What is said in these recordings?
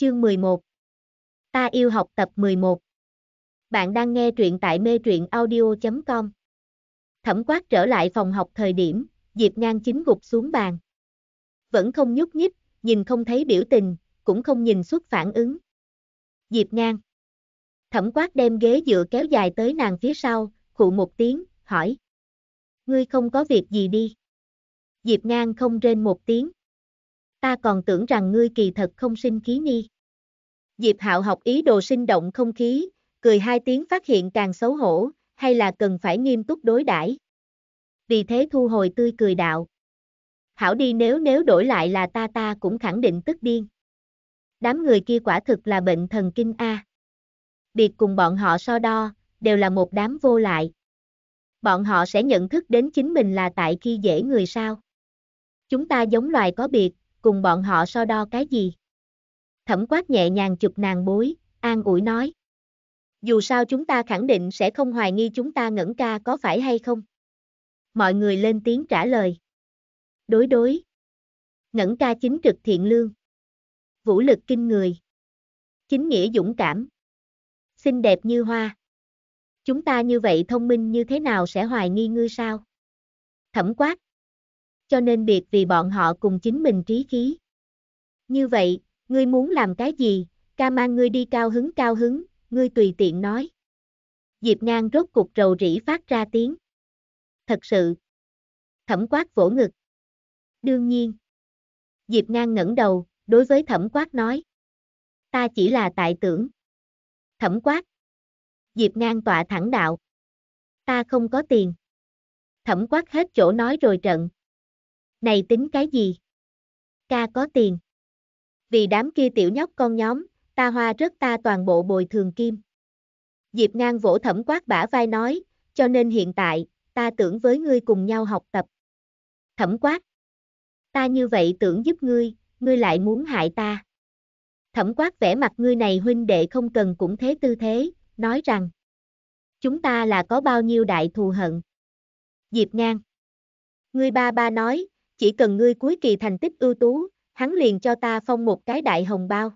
Chương 11 Ta yêu học tập 11 Bạn đang nghe truyện tại mê truyện audio.com Thẩm quát trở lại phòng học thời điểm, Diệp Ngang chính gục xuống bàn. Vẫn không nhúc nhích, nhìn không thấy biểu tình, cũng không nhìn xuất phản ứng. Diệp Ngang Thẩm quát đem ghế dựa kéo dài tới nàng phía sau, khụ một tiếng, hỏi. Ngươi không có việc gì đi. Diệp Ngang không rên một tiếng ta còn tưởng rằng ngươi kỳ thật không sinh khí ni. Diệp Hạo học ý đồ sinh động không khí, cười hai tiếng phát hiện càng xấu hổ, hay là cần phải nghiêm túc đối đãi. Vì thế thu hồi tươi cười đạo. Hảo đi nếu nếu đổi lại là ta ta cũng khẳng định tức điên. Đám người kia quả thực là bệnh thần kinh A. Biệt cùng bọn họ so đo, đều là một đám vô lại. Bọn họ sẽ nhận thức đến chính mình là tại khi dễ người sao. Chúng ta giống loài có biệt, cùng bọn họ so đo cái gì. Thẩm quát nhẹ nhàng chụp nàng bối, an ủi nói. Dù sao chúng ta khẳng định sẽ không hoài nghi chúng ta ngẩn ca có phải hay không. Mọi người lên tiếng trả lời. Đối đối. Ngẩn ca chính trực thiện lương. Vũ lực kinh người. Chính nghĩa dũng cảm. Xinh đẹp như hoa. Chúng ta như vậy thông minh như thế nào sẽ hoài nghi ngươi sao? Thẩm quát, cho nên biệt vì bọn họ cùng chính mình trí khí. Như vậy, ngươi muốn làm cái gì, ca mang ngươi đi cao hứng cao hứng, ngươi tùy tiện nói. Diệp ngang rốt cục rầu rĩ phát ra tiếng. Thật sự. Thẩm quát vỗ ngực. Đương nhiên. Diệp ngang ngẩng đầu, đối với thẩm quát nói. Ta chỉ là tại tưởng. Thẩm quát. Diệp ngang tọa thẳng đạo. Ta không có tiền. Thẩm quát hết chỗ nói rồi trận, này tính cái gì? Ca có tiền. Vì đám kia tiểu nhóc con nhóm, ta hoa rất ta toàn bộ bồi thường kim. Diệp ngang vỗ thẩm quát bả vai nói, cho nên hiện tại, ta tưởng với ngươi cùng nhau học tập. Thẩm quát. Ta như vậy tưởng giúp ngươi, ngươi lại muốn hại ta. Thẩm quát vẻ mặt ngươi này huynh đệ không cần cũng thế tư thế, nói rằng. Chúng ta là có bao nhiêu đại thù hận. Diệp ngang. Ngươi ba ba nói, chỉ cần ngươi cuối kỳ thành tích ưu tú, hắn liền cho ta phong một cái đại hồng bao.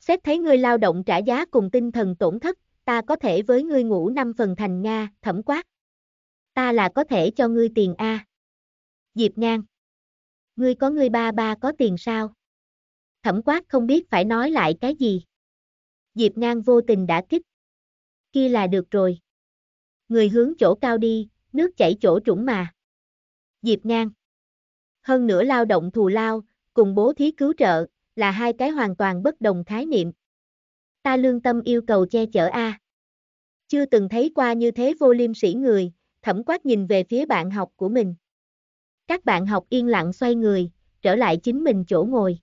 Xét thấy ngươi lao động trả giá cùng tinh thần tổn thất, ta có thể với ngươi ngủ năm phần thành Nga, thẩm quát. Ta là có thể cho ngươi tiền A. Diệp ngang. Ngươi có ngươi ba ba có tiền sao? Thẩm quát không biết phải nói lại cái gì. Diệp ngang vô tình đã kích. Kia là được rồi. Người hướng chỗ cao đi, nước chảy chỗ trũng mà. Diệp ngang hơn nữa lao động thù lao, cùng bố thí cứu trợ, là hai cái hoàn toàn bất đồng khái niệm. Ta lương tâm yêu cầu che chở A. Chưa từng thấy qua như thế vô liêm sĩ người, thẩm quát nhìn về phía bạn học của mình. Các bạn học yên lặng xoay người, trở lại chính mình chỗ ngồi.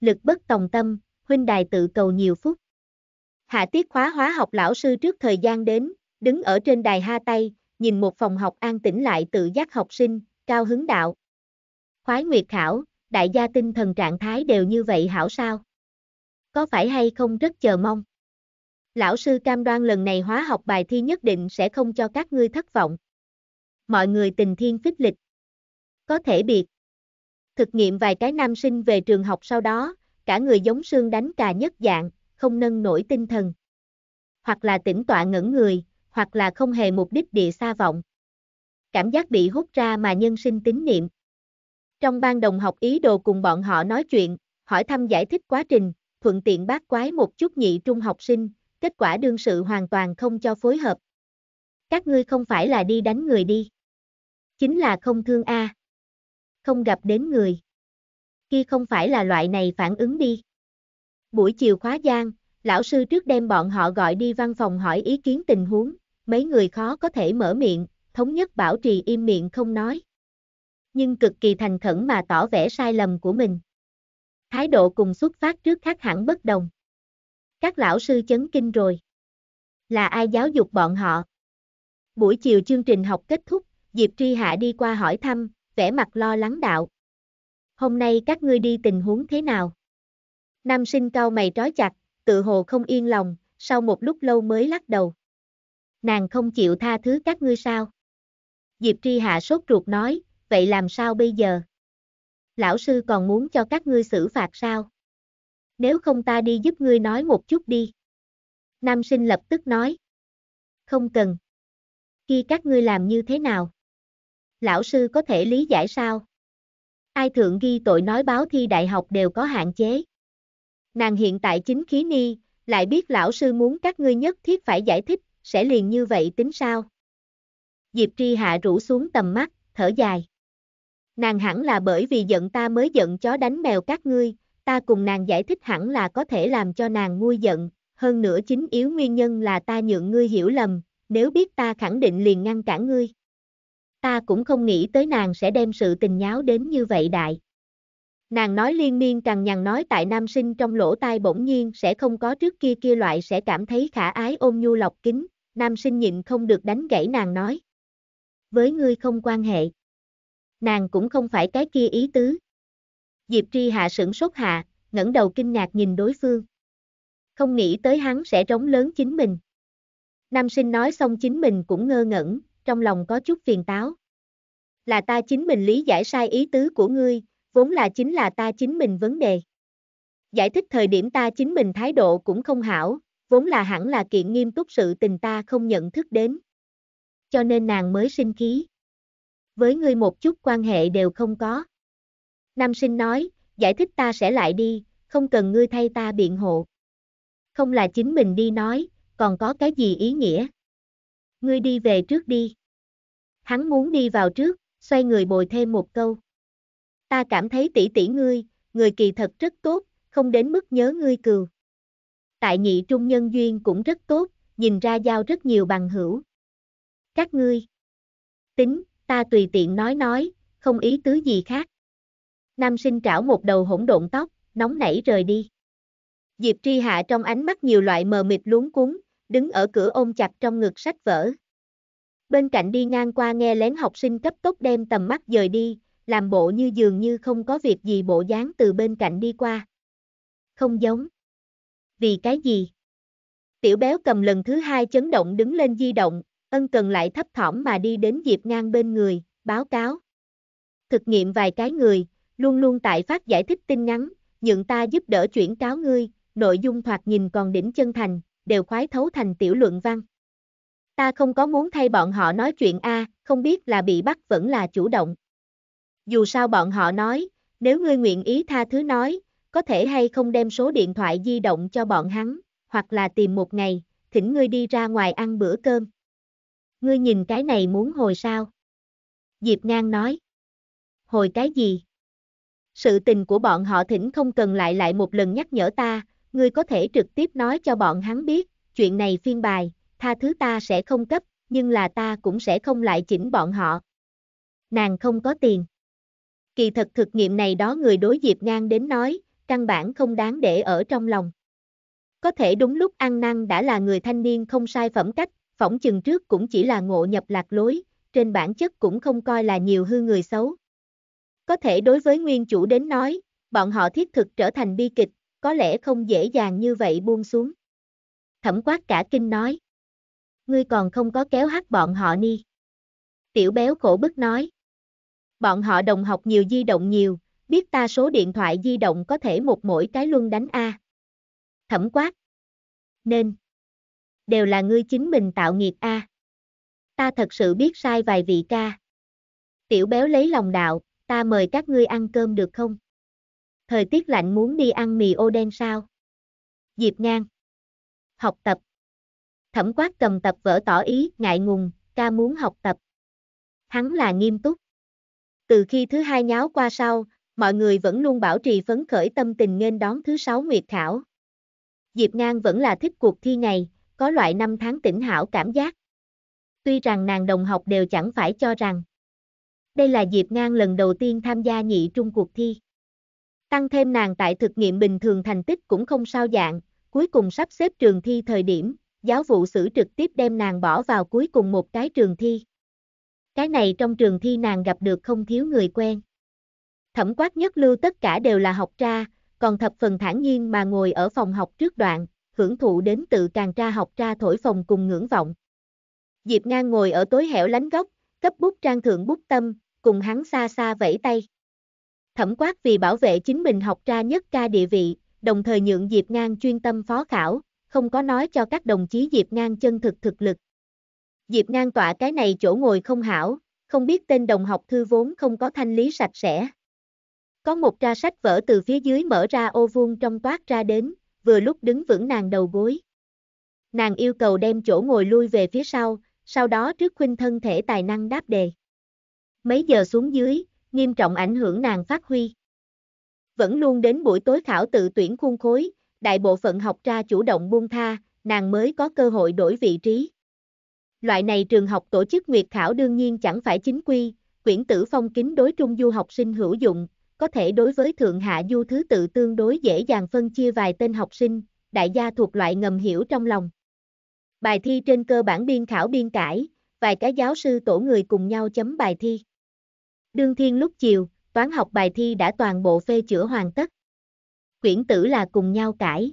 Lực bất tòng tâm, huynh đài tự cầu nhiều phút. Hạ tiết khóa hóa học lão sư trước thời gian đến, đứng ở trên đài ha tay, nhìn một phòng học an tĩnh lại tự giác học sinh, cao hứng đạo. Khoái Nguyệt Khảo, đại gia tinh thần trạng thái đều như vậy hảo sao? Có phải hay không rất chờ mong? Lão sư cam đoan lần này hóa học bài thi nhất định sẽ không cho các ngươi thất vọng. Mọi người tình thiên phích lịch. Có thể biệt. Thực nghiệm vài cái nam sinh về trường học sau đó, cả người giống xương đánh cà nhất dạng, không nâng nổi tinh thần. Hoặc là tỉnh tọa ngẩn người, hoặc là không hề mục đích địa xa vọng. Cảm giác bị hút ra mà nhân sinh tín niệm trong ban đồng học ý đồ cùng bọn họ nói chuyện, hỏi thăm giải thích quá trình, thuận tiện bác quái một chút nhị trung học sinh, kết quả đương sự hoàn toàn không cho phối hợp. Các ngươi không phải là đi đánh người đi. Chính là không thương A. Không gặp đến người. Khi không phải là loại này phản ứng đi. Buổi chiều khóa giang, lão sư trước đem bọn họ gọi đi văn phòng hỏi ý kiến tình huống, mấy người khó có thể mở miệng, thống nhất bảo trì im miệng không nói nhưng cực kỳ thành khẩn mà tỏ vẻ sai lầm của mình. Thái độ cùng xuất phát trước khác hẳn bất đồng. Các lão sư chấn kinh rồi. Là ai giáo dục bọn họ? Buổi chiều chương trình học kết thúc, Diệp Tri Hạ đi qua hỏi thăm, vẻ mặt lo lắng đạo. Hôm nay các ngươi đi tình huống thế nào? Nam sinh cao mày trói chặt, tự hồ không yên lòng, sau một lúc lâu mới lắc đầu. Nàng không chịu tha thứ các ngươi sao? Diệp Tri Hạ sốt ruột nói, vậy làm sao bây giờ? Lão sư còn muốn cho các ngươi xử phạt sao? Nếu không ta đi giúp ngươi nói một chút đi. Nam sinh lập tức nói. Không cần. Khi các ngươi làm như thế nào? Lão sư có thể lý giải sao? Ai thượng ghi tội nói báo thi đại học đều có hạn chế. Nàng hiện tại chính khí ni, lại biết lão sư muốn các ngươi nhất thiết phải giải thích, sẽ liền như vậy tính sao? Diệp Tri Hạ rủ xuống tầm mắt, thở dài nàng hẳn là bởi vì giận ta mới giận chó đánh mèo các ngươi, ta cùng nàng giải thích hẳn là có thể làm cho nàng nguôi giận, hơn nữa chính yếu nguyên nhân là ta nhượng ngươi hiểu lầm, nếu biết ta khẳng định liền ngăn cản ngươi. Ta cũng không nghĩ tới nàng sẽ đem sự tình nháo đến như vậy đại. Nàng nói liên miên càng nhằn nói tại nam sinh trong lỗ tai bỗng nhiên sẽ không có trước kia kia loại sẽ cảm thấy khả ái ôm nhu lọc kính, nam sinh nhịn không được đánh gãy nàng nói. Với ngươi không quan hệ nàng cũng không phải cái kia ý tứ. Diệp Tri Hạ sửng sốt hạ, ngẩng đầu kinh ngạc nhìn đối phương. Không nghĩ tới hắn sẽ trống lớn chính mình. Nam sinh nói xong chính mình cũng ngơ ngẩn, trong lòng có chút phiền táo. Là ta chính mình lý giải sai ý tứ của ngươi, vốn là chính là ta chính mình vấn đề. Giải thích thời điểm ta chính mình thái độ cũng không hảo, vốn là hẳn là kiện nghiêm túc sự tình ta không nhận thức đến. Cho nên nàng mới sinh khí với ngươi một chút quan hệ đều không có. Nam sinh nói, giải thích ta sẽ lại đi, không cần ngươi thay ta biện hộ. Không là chính mình đi nói, còn có cái gì ý nghĩa? Ngươi đi về trước đi. Hắn muốn đi vào trước, xoay người bồi thêm một câu. Ta cảm thấy tỷ tỷ ngươi, người kỳ thật rất tốt, không đến mức nhớ ngươi cừu. Tại nhị trung nhân duyên cũng rất tốt, nhìn ra giao rất nhiều bằng hữu. Các ngươi, tính, ta tùy tiện nói nói, không ý tứ gì khác. Nam sinh trảo một đầu hỗn độn tóc, nóng nảy rời đi. Diệp Tri Hạ trong ánh mắt nhiều loại mờ mịt luống cuốn, đứng ở cửa ôm chặt trong ngực sách vở. Bên cạnh đi ngang qua nghe lén học sinh cấp tốc đem tầm mắt dời đi, làm bộ như dường như không có việc gì bộ dáng từ bên cạnh đi qua. Không giống. Vì cái gì? Tiểu béo cầm lần thứ hai chấn động đứng lên di động, ân cần lại thấp thỏm mà đi đến Diệp Ngang bên người, báo cáo. Thực nghiệm vài cái người, luôn luôn tại phát giải thích tin ngắn, nhượng ta giúp đỡ chuyển cáo ngươi, nội dung thoạt nhìn còn đỉnh chân thành, đều khoái thấu thành tiểu luận văn. Ta không có muốn thay bọn họ nói chuyện A, không biết là bị bắt vẫn là chủ động. Dù sao bọn họ nói, nếu ngươi nguyện ý tha thứ nói, có thể hay không đem số điện thoại di động cho bọn hắn, hoặc là tìm một ngày, thỉnh ngươi đi ra ngoài ăn bữa cơm. Ngươi nhìn cái này muốn hồi sao? Diệp Ngang nói. Hồi cái gì? Sự tình của bọn họ thỉnh không cần lại lại một lần nhắc nhở ta, ngươi có thể trực tiếp nói cho bọn hắn biết, chuyện này phiên bài, tha thứ ta sẽ không cấp, nhưng là ta cũng sẽ không lại chỉnh bọn họ. Nàng không có tiền. Kỳ thật thực nghiệm này đó người đối Diệp Ngang đến nói, căn bản không đáng để ở trong lòng. Có thể đúng lúc ăn năn đã là người thanh niên không sai phẩm cách, phỏng chừng trước cũng chỉ là ngộ nhập lạc lối, trên bản chất cũng không coi là nhiều hư người xấu. Có thể đối với nguyên chủ đến nói, bọn họ thiết thực trở thành bi kịch, có lẽ không dễ dàng như vậy buông xuống. Thẩm quát cả kinh nói. Ngươi còn không có kéo hát bọn họ ni. Tiểu béo khổ bức nói. Bọn họ đồng học nhiều di động nhiều, biết ta số điện thoại di động có thể một mỗi cái luân đánh A. Thẩm quát. Nên đều là ngươi chính mình tạo nghiệp a. À. Ta thật sự biết sai vài vị ca. Tiểu béo lấy lòng đạo, ta mời các ngươi ăn cơm được không? Thời tiết lạnh muốn đi ăn mì ô đen sao? Diệp ngang. Học tập. Thẩm quát cầm tập vỡ tỏ ý, ngại ngùng, ca muốn học tập. Hắn là nghiêm túc. Từ khi thứ hai nháo qua sau, mọi người vẫn luôn bảo trì phấn khởi tâm tình nên đón thứ sáu nguyệt khảo. Diệp Ngang vẫn là thích cuộc thi này có loại năm tháng tỉnh hảo cảm giác. Tuy rằng nàng đồng học đều chẳng phải cho rằng đây là Diệp Ngang lần đầu tiên tham gia nhị trung cuộc thi. Tăng thêm nàng tại thực nghiệm bình thường thành tích cũng không sao dạng, cuối cùng sắp xếp trường thi thời điểm, giáo vụ xử trực tiếp đem nàng bỏ vào cuối cùng một cái trường thi. Cái này trong trường thi nàng gặp được không thiếu người quen. Thẩm quát nhất lưu tất cả đều là học tra, còn thập phần thản nhiên mà ngồi ở phòng học trước đoạn, hưởng thụ đến tự càng tra học tra thổi phòng cùng ngưỡng vọng. Diệp Ngang ngồi ở tối hẻo lánh góc, cấp bút trang thượng bút tâm, cùng hắn xa xa vẫy tay. Thẩm quát vì bảo vệ chính mình học tra nhất ca địa vị, đồng thời nhượng Diệp Ngang chuyên tâm phó khảo, không có nói cho các đồng chí Diệp Ngang chân thực thực lực. Diệp Ngang tọa cái này chỗ ngồi không hảo, không biết tên đồng học thư vốn không có thanh lý sạch sẽ. Có một tra sách vở từ phía dưới mở ra ô vuông trong toát ra đến, vừa lúc đứng vững nàng đầu gối. Nàng yêu cầu đem chỗ ngồi lui về phía sau, sau đó trước khuynh thân thể tài năng đáp đề. Mấy giờ xuống dưới, nghiêm trọng ảnh hưởng nàng phát huy. Vẫn luôn đến buổi tối khảo tự tuyển khuôn khối, đại bộ phận học ra chủ động buông tha, nàng mới có cơ hội đổi vị trí. Loại này trường học tổ chức nguyệt khảo đương nhiên chẳng phải chính quy, quyển tử phong kính đối trung du học sinh hữu dụng, có thể đối với thượng hạ du thứ tự tương đối dễ dàng phân chia vài tên học sinh, đại gia thuộc loại ngầm hiểu trong lòng. Bài thi trên cơ bản biên khảo biên cải, vài cái giáo sư tổ người cùng nhau chấm bài thi. Đương thiên lúc chiều, toán học bài thi đã toàn bộ phê chữa hoàn tất. Quyển tử là cùng nhau cải.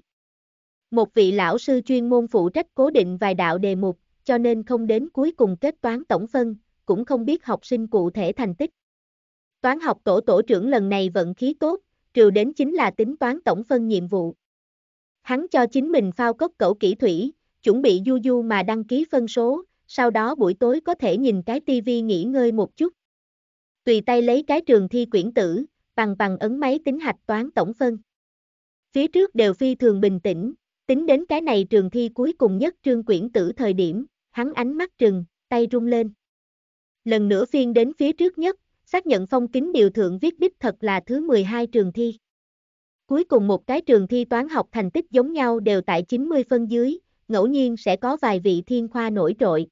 Một vị lão sư chuyên môn phụ trách cố định vài đạo đề mục, cho nên không đến cuối cùng kết toán tổng phân, cũng không biết học sinh cụ thể thành tích. Toán học tổ tổ trưởng lần này vận khí tốt, trừ đến chính là tính toán tổng phân nhiệm vụ. Hắn cho chính mình phao cốc cẩu kỹ thủy, chuẩn bị du du mà đăng ký phân số, sau đó buổi tối có thể nhìn cái tivi nghỉ ngơi một chút. Tùy tay lấy cái trường thi quyển tử, bằng bằng ấn máy tính hạch toán tổng phân. Phía trước đều phi thường bình tĩnh, tính đến cái này trường thi cuối cùng nhất trương quyển tử thời điểm, hắn ánh mắt trừng, tay rung lên. Lần nữa phiên đến phía trước nhất, xác nhận phong kính điều thượng viết đích thật là thứ 12 trường thi. Cuối cùng một cái trường thi toán học thành tích giống nhau đều tại 90 phân dưới, ngẫu nhiên sẽ có vài vị thiên khoa nổi trội.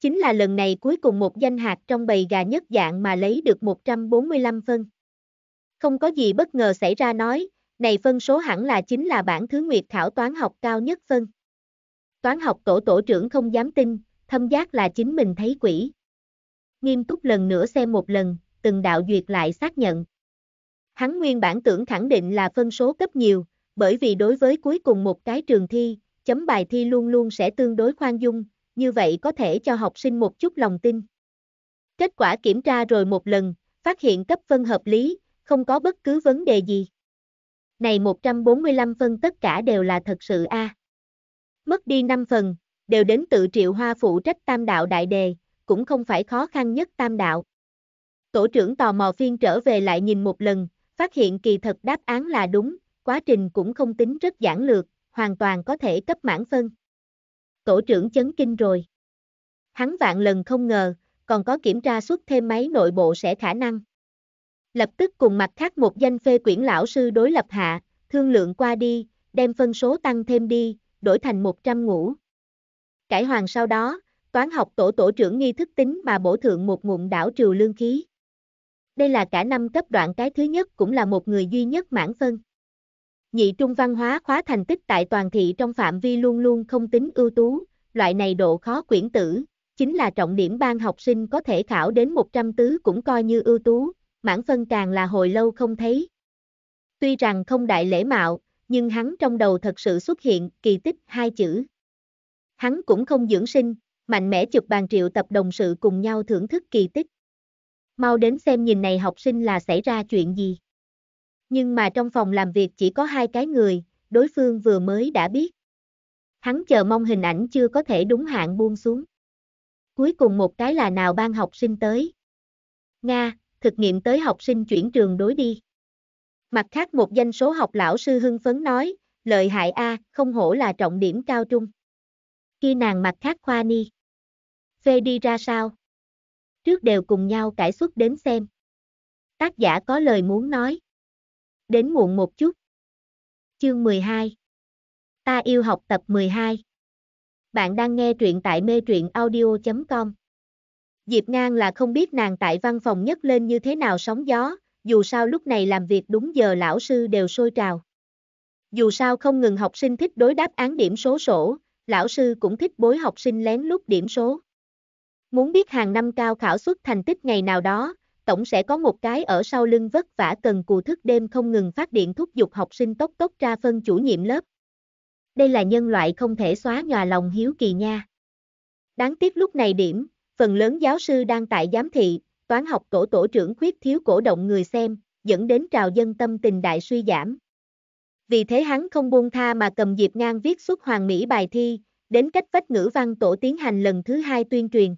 Chính là lần này cuối cùng một danh hạt trong bầy gà nhất dạng mà lấy được 145 phân. Không có gì bất ngờ xảy ra nói, này phân số hẳn là chính là bản thứ nguyệt khảo toán học cao nhất phân. Toán học tổ tổ trưởng không dám tin, thâm giác là chính mình thấy quỷ nghiêm túc lần nữa xem một lần, từng đạo duyệt lại xác nhận. Hắn nguyên bản tưởng khẳng định là phân số cấp nhiều, bởi vì đối với cuối cùng một cái trường thi, chấm bài thi luôn luôn sẽ tương đối khoan dung, như vậy có thể cho học sinh một chút lòng tin. Kết quả kiểm tra rồi một lần, phát hiện cấp phân hợp lý, không có bất cứ vấn đề gì. Này 145 phân tất cả đều là thật sự A. À. Mất đi 5 phần, đều đến tự triệu hoa phụ trách tam đạo đại đề, cũng không phải khó khăn nhất tam đạo. Tổ trưởng tò mò phiên trở về lại nhìn một lần, phát hiện kỳ thật đáp án là đúng, quá trình cũng không tính rất giản lược, hoàn toàn có thể cấp mãn phân. Tổ trưởng chấn kinh rồi. Hắn vạn lần không ngờ, còn có kiểm tra xuất thêm máy nội bộ sẽ khả năng. Lập tức cùng mặt khác một danh phê quyển lão sư đối lập hạ, thương lượng qua đi, đem phân số tăng thêm đi, đổi thành 100 ngũ. Cải hoàng sau đó, toán học tổ tổ trưởng nghi thức tính mà bổ thượng một ngụm đảo trừ lương khí. Đây là cả năm cấp đoạn cái thứ nhất cũng là một người duy nhất mãn phân. Nhị trung văn hóa khóa thành tích tại toàn thị trong phạm vi luôn luôn không tính ưu tú, loại này độ khó quyển tử, chính là trọng điểm ban học sinh có thể khảo đến 100 tứ cũng coi như ưu tú, mãn phân càng là hồi lâu không thấy. Tuy rằng không đại lễ mạo, nhưng hắn trong đầu thật sự xuất hiện kỳ tích hai chữ. Hắn cũng không dưỡng sinh, mạnh mẽ chụp bàn triệu tập đồng sự cùng nhau thưởng thức kỳ tích. Mau đến xem nhìn này học sinh là xảy ra chuyện gì. Nhưng mà trong phòng làm việc chỉ có hai cái người, đối phương vừa mới đã biết. Hắn chờ mong hình ảnh chưa có thể đúng hạn buông xuống. Cuối cùng một cái là nào ban học sinh tới. Nga, thực nghiệm tới học sinh chuyển trường đối đi. Mặt khác một danh số học lão sư hưng phấn nói, lợi hại A, không hổ là trọng điểm cao trung. Khi nàng mặt khác khoa ni phê đi ra sao. Trước đều cùng nhau cải xuất đến xem. Tác giả có lời muốn nói. Đến muộn một chút. Chương 12 Ta yêu học tập 12 Bạn đang nghe truyện tại mê truyện audio.com Diệp Ngang là không biết nàng tại văn phòng nhất lên như thế nào sóng gió, dù sao lúc này làm việc đúng giờ lão sư đều sôi trào. Dù sao không ngừng học sinh thích đối đáp án điểm số sổ, lão sư cũng thích bối học sinh lén lút điểm số. Muốn biết hàng năm cao khảo suất thành tích ngày nào đó, tổng sẽ có một cái ở sau lưng vất vả cần cù thức đêm không ngừng phát điện thúc giục học sinh tốc tốc ra phân chủ nhiệm lớp. Đây là nhân loại không thể xóa nhòa lòng hiếu kỳ nha. Đáng tiếc lúc này điểm, phần lớn giáo sư đang tại giám thị, toán học tổ tổ trưởng khuyết thiếu cổ động người xem, dẫn đến trào dân tâm tình đại suy giảm. Vì thế hắn không buông tha mà cầm dịp ngang viết xuất hoàng mỹ bài thi, đến cách vách ngữ văn tổ tiến hành lần thứ hai tuyên truyền.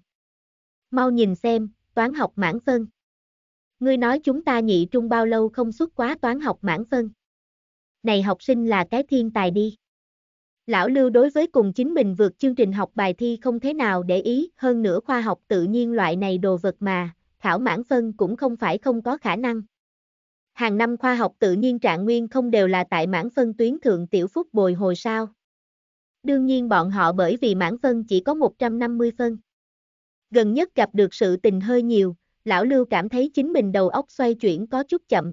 Mau nhìn xem, toán học mãn phân. Ngươi nói chúng ta nhị trung bao lâu không xuất quá toán học mãn phân. Này học sinh là cái thiên tài đi. Lão Lưu đối với cùng chính mình vượt chương trình học bài thi không thế nào để ý, hơn nữa khoa học tự nhiên loại này đồ vật mà, khảo mãn phân cũng không phải không có khả năng. Hàng năm khoa học tự nhiên trạng nguyên không đều là tại mãn phân tuyến thượng tiểu phúc bồi hồi sao. Đương nhiên bọn họ bởi vì mãn phân chỉ có 150 phân. Gần nhất gặp được sự tình hơi nhiều, lão Lưu cảm thấy chính mình đầu óc xoay chuyển có chút chậm.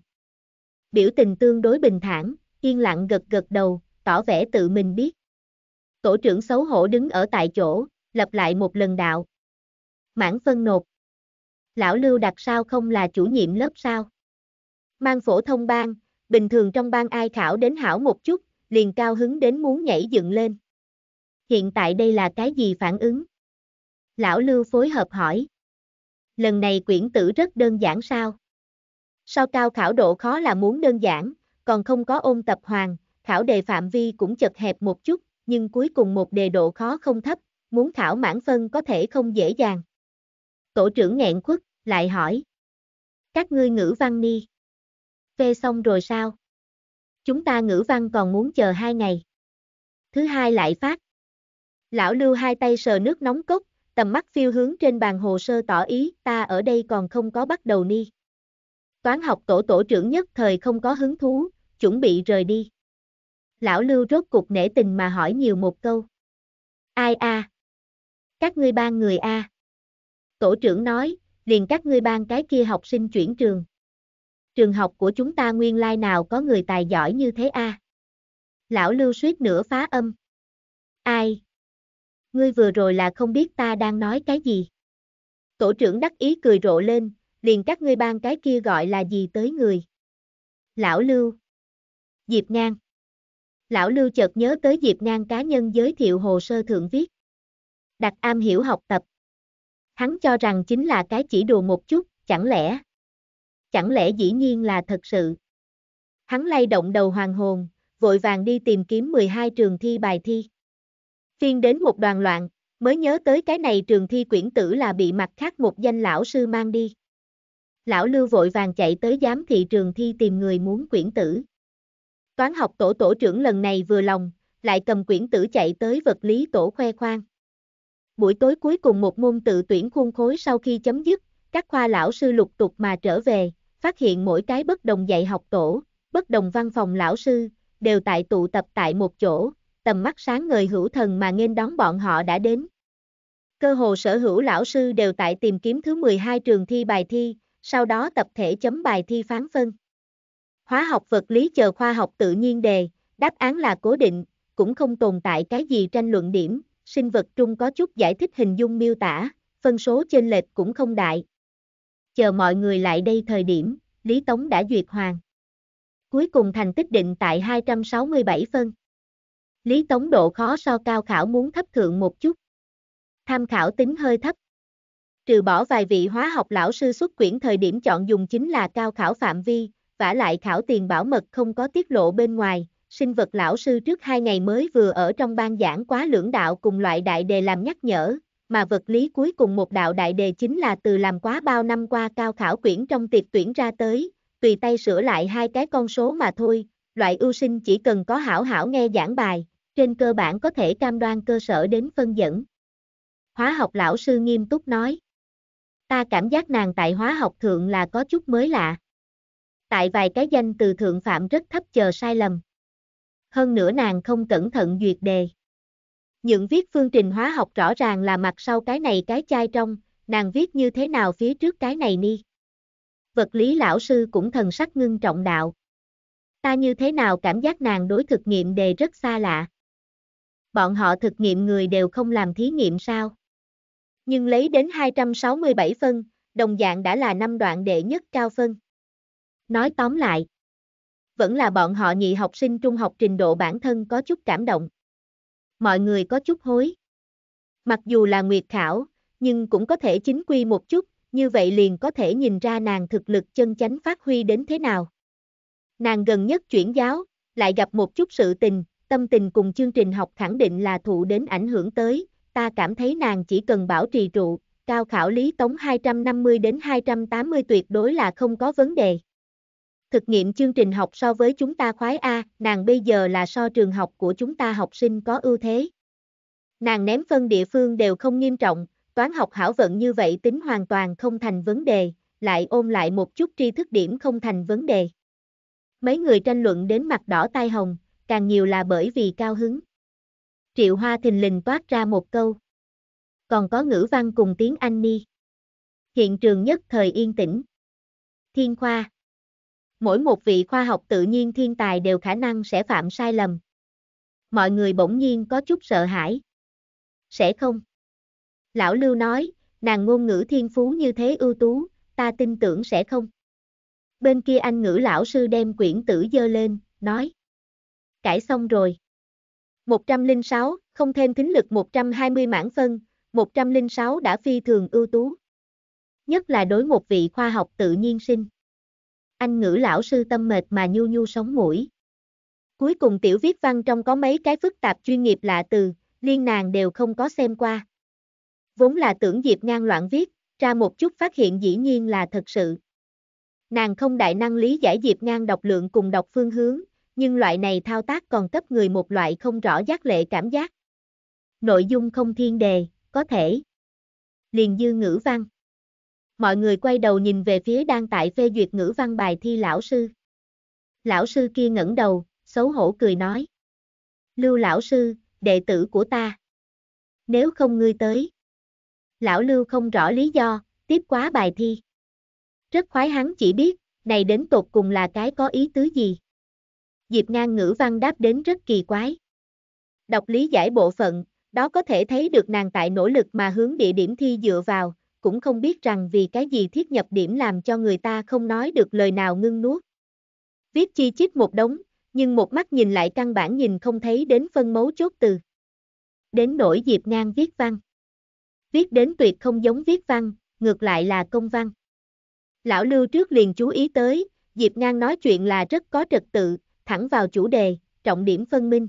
Biểu tình tương đối bình thản, yên lặng gật gật đầu, tỏ vẻ tự mình biết. Tổ trưởng xấu hổ đứng ở tại chỗ, lặp lại một lần đạo. Mãn phân nộp. Lão Lưu đặt sao không là chủ nhiệm lớp sao? Mang phổ thông ban, bình thường trong ban ai khảo đến hảo một chút, liền cao hứng đến muốn nhảy dựng lên. Hiện tại đây là cái gì phản ứng? Lão Lưu phối hợp hỏi. Lần này quyển tử rất đơn giản sao? Sao cao khảo độ khó là muốn đơn giản, còn không có ôn tập hoàng, khảo đề phạm vi cũng chật hẹp một chút, nhưng cuối cùng một đề độ khó không thấp, muốn khảo mãn phân có thể không dễ dàng. Tổ trưởng nghẹn quất, lại hỏi. Các ngươi ngữ văn ni. Phê xong rồi sao? Chúng ta ngữ văn còn muốn chờ hai ngày. Thứ hai lại phát. Lão lưu hai tay sờ nước nóng cốc, tầm mắt phiêu hướng trên bàn hồ sơ tỏ ý ta ở đây còn không có bắt đầu ni. Toán học tổ tổ trưởng nhất thời không có hứng thú, chuẩn bị rời đi. Lão Lưu rốt cục nể tình mà hỏi nhiều một câu. Ai a? Các ngươi ban người a? Tổ trưởng nói, liền các ngươi ban cái kia học sinh chuyển trường. Trường học của chúng ta nguyên lai nào có người tài giỏi như thế a? Lão Lưu suýt nửa phá âm. Ai? ngươi vừa rồi là không biết ta đang nói cái gì. Tổ trưởng đắc ý cười rộ lên, liền các ngươi ban cái kia gọi là gì tới người. Lão Lưu Diệp Ngang Lão Lưu chợt nhớ tới Diệp Ngang cá nhân giới thiệu hồ sơ thượng viết. Đặt am hiểu học tập. Hắn cho rằng chính là cái chỉ đùa một chút, chẳng lẽ. Chẳng lẽ dĩ nhiên là thật sự. Hắn lay động đầu hoàng hồn, vội vàng đi tìm kiếm 12 trường thi bài thi. Tiên đến một đoàn loạn, mới nhớ tới cái này trường thi quyển tử là bị mặt khác một danh lão sư mang đi. Lão Lưu vội vàng chạy tới giám thị trường thi tìm người muốn quyển tử. Toán học tổ tổ trưởng lần này vừa lòng, lại cầm quyển tử chạy tới vật lý tổ khoe khoang. Buổi tối cuối cùng một môn tự tuyển khuôn khối sau khi chấm dứt, các khoa lão sư lục tục mà trở về, phát hiện mỗi cái bất đồng dạy học tổ, bất đồng văn phòng lão sư, đều tại tụ tập tại một chỗ, tầm mắt sáng ngời hữu thần mà nghênh đón bọn họ đã đến. Cơ hồ sở hữu lão sư đều tại tìm kiếm thứ 12 trường thi bài thi, sau đó tập thể chấm bài thi phán phân. Hóa học vật lý chờ khoa học tự nhiên đề, đáp án là cố định, cũng không tồn tại cái gì tranh luận điểm, sinh vật trung có chút giải thích hình dung miêu tả, phân số trên lệch cũng không đại. Chờ mọi người lại đây thời điểm, Lý Tống đã duyệt hoàng. Cuối cùng thành tích định tại 267 phân. Lý Tống độ khó so cao khảo muốn thấp thượng một chút. Tham khảo tính hơi thấp. Trừ bỏ vài vị hóa học lão sư xuất quyển thời điểm chọn dùng chính là cao khảo phạm vi, vả lại khảo tiền bảo mật không có tiết lộ bên ngoài, sinh vật lão sư trước hai ngày mới vừa ở trong ban giảng quá lưỡng đạo cùng loại đại đề làm nhắc nhở, mà vật lý cuối cùng một đạo đại đề chính là từ làm quá bao năm qua cao khảo quyển trong tiệc tuyển ra tới, tùy tay sửa lại hai cái con số mà thôi, loại ưu sinh chỉ cần có hảo hảo nghe giảng bài, trên cơ bản có thể cam đoan cơ sở đến phân dẫn. Hóa học lão sư nghiêm túc nói. Ta cảm giác nàng tại hóa học thượng là có chút mới lạ. Tại vài cái danh từ thượng phạm rất thấp chờ sai lầm. Hơn nữa nàng không cẩn thận duyệt đề. Những viết phương trình hóa học rõ ràng là mặt sau cái này cái chai trong, nàng viết như thế nào phía trước cái này ni. Vật lý lão sư cũng thần sắc ngưng trọng đạo. Ta như thế nào cảm giác nàng đối thực nghiệm đề rất xa lạ bọn họ thực nghiệm người đều không làm thí nghiệm sao. Nhưng lấy đến 267 phân, đồng dạng đã là năm đoạn đệ nhất cao phân. Nói tóm lại, vẫn là bọn họ nhị học sinh trung học trình độ bản thân có chút cảm động. Mọi người có chút hối. Mặc dù là nguyệt khảo, nhưng cũng có thể chính quy một chút, như vậy liền có thể nhìn ra nàng thực lực chân chánh phát huy đến thế nào. Nàng gần nhất chuyển giáo, lại gặp một chút sự tình, tâm tình cùng chương trình học khẳng định là thụ đến ảnh hưởng tới, ta cảm thấy nàng chỉ cần bảo trì trụ, cao khảo lý tống 250 đến 280 tuyệt đối là không có vấn đề. Thực nghiệm chương trình học so với chúng ta khoái A, nàng bây giờ là so trường học của chúng ta học sinh có ưu thế. Nàng ném phân địa phương đều không nghiêm trọng, toán học hảo vận như vậy tính hoàn toàn không thành vấn đề, lại ôm lại một chút tri thức điểm không thành vấn đề. Mấy người tranh luận đến mặt đỏ tai hồng càng nhiều là bởi vì cao hứng. Triệu Hoa thình lình toát ra một câu. Còn có ngữ văn cùng tiếng Anh ni. Hiện trường nhất thời yên tĩnh. Thiên khoa. Mỗi một vị khoa học tự nhiên thiên tài đều khả năng sẽ phạm sai lầm. Mọi người bỗng nhiên có chút sợ hãi. Sẽ không. Lão Lưu nói, nàng ngôn ngữ thiên phú như thế ưu tú, ta tin tưởng sẽ không. Bên kia anh ngữ lão sư đem quyển tử dơ lên, nói cải xong rồi. 106, không thêm kính lực 120 mãn phân, 106 đã phi thường ưu tú. Nhất là đối một vị khoa học tự nhiên sinh. Anh ngữ lão sư tâm mệt mà nhu nhu sống mũi. Cuối cùng tiểu viết văn trong có mấy cái phức tạp chuyên nghiệp lạ từ, liên nàng đều không có xem qua. Vốn là tưởng Diệp ngang loạn viết, ra một chút phát hiện dĩ nhiên là thật sự. Nàng không đại năng lý giải Diệp ngang đọc lượng cùng đọc phương hướng, nhưng loại này thao tác còn cấp người một loại không rõ giác lệ cảm giác. Nội dung không thiên đề, có thể. Liền dư ngữ văn. Mọi người quay đầu nhìn về phía đang tại phê duyệt ngữ văn bài thi lão sư. Lão sư kia ngẩng đầu, xấu hổ cười nói. Lưu lão sư, đệ tử của ta. Nếu không ngươi tới. Lão Lưu không rõ lý do, tiếp quá bài thi. Rất khoái hắn chỉ biết, này đến tột cùng là cái có ý tứ gì. Diệp Ngang ngữ văn đáp đến rất kỳ quái. Đọc lý giải bộ phận, đó có thể thấy được nàng tại nỗ lực mà hướng địa điểm thi dựa vào, cũng không biết rằng vì cái gì thiết nhập điểm làm cho người ta không nói được lời nào ngưng nuốt. Viết chi chít một đống, nhưng một mắt nhìn lại căn bản nhìn không thấy đến phân mấu chốt từ. Đến nỗi Diệp Ngang viết văn. Viết đến tuyệt không giống viết văn, ngược lại là công văn. Lão Lưu trước liền chú ý tới, Diệp Ngang nói chuyện là rất có trật tự, thẳng vào chủ đề, trọng điểm phân minh.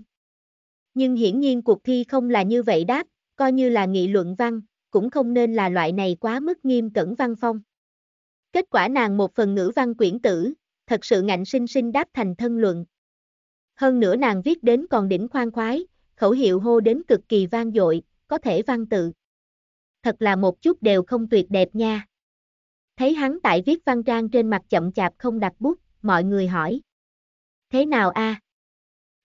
Nhưng hiển nhiên cuộc thi không là như vậy đáp, coi như là nghị luận văn, cũng không nên là loại này quá mức nghiêm cẩn văn phong. Kết quả nàng một phần ngữ văn quyển tử, thật sự ngạnh sinh sinh đáp thành thân luận. Hơn nữa nàng viết đến còn đỉnh khoan khoái, khẩu hiệu hô đến cực kỳ vang dội, có thể văn tự. Thật là một chút đều không tuyệt đẹp nha. Thấy hắn tại viết văn trang trên mặt chậm chạp không đặt bút, mọi người hỏi. Thế nào a? À?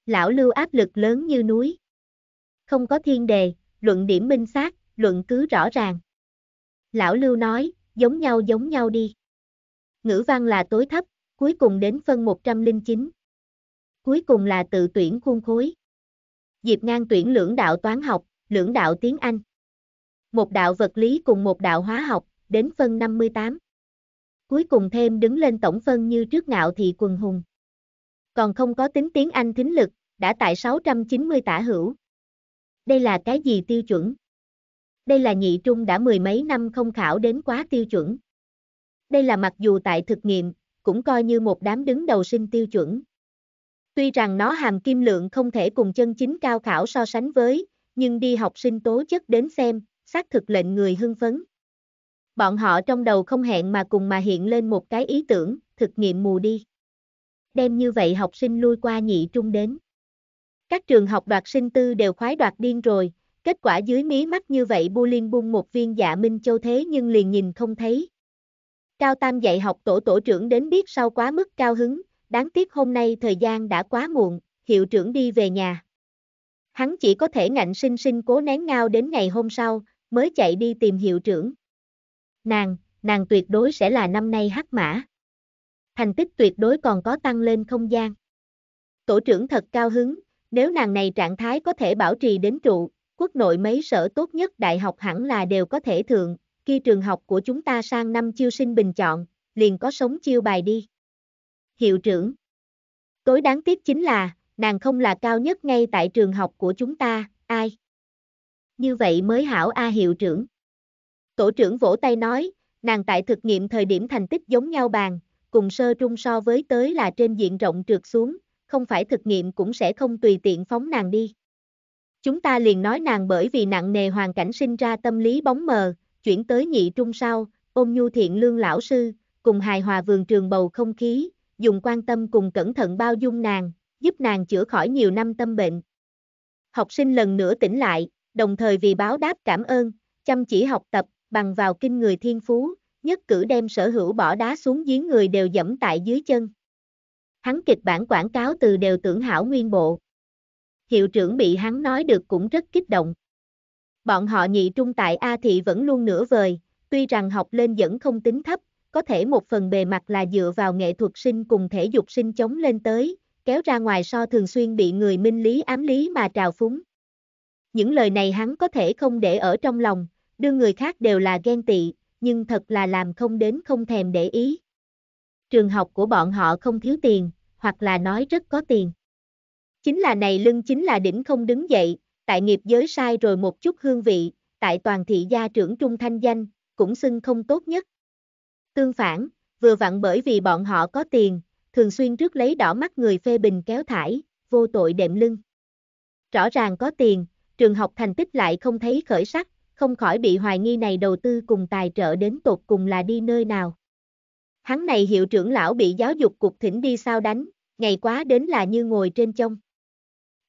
Lão lưu áp lực lớn như núi. Không có thiên đề, luận điểm minh xác, luận cứ rõ ràng. Lão lưu nói, giống nhau giống nhau đi. Ngữ văn là tối thấp, cuối cùng đến phân 109. Cuối cùng là tự tuyển khuôn khối. Diệp ngang tuyển lưỡng đạo toán học, lưỡng đạo tiếng Anh. Một đạo vật lý cùng một đạo hóa học, đến phân 58. Cuối cùng thêm đứng lên tổng phân như trước ngạo thị quần hùng còn không có tính tiếng Anh thính lực, đã tại 690 tả hữu. Đây là cái gì tiêu chuẩn? Đây là nhị trung đã mười mấy năm không khảo đến quá tiêu chuẩn. Đây là mặc dù tại thực nghiệm, cũng coi như một đám đứng đầu sinh tiêu chuẩn. Tuy rằng nó hàm kim lượng không thể cùng chân chính cao khảo so sánh với, nhưng đi học sinh tố chất đến xem, xác thực lệnh người hưng phấn. Bọn họ trong đầu không hẹn mà cùng mà hiện lên một cái ý tưởng, thực nghiệm mù đi đem như vậy học sinh lui qua nhị trung đến. Các trường học đoạt sinh tư đều khoái đoạt điên rồi, kết quả dưới mí mắt như vậy bu liên bung một viên dạ minh châu thế nhưng liền nhìn không thấy. Cao Tam dạy học tổ tổ trưởng đến biết sau quá mức cao hứng, đáng tiếc hôm nay thời gian đã quá muộn, hiệu trưởng đi về nhà. Hắn chỉ có thể ngạnh sinh sinh cố nén ngao đến ngày hôm sau, mới chạy đi tìm hiệu trưởng. Nàng, nàng tuyệt đối sẽ là năm nay hắc mã thành tích tuyệt đối còn có tăng lên không gian. Tổ trưởng thật cao hứng, nếu nàng này trạng thái có thể bảo trì đến trụ, quốc nội mấy sở tốt nhất đại học hẳn là đều có thể thượng, khi trường học của chúng ta sang năm chiêu sinh bình chọn, liền có sống chiêu bài đi. Hiệu trưởng Tối đáng tiếc chính là, nàng không là cao nhất ngay tại trường học của chúng ta, ai? Như vậy mới hảo A hiệu trưởng. Tổ trưởng vỗ tay nói, nàng tại thực nghiệm thời điểm thành tích giống nhau bàn, cùng sơ trung so với tới là trên diện rộng trượt xuống, không phải thực nghiệm cũng sẽ không tùy tiện phóng nàng đi. Chúng ta liền nói nàng bởi vì nặng nề hoàn cảnh sinh ra tâm lý bóng mờ, chuyển tới nhị trung sau, ôm nhu thiện lương lão sư, cùng hài hòa vườn trường bầu không khí, dùng quan tâm cùng cẩn thận bao dung nàng, giúp nàng chữa khỏi nhiều năm tâm bệnh. Học sinh lần nữa tỉnh lại, đồng thời vì báo đáp cảm ơn, chăm chỉ học tập, bằng vào kinh người thiên phú, nhất cử đem sở hữu bỏ đá xuống giếng người đều dẫm tại dưới chân. Hắn kịch bản quảng cáo từ đều tưởng hảo nguyên bộ. Hiệu trưởng bị hắn nói được cũng rất kích động. Bọn họ nhị trung tại A thị vẫn luôn nửa vời, tuy rằng học lên vẫn không tính thấp, có thể một phần bề mặt là dựa vào nghệ thuật sinh cùng thể dục sinh chống lên tới, kéo ra ngoài so thường xuyên bị người minh lý ám lý mà trào phúng. Những lời này hắn có thể không để ở trong lòng, đưa người khác đều là ghen tị, nhưng thật là làm không đến không thèm để ý. Trường học của bọn họ không thiếu tiền, hoặc là nói rất có tiền. Chính là này lưng chính là đỉnh không đứng dậy, tại nghiệp giới sai rồi một chút hương vị, tại toàn thị gia trưởng trung thanh danh, cũng xưng không tốt nhất. Tương phản, vừa vặn bởi vì bọn họ có tiền, thường xuyên trước lấy đỏ mắt người phê bình kéo thải, vô tội đệm lưng. Rõ ràng có tiền, trường học thành tích lại không thấy khởi sắc, không khỏi bị hoài nghi này đầu tư cùng tài trợ đến tột cùng là đi nơi nào. Hắn này hiệu trưởng lão bị giáo dục cục thỉnh đi sao đánh, ngày quá đến là như ngồi trên trông.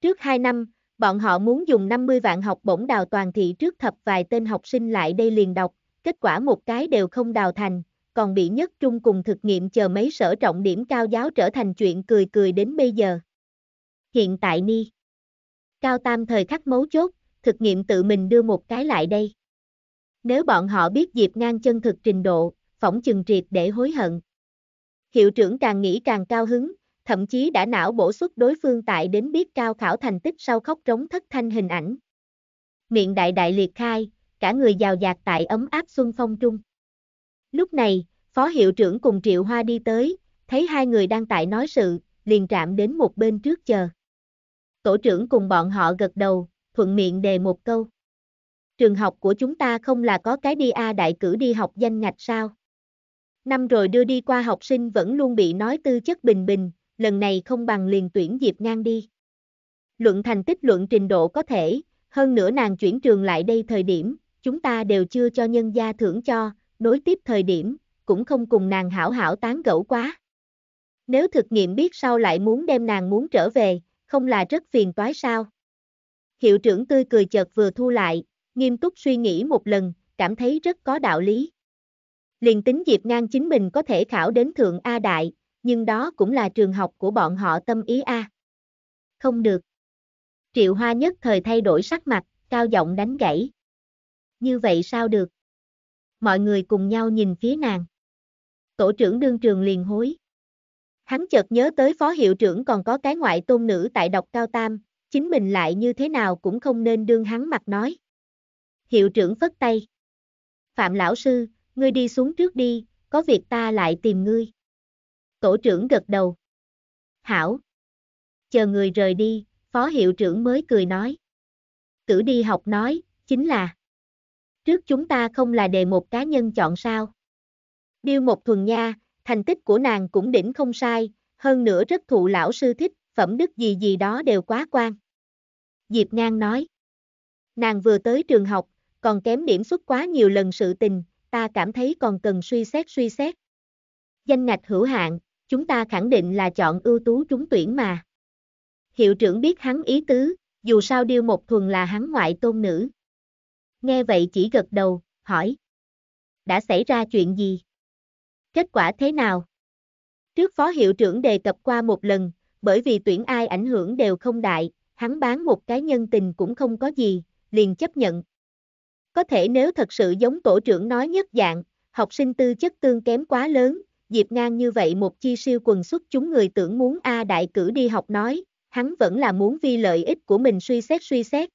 Trước 2 năm, bọn họ muốn dùng 50 vạn học bổng đào toàn thị trước thập vài tên học sinh lại đây liền đọc, kết quả một cái đều không đào thành, còn bị nhất trung cùng thực nghiệm chờ mấy sở trọng điểm cao giáo trở thành chuyện cười cười đến bây giờ. Hiện tại ni. Cao tam thời khắc mấu chốt, thực nghiệm tự mình đưa một cái lại đây. Nếu bọn họ biết dịp Ngang chân thực trình độ, phỏng chừng triệt để hối hận. Hiệu trưởng càng nghĩ càng cao hứng, thậm chí đã não bổ xuất đối phương tại đến biết cao khảo thành tích sau khóc trống thất thanh hình ảnh. Miệng đại đại liệt khai, cả người giàu dạt tại ấm áp xuân phong trung. Lúc này, phó hiệu trưởng cùng Triệu Hoa đi tới, thấy hai người đang tại nói sự, liền trạm đến một bên trước chờ. Tổ trưởng cùng bọn họ gật đầu, thuận miệng đề một câu. Trường học của chúng ta không là có cái đi A đại cử đi học danh ngạch sao? Năm rồi đưa đi qua học sinh vẫn luôn bị nói tư chất bình bình, lần này không bằng liền tuyển dịp ngang đi. Luận thành tích luận trình độ có thể, hơn nữa nàng chuyển trường lại đây thời điểm, chúng ta đều chưa cho nhân gia thưởng cho, nối tiếp thời điểm, cũng không cùng nàng hảo hảo tán gẫu quá. Nếu thực nghiệm biết sau lại muốn đem nàng muốn trở về, không là rất phiền toái sao? Hiệu trưởng tươi cười chợt vừa thu lại, nghiêm túc suy nghĩ một lần, cảm thấy rất có đạo lý. Liền tính dịp Ngang chính mình có thể khảo đến Thượng A Đại, nhưng đó cũng là trường học của bọn họ tâm ý A. Không được. Triệu Hoa nhất thời thay đổi sắc mặt, cao giọng đánh gãy. Như vậy sao được? Mọi người cùng nhau nhìn phía nàng. Tổ trưởng đương trường liền hối. Hắn chợt nhớ tới phó hiệu trưởng còn có cái ngoại tôn nữ tại độc cao tam, chính mình lại như thế nào cũng không nên đương hắn mặt nói. Hiệu trưởng phất tay. Phạm lão sư, ngươi đi xuống trước đi, có việc ta lại tìm ngươi. Tổ trưởng gật đầu. Hảo. Chờ người rời đi, phó hiệu trưởng mới cười nói. Cử đi học nói, chính là. Trước chúng ta không là đề một cá nhân chọn sao. Điêu một thuần nha, thành tích của nàng cũng đỉnh không sai, hơn nữa rất thụ lão sư thích, phẩm đức gì gì đó đều quá quan. Diệp Ngang nói. Nàng vừa tới trường học, còn kém điểm xuất quá nhiều lần sự tình, ta cảm thấy còn cần suy xét suy xét. Danh ngạch hữu hạn, chúng ta khẳng định là chọn ưu tú trúng tuyển mà. Hiệu trưởng biết hắn ý tứ, dù sao điêu một thuần là hắn ngoại tôn nữ. Nghe vậy chỉ gật đầu, hỏi. Đã xảy ra chuyện gì? Kết quả thế nào? Trước phó hiệu trưởng đề cập qua một lần, bởi vì tuyển ai ảnh hưởng đều không đại, hắn bán một cái nhân tình cũng không có gì, liền chấp nhận. Có thể nếu thật sự giống tổ trưởng nói nhất dạng, học sinh tư chất tương kém quá lớn, Diệp Ngang như vậy một chi siêu quần xuất chúng người tưởng muốn A đại cử đi học nói, hắn vẫn là muốn vi lợi ích của mình suy xét suy xét.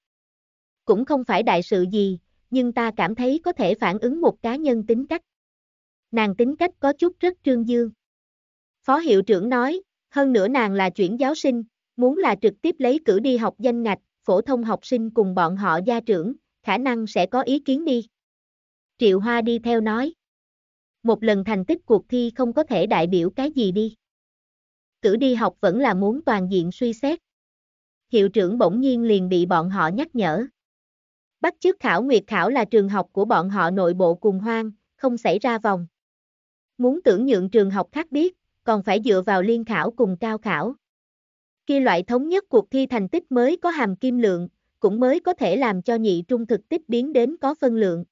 Cũng không phải đại sự gì, nhưng ta cảm thấy có thể phản ứng một cá nhân tính cách. Nàng tính cách có chút rất trương dương. Phó hiệu trưởng nói, hơn nữa nàng là chuyển giáo sinh, Muốn là trực tiếp lấy cử đi học danh ngạch, phổ thông học sinh cùng bọn họ gia trưởng, khả năng sẽ có ý kiến đi. Triệu Hoa đi theo nói. Một lần thành tích cuộc thi không có thể đại biểu cái gì đi. Cử đi học vẫn là muốn toàn diện suy xét. Hiệu trưởng bỗng nhiên liền bị bọn họ nhắc nhở. Bắt chước khảo nguyệt khảo là trường học của bọn họ nội bộ cùng hoang, không xảy ra vòng. Muốn tưởng nhượng trường học khác biết, còn phải dựa vào liên khảo cùng cao khảo. Khi loại thống nhất cuộc thi thành tích mới có hàm kim lượng, cũng mới có thể làm cho nhị trung thực tích biến đến có phân lượng.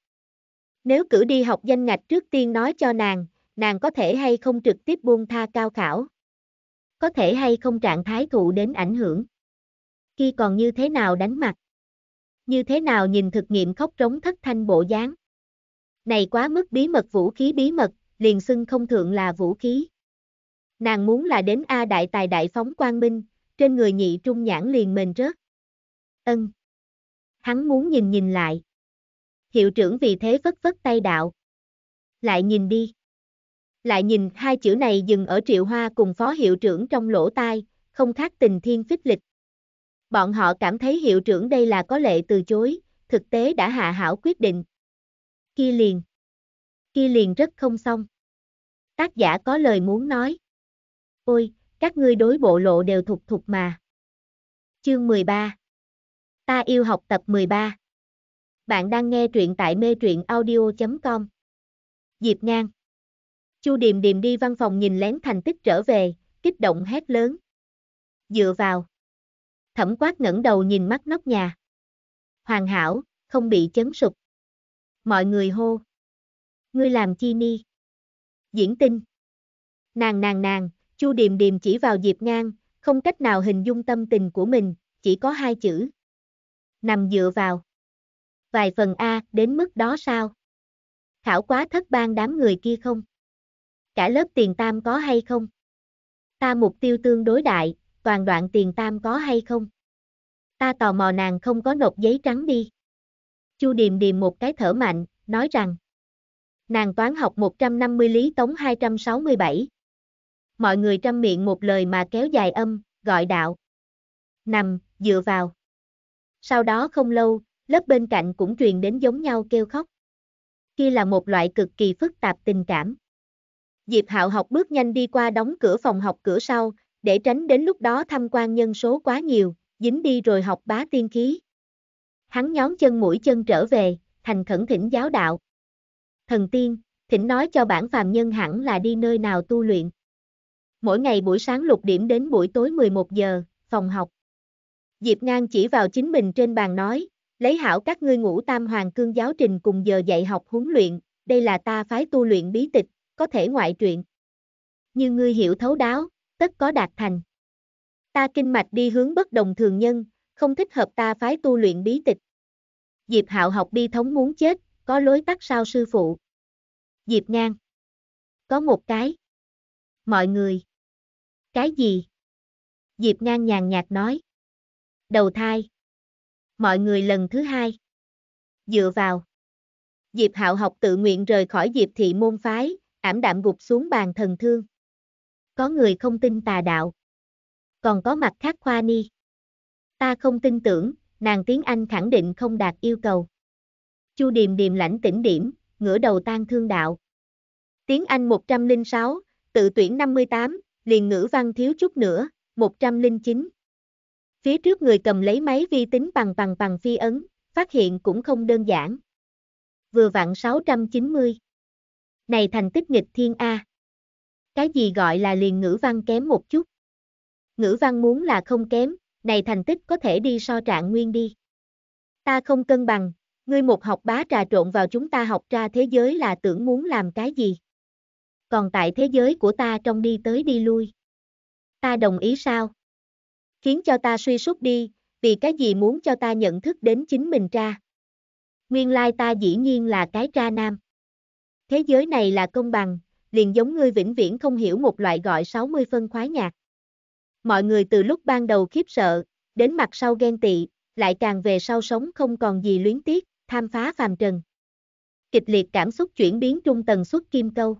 Nếu cử đi học danh ngạch trước tiên nói cho nàng, nàng có thể hay không trực tiếp buông tha cao khảo. Có thể hay không trạng thái thụ đến ảnh hưởng. Khi còn như thế nào đánh mặt. Như thế nào nhìn thực nghiệm khóc trống thất thanh bộ dáng. Này quá mức bí mật vũ khí bí mật, liền xưng không thượng là vũ khí. Nàng muốn là đến A đại tài đại phóng quang minh, trên người nhị trung nhãn liền mền rớt. Ân. Hắn muốn nhìn nhìn lại. Hiệu trưởng vì thế vất vất tay đạo. Lại nhìn đi. Lại nhìn hai chữ này dừng ở triệu hoa cùng phó hiệu trưởng trong lỗ tai, không khác tình thiên phích lịch. Bọn họ cảm thấy hiệu trưởng đây là có lệ từ chối, thực tế đã hạ hảo quyết định. Kia liền. Kia liền rất không xong. Tác giả có lời muốn nói. Ôi, các ngươi đối bộ lộ đều thuộc thuộc mà. Chương 13 Ta yêu học tập 13 Bạn đang nghe truyện tại mê truyện audio.com Diệp Ngang Chu Điềm Điềm đi văn phòng nhìn lén thành tích trở về, kích động hét lớn. Dựa vào Thẩm quát ngẩng đầu nhìn mắt nóc nhà. Hoàn hảo, không bị chấn sụp. Mọi người hô. Ngươi làm chi ni? Diễn tinh. Nàng nàng nàng, Chu Điềm Điềm chỉ vào Diệp Ngang, không cách nào hình dung tâm tình của mình, chỉ có hai chữ. Nằm dựa vào. Vài phần A, đến mức đó sao? Khảo quá thất bang đám người kia không? Cả lớp tiền tam có hay không? Ta mục tiêu tương đối đại, toàn đoạn tiền tam có hay không? Ta tò mò nàng không có nộp giấy trắng đi. Chu Điềm Điềm một cái thở mạnh, nói rằng. Nàng toán học 150 lý tống 267 mọi người trăm miệng một lời mà kéo dài âm, gọi đạo. Nằm, dựa vào. Sau đó không lâu, lớp bên cạnh cũng truyền đến giống nhau kêu khóc. khi là một loại cực kỳ phức tạp tình cảm. Diệp Hạo học bước nhanh đi qua đóng cửa phòng học cửa sau, để tránh đến lúc đó tham quan nhân số quá nhiều, dính đi rồi học bá tiên khí. Hắn nhón chân mũi chân trở về, thành khẩn thỉnh giáo đạo. Thần tiên, thỉnh nói cho bản phàm nhân hẳn là đi nơi nào tu luyện. Mỗi ngày buổi sáng lục điểm đến buổi tối 11 giờ, phòng học. Diệp Ngang chỉ vào chính mình trên bàn nói, lấy hảo các ngươi ngũ tam hoàng cương giáo trình cùng giờ dạy học huấn luyện, đây là ta phái tu luyện bí tịch, có thể ngoại truyện. Như ngươi hiểu thấu đáo, tất có đạt thành. Ta kinh mạch đi hướng bất đồng thường nhân, không thích hợp ta phái tu luyện bí tịch. Diệp Hạo học bi thống muốn chết, có lối tắt sao sư phụ. Diệp Ngang. Có một cái. Mọi người. Cái gì? Diệp ngang nhàn nhạt nói. Đầu thai. Mọi người lần thứ hai. Dựa vào. Diệp hạo học tự nguyện rời khỏi Diệp thị môn phái, ảm đạm gục xuống bàn thần thương. Có người không tin tà đạo. Còn có mặt khác khoa ni. Ta không tin tưởng, nàng tiếng Anh khẳng định không đạt yêu cầu. Chu Điềm Điềm lãnh tỉnh điểm, ngửa đầu tan thương đạo. Tiếng Anh 106, tự tuyển 58, liền ngữ văn thiếu chút nữa, 109. Phía trước người cầm lấy máy vi tính bằng bằng bằng phi ấn, phát hiện cũng không đơn giản. Vừa vặn 690. Này thành tích nghịch thiên A. Cái gì gọi là liền ngữ văn kém một chút? Ngữ văn muốn là không kém, này thành tích có thể đi so trạng nguyên đi. Ta không cân bằng, ngươi một học bá trà trộn vào chúng ta học ra thế giới là tưởng muốn làm cái gì? còn tại thế giới của ta trong đi tới đi lui. Ta đồng ý sao? Khiến cho ta suy sút đi, vì cái gì muốn cho ta nhận thức đến chính mình ra. Nguyên lai ta dĩ nhiên là cái tra nam. Thế giới này là công bằng, liền giống ngươi vĩnh viễn không hiểu một loại gọi 60 phân khoái nhạc. Mọi người từ lúc ban đầu khiếp sợ, đến mặt sau ghen tị, lại càng về sau sống không còn gì luyến tiếc, tham phá phàm trần. Kịch liệt cảm xúc chuyển biến trung tần suất kim câu.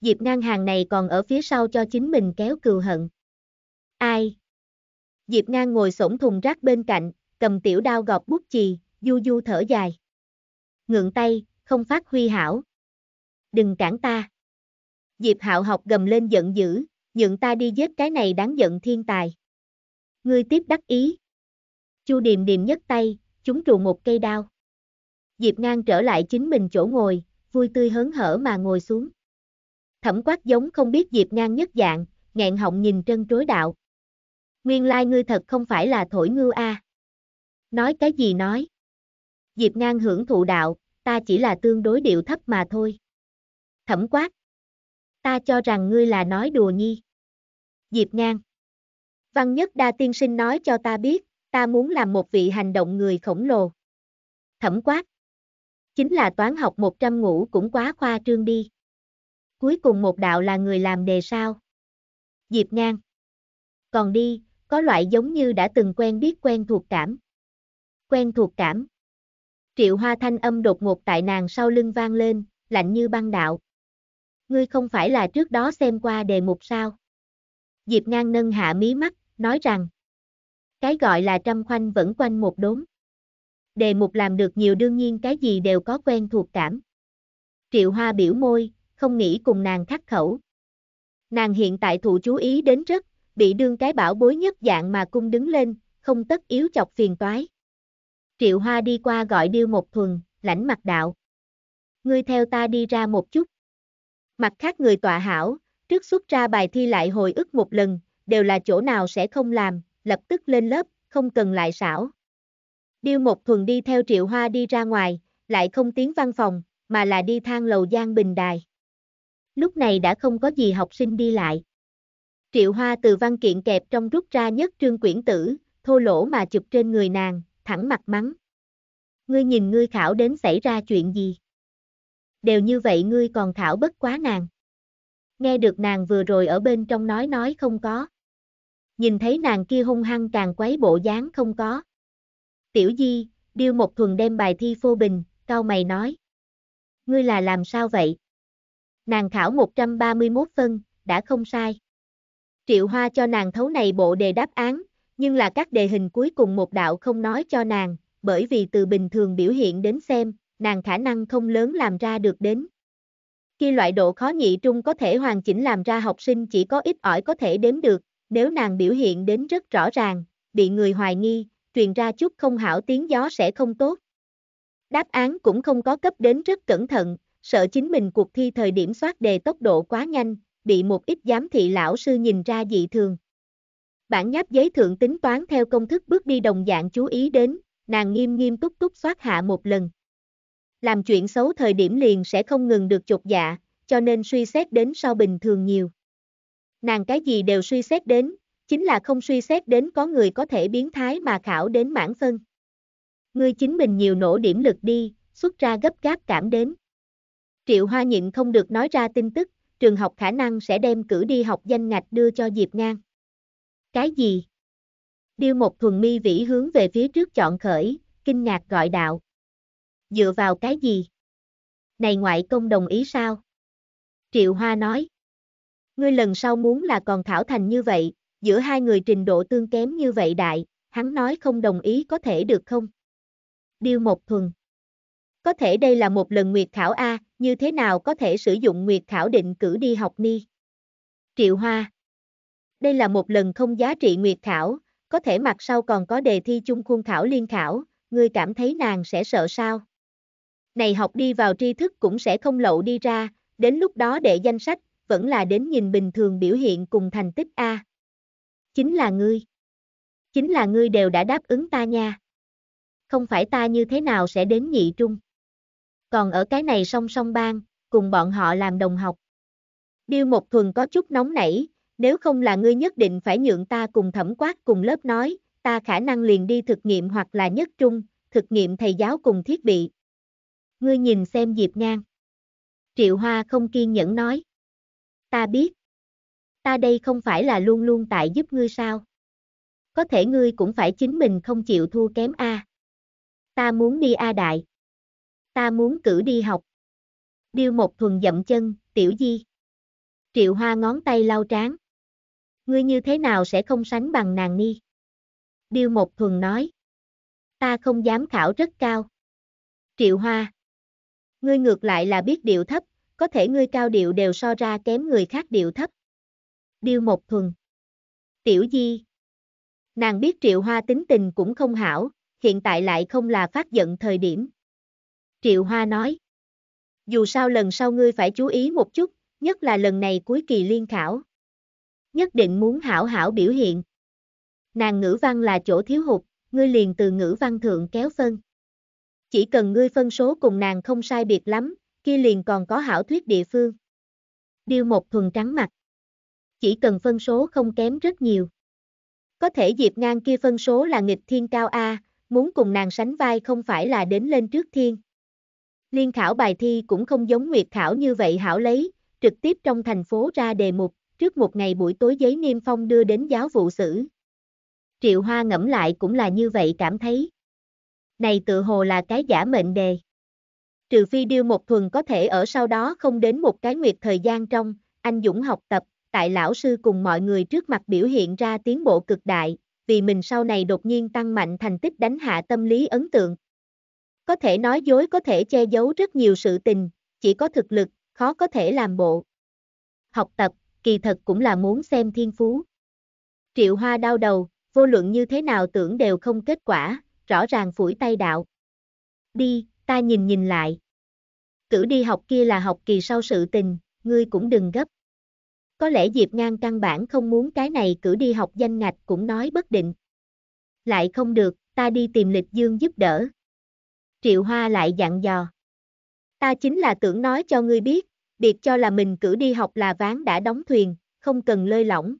Diệp ngang hàng này còn ở phía sau cho chính mình kéo cừu hận. Ai? Diệp ngang ngồi sổng thùng rác bên cạnh, cầm tiểu đao gọt bút chì, du du thở dài. Ngượng tay, không phát huy hảo. Đừng cản ta. Diệp hạo học gầm lên giận dữ, nhượng ta đi giết cái này đáng giận thiên tài. Ngươi tiếp đắc ý. Chu điềm điềm nhấc tay, chúng trù một cây đao. Diệp ngang trở lại chính mình chỗ ngồi, vui tươi hớn hở mà ngồi xuống thẩm quát giống không biết Diệp Ngang nhất dạng, nghẹn họng nhìn trân trối đạo. Nguyên lai ngươi thật không phải là thổi ngưu a. Nói cái gì nói? Diệp Ngang hưởng thụ đạo, ta chỉ là tương đối điệu thấp mà thôi. Thẩm quát. Ta cho rằng ngươi là nói đùa nhi. Diệp Ngang. Văn nhất đa tiên sinh nói cho ta biết, ta muốn làm một vị hành động người khổng lồ. Thẩm quát. Chính là toán học 100 ngũ cũng quá khoa trương đi. Cuối cùng một đạo là người làm đề sao? Diệp ngang. Còn đi, có loại giống như đã từng quen biết quen thuộc cảm. Quen thuộc cảm. Triệu hoa thanh âm đột ngột tại nàng sau lưng vang lên, lạnh như băng đạo. Ngươi không phải là trước đó xem qua đề mục sao? Diệp ngang nâng hạ mí mắt, nói rằng. Cái gọi là trăm khoanh vẫn quanh một đốm. Đề mục làm được nhiều đương nhiên cái gì đều có quen thuộc cảm. Triệu hoa biểu môi, không nghĩ cùng nàng khắc khẩu. Nàng hiện tại thụ chú ý đến rất, bị đương cái bảo bối nhất dạng mà cung đứng lên, không tất yếu chọc phiền toái. Triệu Hoa đi qua gọi điêu một thuần, lãnh mặt đạo. Ngươi theo ta đi ra một chút. Mặt khác người tọa hảo, trước xuất ra bài thi lại hồi ức một lần, đều là chỗ nào sẽ không làm, lập tức lên lớp, không cần lại xảo. Điêu một thuần đi theo Triệu Hoa đi ra ngoài, lại không tiến văn phòng, mà là đi thang lầu gian bình đài lúc này đã không có gì học sinh đi lại. Triệu Hoa từ văn kiện kẹp trong rút ra nhất trương quyển tử, thô lỗ mà chụp trên người nàng, thẳng mặt mắng. Ngươi nhìn ngươi khảo đến xảy ra chuyện gì? Đều như vậy ngươi còn khảo bất quá nàng. Nghe được nàng vừa rồi ở bên trong nói nói không có. Nhìn thấy nàng kia hung hăng càng quấy bộ dáng không có. Tiểu Di, Điêu Một Thuần đem bài thi phô bình, cao mày nói. Ngươi là làm sao vậy? Nàng khảo 131 phân, đã không sai. Triệu Hoa cho nàng thấu này bộ đề đáp án, nhưng là các đề hình cuối cùng một đạo không nói cho nàng, bởi vì từ bình thường biểu hiện đến xem, nàng khả năng không lớn làm ra được đến. Khi loại độ khó nhị trung có thể hoàn chỉnh làm ra học sinh chỉ có ít ỏi có thể đếm được, nếu nàng biểu hiện đến rất rõ ràng, bị người hoài nghi, truyền ra chút không hảo tiếng gió sẽ không tốt. Đáp án cũng không có cấp đến rất cẩn thận, sợ chính mình cuộc thi thời điểm soát đề tốc độ quá nhanh, bị một ít giám thị lão sư nhìn ra dị thường. Bản nháp giấy thượng tính toán theo công thức bước đi đồng dạng chú ý đến, nàng nghiêm nghiêm túc túc soát hạ một lần. Làm chuyện xấu thời điểm liền sẽ không ngừng được chột dạ, cho nên suy xét đến sau bình thường nhiều. Nàng cái gì đều suy xét đến, chính là không suy xét đến có người có thể biến thái mà khảo đến mãn phân. Ngươi chính mình nhiều nổ điểm lực đi, xuất ra gấp gáp cảm đến. Triệu Hoa nhịn không được nói ra tin tức, trường học khả năng sẽ đem cử đi học danh ngạch đưa cho Diệp Ngang. Cái gì? Điêu một thuần mi vĩ hướng về phía trước chọn khởi, kinh ngạc gọi đạo. Dựa vào cái gì? Này ngoại công đồng ý sao? Triệu Hoa nói. Ngươi lần sau muốn là còn thảo thành như vậy, giữa hai người trình độ tương kém như vậy đại, hắn nói không đồng ý có thể được không? Điêu một thuần có thể đây là một lần nguyệt khảo A, như thế nào có thể sử dụng nguyệt khảo định cử đi học ni. Triệu Hoa Đây là một lần không giá trị nguyệt khảo, có thể mặt sau còn có đề thi chung khuôn khảo liên khảo, ngươi cảm thấy nàng sẽ sợ sao? Này học đi vào tri thức cũng sẽ không lậu đi ra, đến lúc đó để danh sách, vẫn là đến nhìn bình thường biểu hiện cùng thành tích A. Chính là ngươi. Chính là ngươi đều đã đáp ứng ta nha. Không phải ta như thế nào sẽ đến nhị trung còn ở cái này song song bang, cùng bọn họ làm đồng học. Điêu một thuần có chút nóng nảy, nếu không là ngươi nhất định phải nhượng ta cùng thẩm quát cùng lớp nói, ta khả năng liền đi thực nghiệm hoặc là nhất trung, thực nghiệm thầy giáo cùng thiết bị. Ngươi nhìn xem Diệp Ngang. Triệu Hoa không kiên nhẫn nói. Ta biết. Ta đây không phải là luôn luôn tại giúp ngươi sao? Có thể ngươi cũng phải chính mình không chịu thua kém A. Ta muốn đi A Đại ta muốn cử đi học. Điêu một thuần dậm chân, tiểu di. Triệu hoa ngón tay lau trán. Ngươi như thế nào sẽ không sánh bằng nàng ni? Điêu một thuần nói. Ta không dám khảo rất cao. Triệu hoa. Ngươi ngược lại là biết điệu thấp, có thể ngươi cao điệu đều so ra kém người khác điệu thấp. Điêu một thuần. Tiểu di. Nàng biết triệu hoa tính tình cũng không hảo, hiện tại lại không là phát giận thời điểm. Triệu Hoa nói. Dù sao lần sau ngươi phải chú ý một chút, nhất là lần này cuối kỳ liên khảo. Nhất định muốn hảo hảo biểu hiện. Nàng ngữ văn là chỗ thiếu hụt, ngươi liền từ ngữ văn thượng kéo phân. Chỉ cần ngươi phân số cùng nàng không sai biệt lắm, kia liền còn có hảo thuyết địa phương. Điêu một thuần trắng mặt. Chỉ cần phân số không kém rất nhiều. Có thể Diệp Ngang kia phân số là nghịch thiên cao A, muốn cùng nàng sánh vai không phải là đến lên trước thiên. Liên khảo bài thi cũng không giống nguyệt khảo như vậy hảo lấy, trực tiếp trong thành phố ra đề mục, trước một ngày buổi tối giấy niêm phong đưa đến giáo vụ xử. Triệu Hoa ngẫm lại cũng là như vậy cảm thấy. Này tự hồ là cái giả mệnh đề. Trừ phi điêu một thuần có thể ở sau đó không đến một cái nguyệt thời gian trong, anh Dũng học tập, tại lão sư cùng mọi người trước mặt biểu hiện ra tiến bộ cực đại, vì mình sau này đột nhiên tăng mạnh thành tích đánh hạ tâm lý ấn tượng, có thể nói dối có thể che giấu rất nhiều sự tình, chỉ có thực lực, khó có thể làm bộ. Học tập, kỳ thật cũng là muốn xem thiên phú. Triệu Hoa đau đầu, vô luận như thế nào tưởng đều không kết quả, rõ ràng phủi tay đạo. Đi, ta nhìn nhìn lại. Cử đi học kia là học kỳ sau sự tình, ngươi cũng đừng gấp. Có lẽ Diệp Ngang căn bản không muốn cái này cử đi học danh ngạch cũng nói bất định. Lại không được, ta đi tìm lịch dương giúp đỡ, Triệu Hoa lại dặn dò. Ta chính là tưởng nói cho ngươi biết, biệt cho là mình cử đi học là ván đã đóng thuyền, không cần lơi lỏng.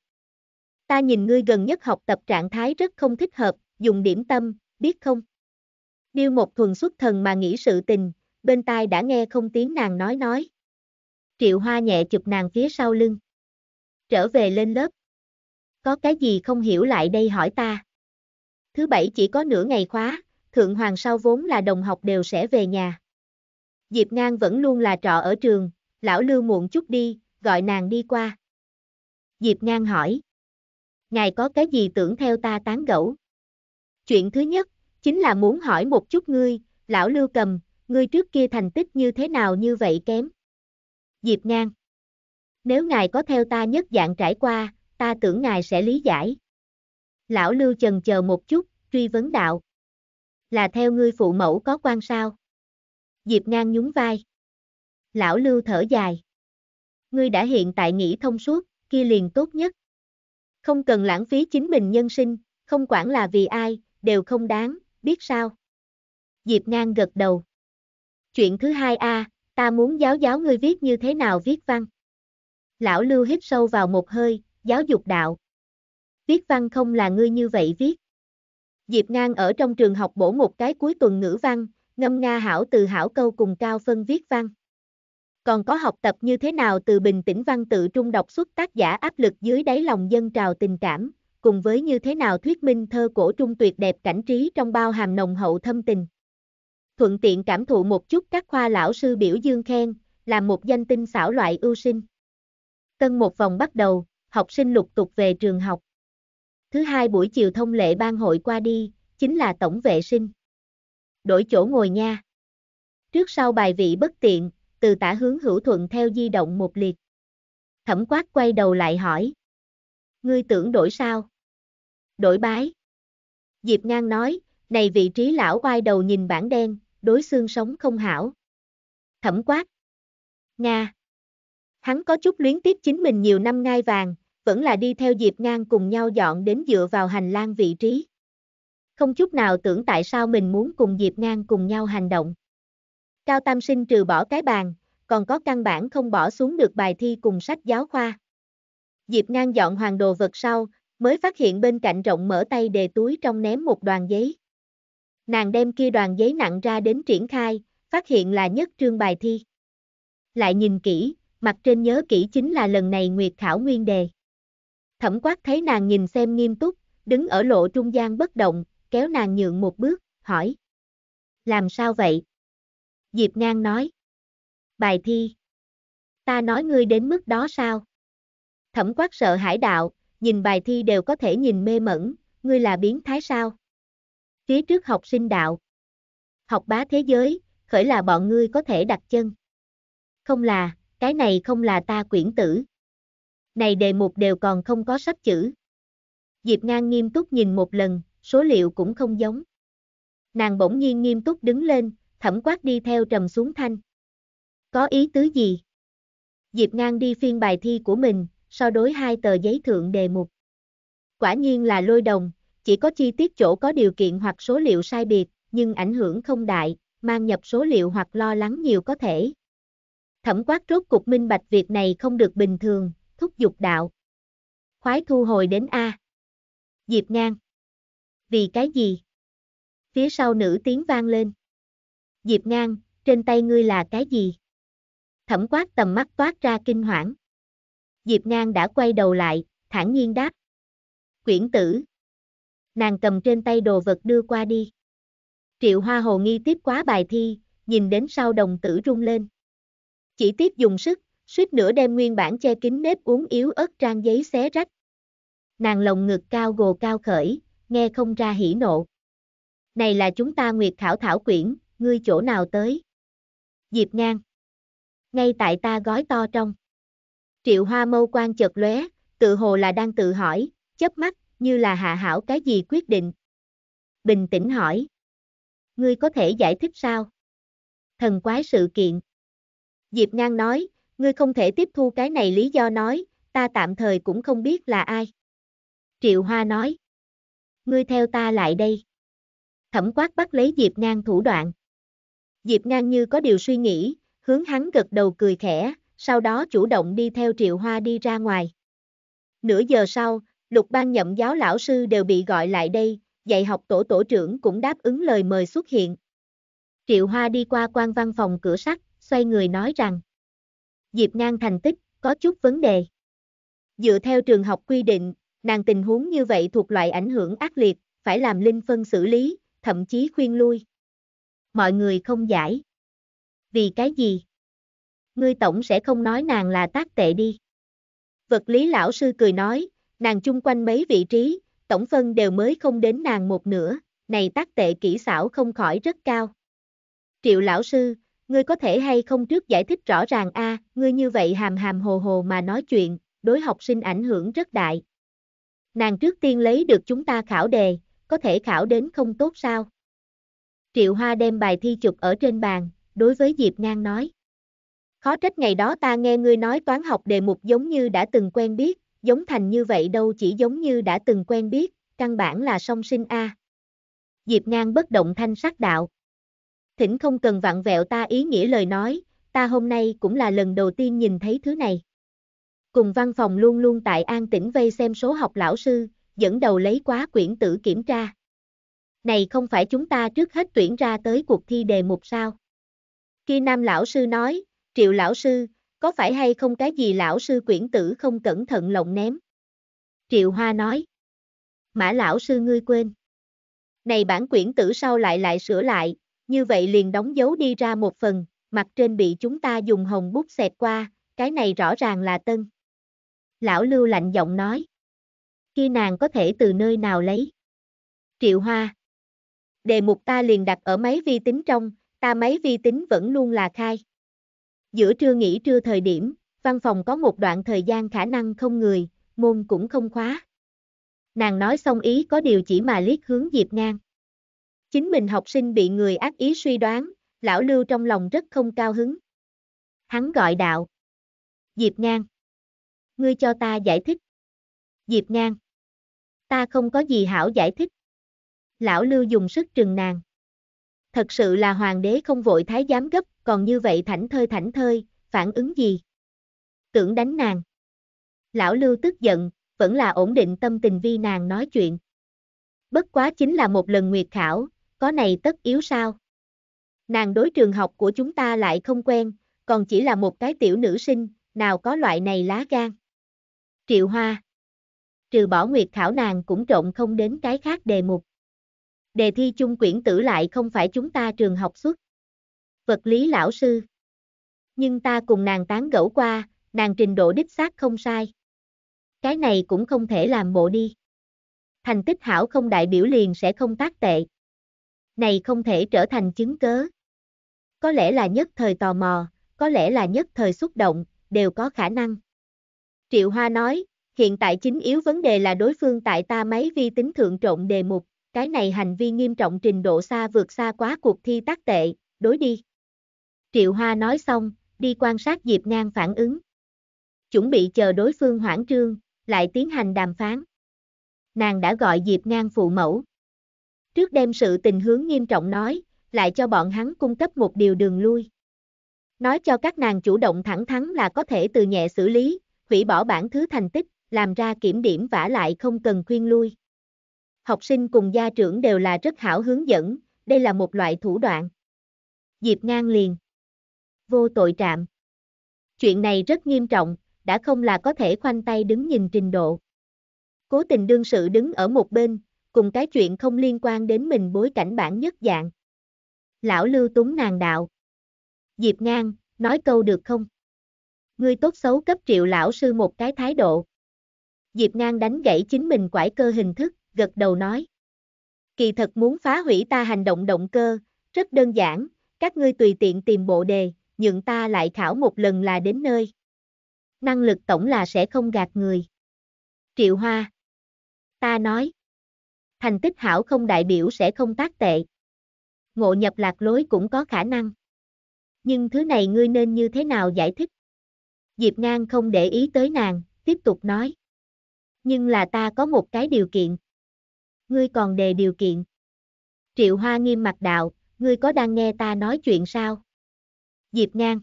Ta nhìn ngươi gần nhất học tập trạng thái rất không thích hợp, dùng điểm tâm, biết không? Điêu một thuần xuất thần mà nghĩ sự tình, bên tai đã nghe không tiếng nàng nói nói. Triệu Hoa nhẹ chụp nàng phía sau lưng. Trở về lên lớp. Có cái gì không hiểu lại đây hỏi ta. Thứ bảy chỉ có nửa ngày khóa, Thượng Hoàng sau vốn là đồng học đều sẽ về nhà. Diệp Ngang vẫn luôn là trọ ở trường, lão lưu muộn chút đi, gọi nàng đi qua. Diệp Ngang hỏi. Ngài có cái gì tưởng theo ta tán gẫu? Chuyện thứ nhất, chính là muốn hỏi một chút ngươi, lão lưu cầm, ngươi trước kia thành tích như thế nào như vậy kém? Diệp Ngang. Nếu ngài có theo ta nhất dạng trải qua, ta tưởng ngài sẽ lý giải. Lão lưu chần chờ một chút, truy vấn đạo, là theo ngươi phụ mẫu có quan sao? Diệp ngang nhún vai. Lão lưu thở dài. Ngươi đã hiện tại nghĩ thông suốt, kia liền tốt nhất. Không cần lãng phí chính mình nhân sinh, không quản là vì ai, đều không đáng, biết sao? Diệp ngang gật đầu. Chuyện thứ hai a, ta muốn giáo giáo ngươi viết như thế nào viết văn. Lão lưu hít sâu vào một hơi, giáo dục đạo. Viết văn không là ngươi như vậy viết. Diệp Ngang ở trong trường học bổ một cái cuối tuần ngữ văn, ngâm nga hảo từ hảo câu cùng cao phân viết văn. Còn có học tập như thế nào từ bình tĩnh văn tự trung đọc xuất tác giả áp lực dưới đáy lòng dân trào tình cảm, cùng với như thế nào thuyết minh thơ cổ trung tuyệt đẹp cảnh trí trong bao hàm nồng hậu thâm tình. Thuận tiện cảm thụ một chút các khoa lão sư biểu dương khen, làm một danh tinh xảo loại ưu sinh. Tân một vòng bắt đầu, học sinh lục tục về trường học thứ hai buổi chiều thông lệ ban hội qua đi, chính là tổng vệ sinh. Đổi chỗ ngồi nha. Trước sau bài vị bất tiện, từ tả hướng hữu thuận theo di động một liệt. Thẩm quát quay đầu lại hỏi. Ngươi tưởng đổi sao? Đổi bái. Diệp ngang nói, này vị trí lão quay đầu nhìn bản đen, đối xương sống không hảo. Thẩm quát. Nga. Hắn có chút luyến tiếc chính mình nhiều năm ngai vàng, vẫn là đi theo Diệp Ngang cùng nhau dọn đến dựa vào hành lang vị trí. Không chút nào tưởng tại sao mình muốn cùng Diệp Ngang cùng nhau hành động. Cao Tam Sinh trừ bỏ cái bàn, còn có căn bản không bỏ xuống được bài thi cùng sách giáo khoa. Diệp Ngang dọn hoàng đồ vật sau, mới phát hiện bên cạnh rộng mở tay đề túi trong ném một đoàn giấy. Nàng đem kia đoàn giấy nặng ra đến triển khai, phát hiện là nhất trương bài thi. Lại nhìn kỹ, mặt trên nhớ kỹ chính là lần này Nguyệt Khảo Nguyên đề. Thẩm quát thấy nàng nhìn xem nghiêm túc, đứng ở lộ trung gian bất động, kéo nàng nhượng một bước, hỏi. Làm sao vậy? Diệp ngang nói. Bài thi. Ta nói ngươi đến mức đó sao? Thẩm quát sợ hải đạo, nhìn bài thi đều có thể nhìn mê mẩn, ngươi là biến thái sao? Phía trước học sinh đạo. Học bá thế giới, khởi là bọn ngươi có thể đặt chân. Không là, cái này không là ta quyển tử này đề mục đều còn không có sách chữ. Diệp Ngang nghiêm túc nhìn một lần, số liệu cũng không giống. Nàng bỗng nhiên nghiêm túc đứng lên, thẩm quát đi theo trầm xuống thanh. Có ý tứ gì? Diệp Ngang đi phiên bài thi của mình, so đối hai tờ giấy thượng đề mục. Quả nhiên là lôi đồng, chỉ có chi tiết chỗ có điều kiện hoặc số liệu sai biệt, nhưng ảnh hưởng không đại, mang nhập số liệu hoặc lo lắng nhiều có thể. Thẩm quát rốt cục minh bạch việc này không được bình thường, thúc dục đạo. Khoái thu hồi đến A. Diệp ngang. Vì cái gì? Phía sau nữ tiếng vang lên. Diệp ngang, trên tay ngươi là cái gì? Thẩm quát tầm mắt toát ra kinh hoảng. Diệp ngang đã quay đầu lại, thản nhiên đáp. Quyển tử. Nàng cầm trên tay đồ vật đưa qua đi. Triệu Hoa Hồ nghi tiếp quá bài thi, nhìn đến sau đồng tử rung lên. Chỉ tiếp dùng sức, suýt nữa đem nguyên bản che kín nếp uống yếu ớt trang giấy xé rách. Nàng lồng ngực cao gồ cao khởi, nghe không ra hỉ nộ. Này là chúng ta nguyệt thảo thảo quyển, ngươi chỗ nào tới? Diệp ngang. Ngay tại ta gói to trong. Triệu hoa mâu quan chợt lóe, tự hồ là đang tự hỏi, chớp mắt, như là hạ hảo cái gì quyết định. Bình tĩnh hỏi. Ngươi có thể giải thích sao? Thần quái sự kiện. Diệp ngang nói, Ngươi không thể tiếp thu cái này lý do nói, ta tạm thời cũng không biết là ai. Triệu Hoa nói. Ngươi theo ta lại đây. Thẩm quát bắt lấy Diệp Ngang thủ đoạn. Diệp Ngang như có điều suy nghĩ, hướng hắn gật đầu cười khẽ, sau đó chủ động đi theo Triệu Hoa đi ra ngoài. Nửa giờ sau, lục ban nhậm giáo lão sư đều bị gọi lại đây, dạy học tổ tổ trưởng cũng đáp ứng lời mời xuất hiện. Triệu Hoa đi qua quan văn phòng cửa sắt, xoay người nói rằng. Diệp Nhan thành tích, có chút vấn đề. Dựa theo trường học quy định, nàng tình huống như vậy thuộc loại ảnh hưởng ác liệt, phải làm Linh Phân xử lý, thậm chí khuyên lui. Mọi người không giải. Vì cái gì? Ngươi tổng sẽ không nói nàng là tác tệ đi. Vật lý lão sư cười nói, nàng chung quanh mấy vị trí, tổng phân đều mới không đến nàng một nửa, này tác tệ kỹ xảo không khỏi rất cao. Triệu lão sư, Ngươi có thể hay không trước giải thích rõ ràng a, à, ngươi như vậy hàm hàm hồ hồ mà nói chuyện, đối học sinh ảnh hưởng rất đại. Nàng trước tiên lấy được chúng ta khảo đề, có thể khảo đến không tốt sao? Triệu Hoa đem bài thi chụp ở trên bàn, đối với Diệp Ngang nói. Khó trách ngày đó ta nghe ngươi nói toán học đề mục giống như đã từng quen biết, giống thành như vậy đâu chỉ giống như đã từng quen biết, căn bản là song sinh A. Diệp Ngang bất động thanh sắc đạo thỉnh không cần vặn vẹo ta ý nghĩa lời nói, ta hôm nay cũng là lần đầu tiên nhìn thấy thứ này. Cùng văn phòng luôn luôn tại An Tĩnh vây xem số học lão sư, dẫn đầu lấy quá quyển tử kiểm tra. Này không phải chúng ta trước hết tuyển ra tới cuộc thi đề mục sao? Khi nam lão sư nói, triệu lão sư, có phải hay không cái gì lão sư quyển tử không cẩn thận lộng ném? Triệu Hoa nói. Mã lão sư ngươi quên. Này bản quyển tử sau lại lại sửa lại, như vậy liền đóng dấu đi ra một phần, mặt trên bị chúng ta dùng hồng bút xẹt qua, cái này rõ ràng là tân. Lão Lưu lạnh giọng nói. Khi nàng có thể từ nơi nào lấy? Triệu Hoa. Đề mục ta liền đặt ở máy vi tính trong, ta máy vi tính vẫn luôn là khai. Giữa trưa nghỉ trưa thời điểm, văn phòng có một đoạn thời gian khả năng không người, môn cũng không khóa. Nàng nói xong ý có điều chỉ mà liếc hướng Diệp Ngang. Chính mình học sinh bị người ác ý suy đoán, lão lưu trong lòng rất không cao hứng. Hắn gọi đạo. Diệp ngang. Ngươi cho ta giải thích. Diệp ngang. Ta không có gì hảo giải thích. Lão lưu dùng sức trừng nàng. Thật sự là hoàng đế không vội thái giám gấp, còn như vậy thảnh thơi thảnh thơi, phản ứng gì? Tưởng đánh nàng. Lão lưu tức giận, vẫn là ổn định tâm tình vi nàng nói chuyện. Bất quá chính là một lần nguyệt khảo, có này tất yếu sao? Nàng đối trường học của chúng ta lại không quen, còn chỉ là một cái tiểu nữ sinh, nào có loại này lá gan. Triệu Hoa Trừ bỏ nguyệt Thảo nàng cũng trộn không đến cái khác đề mục. Đề thi chung quyển tử lại không phải chúng ta trường học xuất. Vật lý lão sư Nhưng ta cùng nàng tán gẫu qua, nàng trình độ đích xác không sai. Cái này cũng không thể làm bộ đi. Thành tích hảo không đại biểu liền sẽ không tác tệ này không thể trở thành chứng cớ. Có lẽ là nhất thời tò mò, có lẽ là nhất thời xúc động, đều có khả năng. Triệu Hoa nói, hiện tại chính yếu vấn đề là đối phương tại ta máy vi tính thượng trộn đề mục, cái này hành vi nghiêm trọng trình độ xa vượt xa quá cuộc thi tác tệ, đối đi. Triệu Hoa nói xong, đi quan sát Diệp Ngang phản ứng. Chuẩn bị chờ đối phương hoảng trương, lại tiến hành đàm phán. Nàng đã gọi Diệp Ngang phụ mẫu, trước đem sự tình hướng nghiêm trọng nói, lại cho bọn hắn cung cấp một điều đường lui. Nói cho các nàng chủ động thẳng thắn là có thể từ nhẹ xử lý, hủy bỏ bản thứ thành tích, làm ra kiểm điểm vả lại không cần khuyên lui. Học sinh cùng gia trưởng đều là rất hảo hướng dẫn, đây là một loại thủ đoạn. Diệp ngang liền. Vô tội trạm. Chuyện này rất nghiêm trọng, đã không là có thể khoanh tay đứng nhìn trình độ. Cố tình đương sự đứng ở một bên, cùng cái chuyện không liên quan đến mình bối cảnh bản nhất dạng. Lão lưu túng nàng đạo. Diệp ngang, nói câu được không? Ngươi tốt xấu cấp triệu lão sư một cái thái độ. Diệp ngang đánh gãy chính mình quải cơ hình thức, gật đầu nói. Kỳ thật muốn phá hủy ta hành động động cơ, rất đơn giản, các ngươi tùy tiện tìm bộ đề, nhưng ta lại khảo một lần là đến nơi. Năng lực tổng là sẽ không gạt người. Triệu Hoa. Ta nói thành tích hảo không đại biểu sẽ không tác tệ. Ngộ nhập lạc lối cũng có khả năng. Nhưng thứ này ngươi nên như thế nào giải thích? Diệp Ngang không để ý tới nàng, tiếp tục nói. Nhưng là ta có một cái điều kiện. Ngươi còn đề điều kiện. Triệu Hoa nghiêm mặt đạo, ngươi có đang nghe ta nói chuyện sao? Diệp Ngang.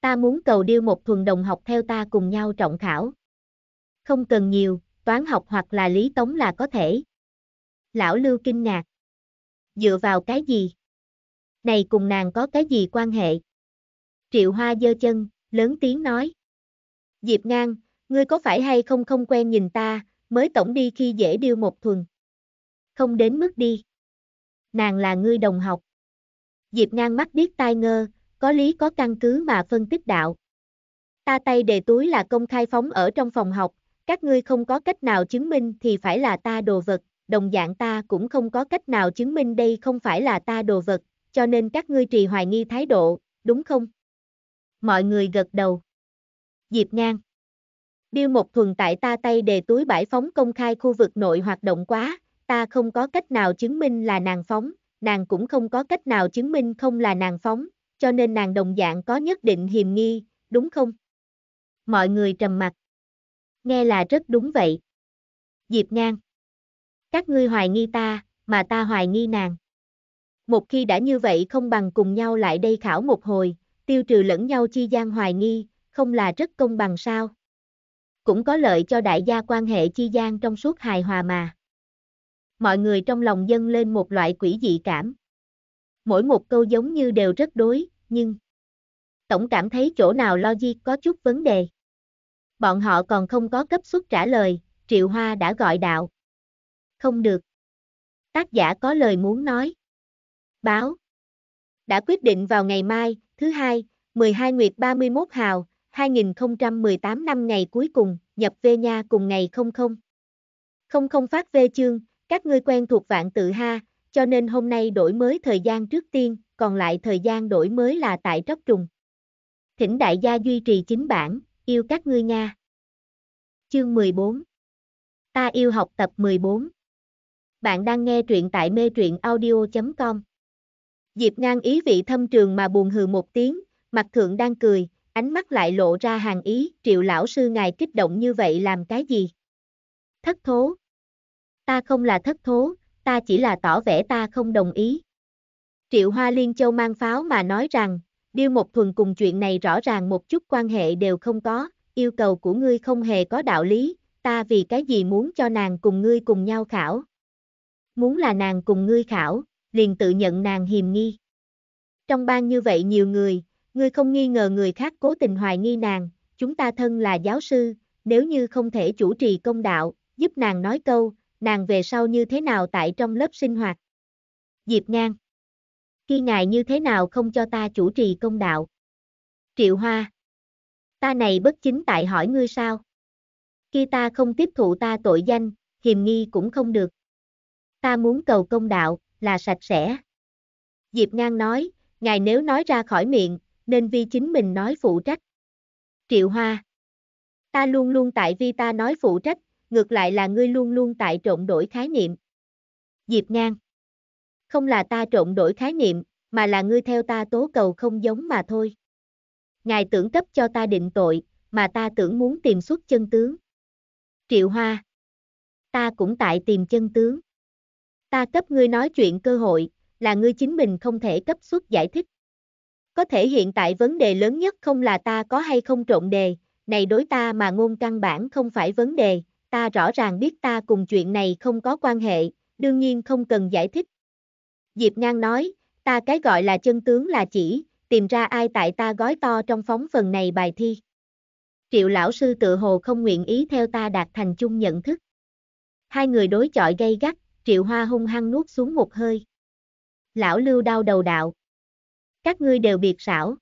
Ta muốn cầu điêu một thuần đồng học theo ta cùng nhau trọng khảo. Không cần nhiều, toán học hoặc là lý tống là có thể lão lưu kinh ngạc. Dựa vào cái gì? Này cùng nàng có cái gì quan hệ? Triệu Hoa dơ chân, lớn tiếng nói. Diệp Ngang, ngươi có phải hay không không quen nhìn ta, mới tổng đi khi dễ điêu một thuần. Không đến mức đi. Nàng là ngươi đồng học. Diệp Ngang mắt biết tai ngơ, có lý có căn cứ mà phân tích đạo. Ta tay đề túi là công khai phóng ở trong phòng học, các ngươi không có cách nào chứng minh thì phải là ta đồ vật, đồng dạng ta cũng không có cách nào chứng minh đây không phải là ta đồ vật, cho nên các ngươi trì hoài nghi thái độ, đúng không? Mọi người gật đầu. Diệp Ngang Điêu một thuần tại ta tay đề túi bãi phóng công khai khu vực nội hoạt động quá, ta không có cách nào chứng minh là nàng phóng, nàng cũng không có cách nào chứng minh không là nàng phóng, cho nên nàng đồng dạng có nhất định hiềm nghi, đúng không? Mọi người trầm mặt. Nghe là rất đúng vậy. Diệp Ngang các ngươi hoài nghi ta, mà ta hoài nghi nàng. Một khi đã như vậy không bằng cùng nhau lại đây khảo một hồi, tiêu trừ lẫn nhau chi gian hoài nghi, không là rất công bằng sao. Cũng có lợi cho đại gia quan hệ chi gian trong suốt hài hòa mà. Mọi người trong lòng dâng lên một loại quỷ dị cảm. Mỗi một câu giống như đều rất đối, nhưng tổng cảm thấy chỗ nào logic có chút vấn đề. Bọn họ còn không có cấp suất trả lời, Triệu Hoa đã gọi đạo không được. Tác giả có lời muốn nói. Báo. Đã quyết định vào ngày mai, thứ hai, 12 Nguyệt 31 Hào, 2018 năm ngày cuối cùng, nhập về nha cùng ngày không không. Không không phát về chương, các ngươi quen thuộc vạn tự ha, cho nên hôm nay đổi mới thời gian trước tiên, còn lại thời gian đổi mới là tại tróc trùng. Thỉnh đại gia duy trì chính bản, yêu các ngươi nha. Chương 14 Ta yêu học tập 14 bạn đang nghe truyện tại mê truyện audio.com. Diệp ngang ý vị thâm trường mà buồn hừ một tiếng, mặt thượng đang cười, ánh mắt lại lộ ra hàng ý, triệu lão sư ngài kích động như vậy làm cái gì? Thất thố. Ta không là thất thố, ta chỉ là tỏ vẻ ta không đồng ý. Triệu Hoa Liên Châu mang pháo mà nói rằng, Điêu Một Thuần cùng chuyện này rõ ràng một chút quan hệ đều không có, yêu cầu của ngươi không hề có đạo lý, ta vì cái gì muốn cho nàng cùng ngươi cùng nhau khảo muốn là nàng cùng ngươi khảo, liền tự nhận nàng hiềm nghi. Trong ban như vậy nhiều người, ngươi không nghi ngờ người khác cố tình hoài nghi nàng, chúng ta thân là giáo sư, nếu như không thể chủ trì công đạo, giúp nàng nói câu, nàng về sau như thế nào tại trong lớp sinh hoạt. Diệp Ngang Khi ngài như thế nào không cho ta chủ trì công đạo? Triệu Hoa Ta này bất chính tại hỏi ngươi sao? Khi ta không tiếp thụ ta tội danh, hiềm nghi cũng không được ta muốn cầu công đạo, là sạch sẽ. Diệp Ngang nói, ngài nếu nói ra khỏi miệng, nên vi chính mình nói phụ trách. Triệu Hoa Ta luôn luôn tại vi ta nói phụ trách, ngược lại là ngươi luôn luôn tại trộn đổi khái niệm. Diệp Ngang Không là ta trộn đổi khái niệm, mà là ngươi theo ta tố cầu không giống mà thôi. Ngài tưởng cấp cho ta định tội, mà ta tưởng muốn tìm xuất chân tướng. Triệu Hoa Ta cũng tại tìm chân tướng ta cấp ngươi nói chuyện cơ hội, là ngươi chính mình không thể cấp suất giải thích. Có thể hiện tại vấn đề lớn nhất không là ta có hay không trộn đề, này đối ta mà ngôn căn bản không phải vấn đề, ta rõ ràng biết ta cùng chuyện này không có quan hệ, đương nhiên không cần giải thích. Diệp Ngang nói, ta cái gọi là chân tướng là chỉ, tìm ra ai tại ta gói to trong phóng phần này bài thi. Triệu lão sư tự hồ không nguyện ý theo ta đạt thành chung nhận thức. Hai người đối chọi gây gắt, Triệu Hoa hung hăng nuốt xuống một hơi. Lão Lưu đau đầu đạo. Các ngươi đều biệt xảo.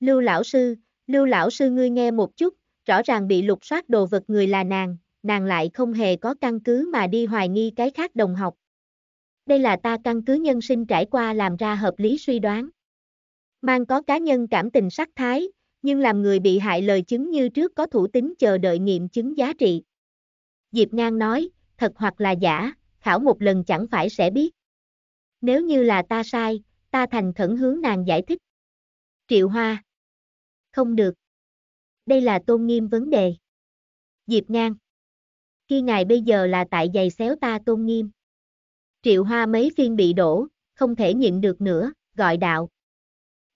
Lưu lão sư, Lưu lão sư ngươi nghe một chút, rõ ràng bị lục soát đồ vật người là nàng, nàng lại không hề có căn cứ mà đi hoài nghi cái khác đồng học. Đây là ta căn cứ nhân sinh trải qua làm ra hợp lý suy đoán. Mang có cá nhân cảm tình sắc thái, nhưng làm người bị hại lời chứng như trước có thủ tính chờ đợi nghiệm chứng giá trị. Diệp Ngang nói, thật hoặc là giả, khảo một lần chẳng phải sẽ biết. Nếu như là ta sai, ta thành khẩn hướng nàng giải thích. Triệu Hoa. Không được. Đây là tôn nghiêm vấn đề. Diệp Ngang. Khi ngài bây giờ là tại giày xéo ta tôn nghiêm. Triệu Hoa mấy phiên bị đổ, không thể nhịn được nữa, gọi đạo.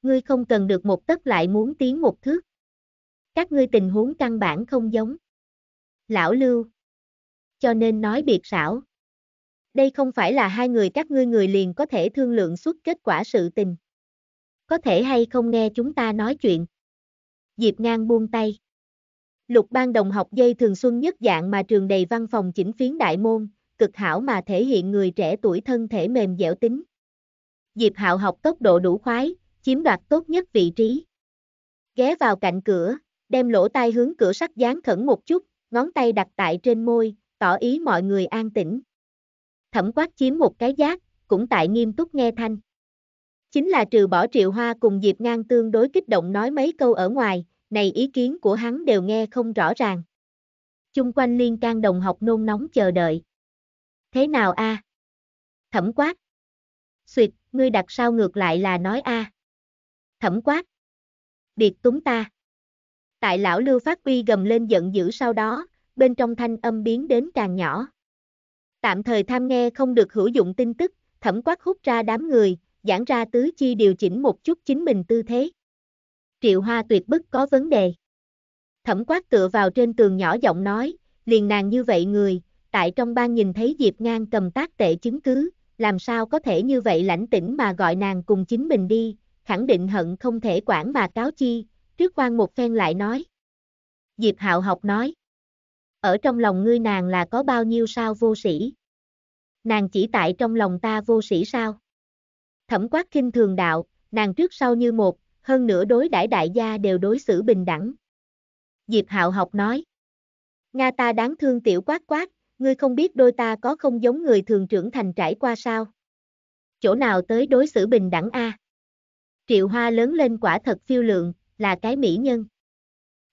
Ngươi không cần được một tấc lại muốn tiến một thước. Các ngươi tình huống căn bản không giống. Lão Lưu. Cho nên nói biệt xảo. Đây không phải là hai người các ngươi người liền có thể thương lượng suốt kết quả sự tình. Có thể hay không nghe chúng ta nói chuyện. Diệp ngang buông tay. Lục ban đồng học dây thường xuân nhất dạng mà trường đầy văn phòng chỉnh phiến đại môn, cực hảo mà thể hiện người trẻ tuổi thân thể mềm dẻo tính. Diệp hạo học tốc độ đủ khoái, chiếm đoạt tốt nhất vị trí. Ghé vào cạnh cửa, đem lỗ tai hướng cửa sắt dán khẩn một chút, ngón tay đặt tại trên môi, tỏ ý mọi người an tĩnh thẩm quát chiếm một cái giác, cũng tại nghiêm túc nghe thanh. Chính là trừ bỏ triệu hoa cùng Diệp ngang tương đối kích động nói mấy câu ở ngoài, này ý kiến của hắn đều nghe không rõ ràng. Chung quanh liên can đồng học nôn nóng chờ đợi. Thế nào a? Thẩm quát. Xuyệt, ngươi đặt sao ngược lại là nói a? Thẩm quát. Điệt túng ta. Tại lão lưu phát uy gầm lên giận dữ sau đó, bên trong thanh âm biến đến càng nhỏ tạm thời tham nghe không được hữu dụng tin tức, thẩm quát hút ra đám người, giảng ra tứ chi điều chỉnh một chút chính mình tư thế. Triệu Hoa tuyệt bức có vấn đề. Thẩm quát tựa vào trên tường nhỏ giọng nói, liền nàng như vậy người, tại trong ban nhìn thấy Diệp Ngang cầm tác tệ chứng cứ, làm sao có thể như vậy lãnh tĩnh mà gọi nàng cùng chính mình đi, khẳng định hận không thể quản mà cáo chi, trước quan một phen lại nói. Diệp Hạo học nói ở trong lòng ngươi nàng là có bao nhiêu sao vô sĩ. Nàng chỉ tại trong lòng ta vô sĩ sao? Thẩm quát kinh thường đạo, nàng trước sau như một, hơn nữa đối đãi đại gia đều đối xử bình đẳng. Diệp Hạo học nói. Nga ta đáng thương tiểu quát quát, ngươi không biết đôi ta có không giống người thường trưởng thành trải qua sao? Chỗ nào tới đối xử bình đẳng a? À? Triệu Hoa lớn lên quả thật phiêu lượng, là cái mỹ nhân.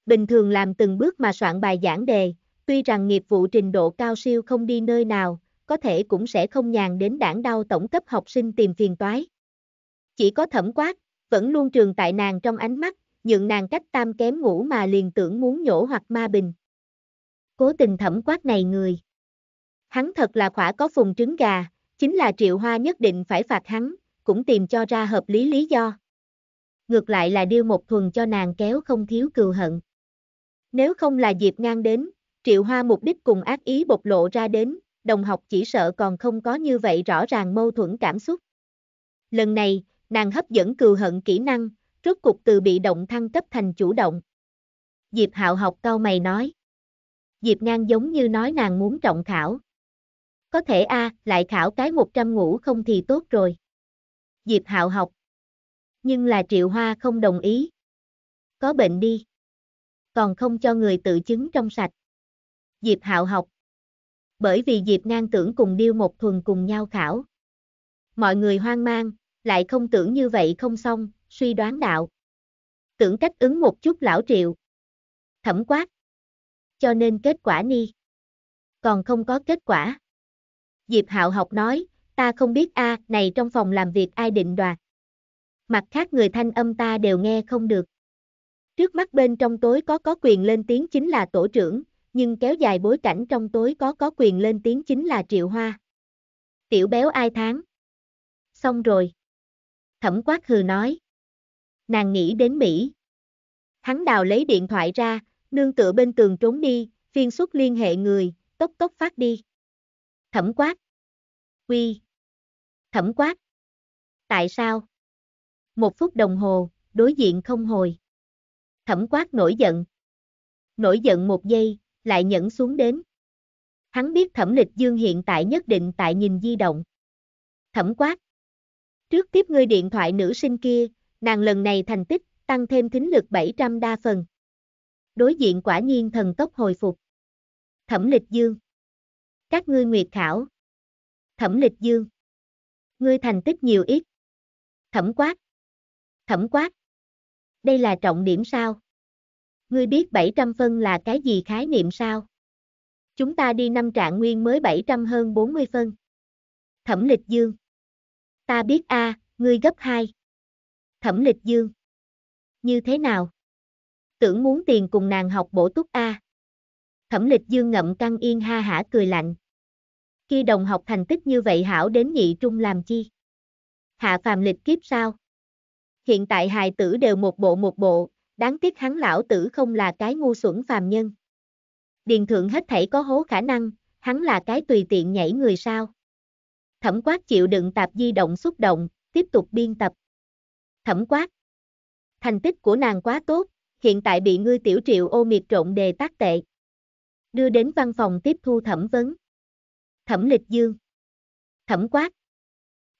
Bình thường làm từng bước mà soạn bài giảng đề, Tuy rằng nghiệp vụ trình độ cao siêu không đi nơi nào, có thể cũng sẽ không nhàn đến đảng đau tổng cấp học sinh tìm phiền toái. Chỉ có thẩm quát, vẫn luôn trường tại nàng trong ánh mắt, nhượng nàng cách tam kém ngủ mà liền tưởng muốn nhổ hoặc ma bình. Cố tình thẩm quát này người. Hắn thật là khỏa có phùng trứng gà, chính là triệu hoa nhất định phải phạt hắn, cũng tìm cho ra hợp lý lý do. Ngược lại là điêu một thuần cho nàng kéo không thiếu cừu hận. Nếu không là dịp ngang đến, Triệu Hoa mục đích cùng ác ý bộc lộ ra đến, đồng học chỉ sợ còn không có như vậy rõ ràng mâu thuẫn cảm xúc. Lần này, nàng hấp dẫn cừu hận kỹ năng, rốt cục từ bị động thăng cấp thành chủ động. Diệp Hạo học cao mày nói. Diệp Ngang giống như nói nàng muốn trọng khảo. Có thể a, lại khảo cái 100 ngủ không thì tốt rồi. Diệp Hạo học. Nhưng là Triệu Hoa không đồng ý. Có bệnh đi. Còn không cho người tự chứng trong sạch. Diệp Hạo học. Bởi vì Diệp ngang tưởng cùng Điêu một thuần cùng nhau khảo. Mọi người hoang mang, lại không tưởng như vậy không xong, suy đoán đạo. Tưởng cách ứng một chút lão triệu. Thẩm quát. Cho nên kết quả ni. Còn không có kết quả. Diệp Hạo học nói, ta không biết a à, này trong phòng làm việc ai định đoạt. Mặt khác người thanh âm ta đều nghe không được. Trước mắt bên trong tối có có quyền lên tiếng chính là tổ trưởng, nhưng kéo dài bối cảnh trong tối có có quyền lên tiếng chính là Triệu Hoa. Tiểu béo ai tháng? Xong rồi. Thẩm quát hừ nói. Nàng nghĩ đến Mỹ. Hắn đào lấy điện thoại ra, nương tựa bên tường trốn đi, phiên xuất liên hệ người, tốc tốc phát đi. Thẩm quát. Quy. Thẩm quát. Tại sao? Một phút đồng hồ, đối diện không hồi. Thẩm quát nổi giận. Nổi giận một giây, lại nhẫn xuống đến. Hắn biết thẩm lịch dương hiện tại nhất định tại nhìn di động. Thẩm quát. Trước tiếp ngươi điện thoại nữ sinh kia, nàng lần này thành tích, tăng thêm thính lực 700 đa phần. Đối diện quả nhiên thần tốc hồi phục. Thẩm lịch dương. Các ngươi nguyệt khảo. Thẩm lịch dương. Ngươi thành tích nhiều ít. Thẩm quát. Thẩm quát. Đây là trọng điểm sao? Ngươi biết 700 phân là cái gì khái niệm sao? Chúng ta đi năm trạng nguyên mới 700 hơn 40 phân. Thẩm Lịch Dương. Ta biết A, ngươi gấp 2. Thẩm Lịch Dương. Như thế nào? Tưởng muốn tiền cùng nàng học bổ túc A. Thẩm Lịch Dương ngậm căng yên ha hả cười lạnh. Khi đồng học thành tích như vậy hảo đến nhị trung làm chi? Hạ phàm lịch kiếp sao? Hiện tại hài tử đều một bộ một bộ, đáng tiếc hắn lão tử không là cái ngu xuẩn phàm nhân. Điền thượng hết thảy có hố khả năng, hắn là cái tùy tiện nhảy người sao. Thẩm quát chịu đựng tạp di động xúc động, tiếp tục biên tập. Thẩm quát. Thành tích của nàng quá tốt, hiện tại bị ngươi tiểu triệu ô miệt trộn đề tác tệ. Đưa đến văn phòng tiếp thu thẩm vấn. Thẩm lịch dương. Thẩm quát.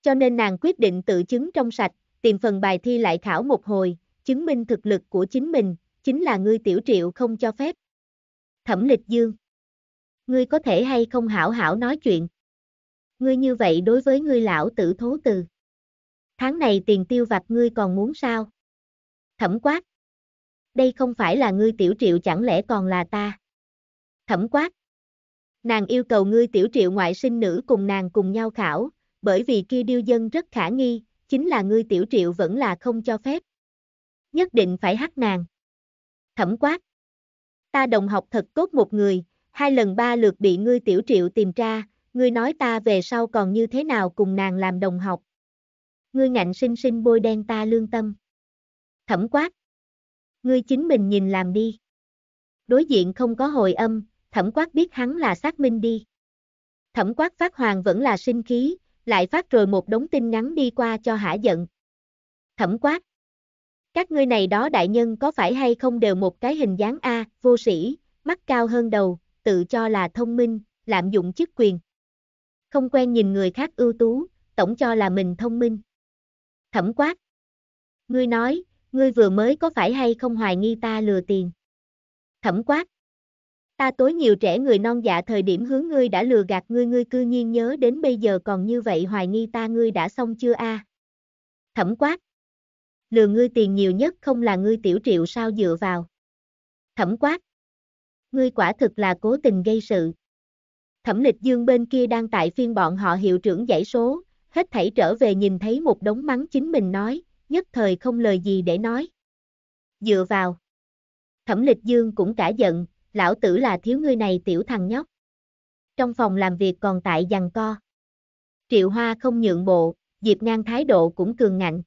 Cho nên nàng quyết định tự chứng trong sạch, tìm phần bài thi lại khảo một hồi, chứng minh thực lực của chính mình, chính là ngươi tiểu triệu không cho phép. Thẩm lịch dương. Ngươi có thể hay không hảo hảo nói chuyện. Ngươi như vậy đối với ngươi lão tử thố từ. Tháng này tiền tiêu vặt ngươi còn muốn sao? Thẩm quát. Đây không phải là ngươi tiểu triệu chẳng lẽ còn là ta? Thẩm quát. Nàng yêu cầu ngươi tiểu triệu ngoại sinh nữ cùng nàng cùng nhau khảo, bởi vì kia điêu dân rất khả nghi, chính là ngươi tiểu triệu vẫn là không cho phép, nhất định phải hắt nàng. Thẩm quát. Ta đồng học thật tốt một người, hai lần ba lượt bị ngươi tiểu triệu tìm ra, ngươi nói ta về sau còn như thế nào cùng nàng làm đồng học. Ngươi ngạnh sinh sinh bôi đen ta lương tâm. Thẩm quát. Ngươi chính mình nhìn làm đi. Đối diện không có hồi âm, thẩm quát biết hắn là xác minh đi. Thẩm quát phát hoàng vẫn là sinh khí, lại phát rồi một đống tin nhắn đi qua cho hả giận. Thẩm quát. Các ngươi này đó đại nhân có phải hay không đều một cái hình dáng A, vô sĩ, mắt cao hơn đầu, tự cho là thông minh, lạm dụng chức quyền. Không quen nhìn người khác ưu tú, tổng cho là mình thông minh. Thẩm quát. Ngươi nói, ngươi vừa mới có phải hay không hoài nghi ta lừa tiền. Thẩm quát. Ta tối nhiều trẻ người non dạ thời điểm hướng ngươi đã lừa gạt ngươi ngươi cư nhiên nhớ đến bây giờ còn như vậy hoài nghi ta ngươi đã xong chưa a à? Thẩm quát lừa ngươi tiền nhiều nhất không là ngươi tiểu triệu sao dựa vào. Thẩm quát. Ngươi quả thực là cố tình gây sự. Thẩm lịch dương bên kia đang tại phiên bọn họ hiệu trưởng giải số, hết thảy trở về nhìn thấy một đống mắng chính mình nói, nhất thời không lời gì để nói. Dựa vào. Thẩm lịch dương cũng cả giận, lão tử là thiếu ngươi này tiểu thằng nhóc. Trong phòng làm việc còn tại giằng co. Triệu Hoa không nhượng bộ, Diệp Ngang thái độ cũng cường ngạnh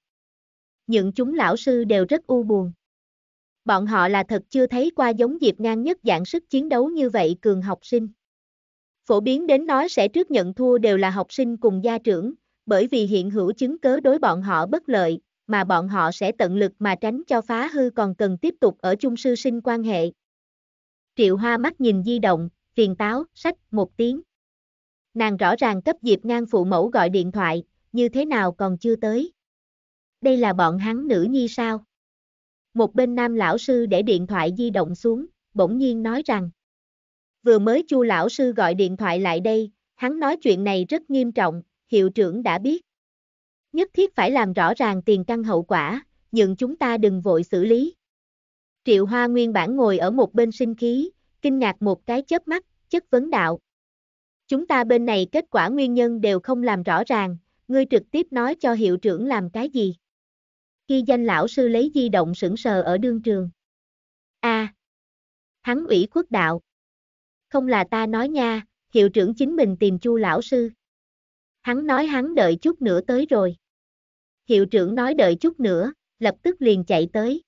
những chúng lão sư đều rất u buồn. Bọn họ là thật chưa thấy qua giống Diệp Ngang nhất dạng sức chiến đấu như vậy cường học sinh. Phổ biến đến nói sẽ trước nhận thua đều là học sinh cùng gia trưởng, bởi vì hiện hữu chứng cớ đối bọn họ bất lợi, mà bọn họ sẽ tận lực mà tránh cho phá hư còn cần tiếp tục ở chung sư sinh quan hệ. Triệu Hoa mắt nhìn di động, phiền táo, sách, một tiếng. Nàng rõ ràng cấp Diệp Ngang phụ mẫu gọi điện thoại, như thế nào còn chưa tới đây là bọn hắn nữ nhi sao? Một bên nam lão sư để điện thoại di động xuống, bỗng nhiên nói rằng. Vừa mới chu lão sư gọi điện thoại lại đây, hắn nói chuyện này rất nghiêm trọng, hiệu trưởng đã biết. Nhất thiết phải làm rõ ràng tiền căn hậu quả, nhưng chúng ta đừng vội xử lý. Triệu Hoa nguyên bản ngồi ở một bên sinh khí, kinh ngạc một cái chớp mắt, chất vấn đạo. Chúng ta bên này kết quả nguyên nhân đều không làm rõ ràng, ngươi trực tiếp nói cho hiệu trưởng làm cái gì khi danh lão sư lấy di động sững sờ ở đương trường. A. À, hắn ủy quốc đạo. Không là ta nói nha, hiệu trưởng chính mình tìm chu lão sư. Hắn nói hắn đợi chút nữa tới rồi. Hiệu trưởng nói đợi chút nữa, lập tức liền chạy tới.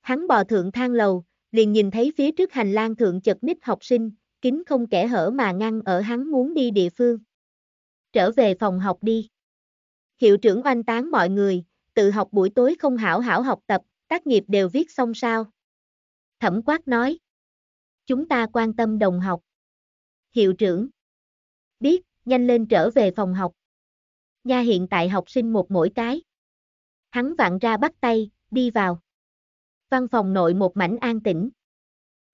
Hắn bò thượng thang lầu, liền nhìn thấy phía trước hành lang thượng chật ních học sinh, kính không kẻ hở mà ngăn ở hắn muốn đi địa phương. Trở về phòng học đi. Hiệu trưởng oanh tán mọi người, tự học buổi tối không hảo hảo học tập, tác nghiệp đều viết xong sao. Thẩm quát nói. Chúng ta quan tâm đồng học. Hiệu trưởng. Biết, nhanh lên trở về phòng học. Nha hiện tại học sinh một mỗi cái. Hắn vặn ra bắt tay, đi vào. Văn phòng nội một mảnh an tĩnh.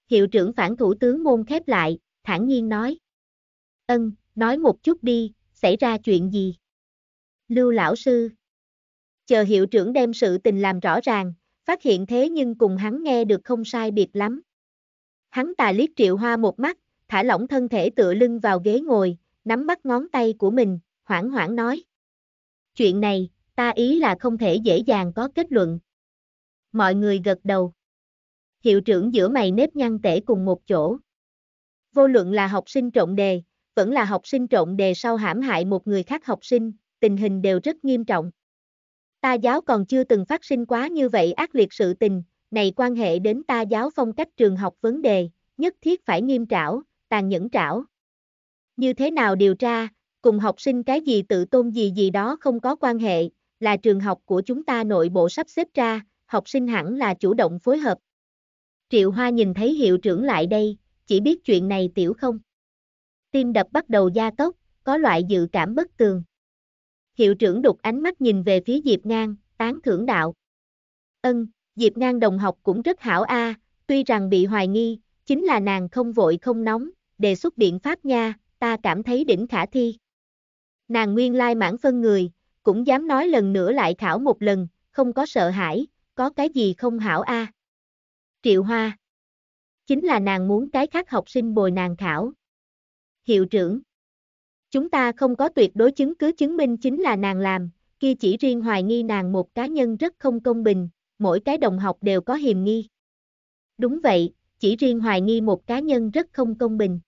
Hiệu trưởng phản thủ tướng môn khép lại, thản nhiên nói. Ân, nói một chút đi, xảy ra chuyện gì? Lưu lão sư chờ hiệu trưởng đem sự tình làm rõ ràng, phát hiện thế nhưng cùng hắn nghe được không sai biệt lắm. Hắn tà liếc triệu hoa một mắt, thả lỏng thân thể tựa lưng vào ghế ngồi, nắm bắt ngón tay của mình, hoảng hoảng nói. Chuyện này, ta ý là không thể dễ dàng có kết luận. Mọi người gật đầu. Hiệu trưởng giữa mày nếp nhăn tể cùng một chỗ. Vô luận là học sinh trộn đề, vẫn là học sinh trộn đề sau hãm hại một người khác học sinh, tình hình đều rất nghiêm trọng. Ta giáo còn chưa từng phát sinh quá như vậy ác liệt sự tình, này quan hệ đến ta giáo phong cách trường học vấn đề, nhất thiết phải nghiêm trảo, tàn nhẫn trảo. Như thế nào điều tra, cùng học sinh cái gì tự tôn gì gì đó không có quan hệ, là trường học của chúng ta nội bộ sắp xếp ra, học sinh hẳn là chủ động phối hợp. Triệu Hoa nhìn thấy hiệu trưởng lại đây, chỉ biết chuyện này tiểu không. Tim đập bắt đầu gia tốc, có loại dự cảm bất tường. Hiệu trưởng đục ánh mắt nhìn về phía Diệp Ngang, tán thưởng đạo. Ân, Diệp Ngang đồng học cũng rất hảo a, tuy rằng bị hoài nghi, chính là nàng không vội không nóng, đề xuất biện pháp nha, ta cảm thấy đỉnh khả thi. Nàng nguyên lai mãn phân người, cũng dám nói lần nữa lại khảo một lần, không có sợ hãi, có cái gì không hảo a. Triệu Hoa Chính là nàng muốn cái khác học sinh bồi nàng khảo. Hiệu trưởng Chúng ta không có tuyệt đối chứng cứ chứng minh chính là nàng làm, kia chỉ riêng hoài nghi nàng một cá nhân rất không công bình, mỗi cái đồng học đều có hiềm nghi. Đúng vậy, chỉ riêng hoài nghi một cá nhân rất không công bình.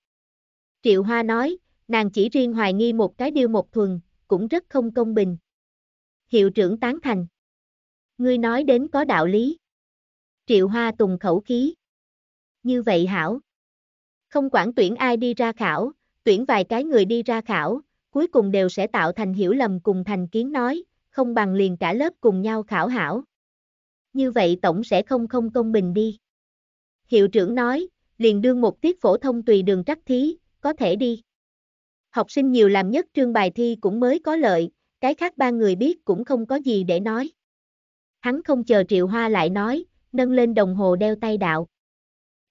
Triệu Hoa nói, nàng chỉ riêng hoài nghi một cái điêu một thuần, cũng rất không công bình. Hiệu trưởng tán thành. Ngươi nói đến có đạo lý. Triệu Hoa tùng khẩu khí. Như vậy hảo. Không quản tuyển ai đi ra khảo, tuyển vài cái người đi ra khảo, cuối cùng đều sẽ tạo thành hiểu lầm cùng thành kiến nói, không bằng liền cả lớp cùng nhau khảo hảo. Như vậy tổng sẽ không không công bình đi. Hiệu trưởng nói, liền đương một tiết phổ thông tùy đường trắc thí, có thể đi. Học sinh nhiều làm nhất trương bài thi cũng mới có lợi, cái khác ba người biết cũng không có gì để nói. Hắn không chờ Triệu Hoa lại nói, nâng lên đồng hồ đeo tay đạo.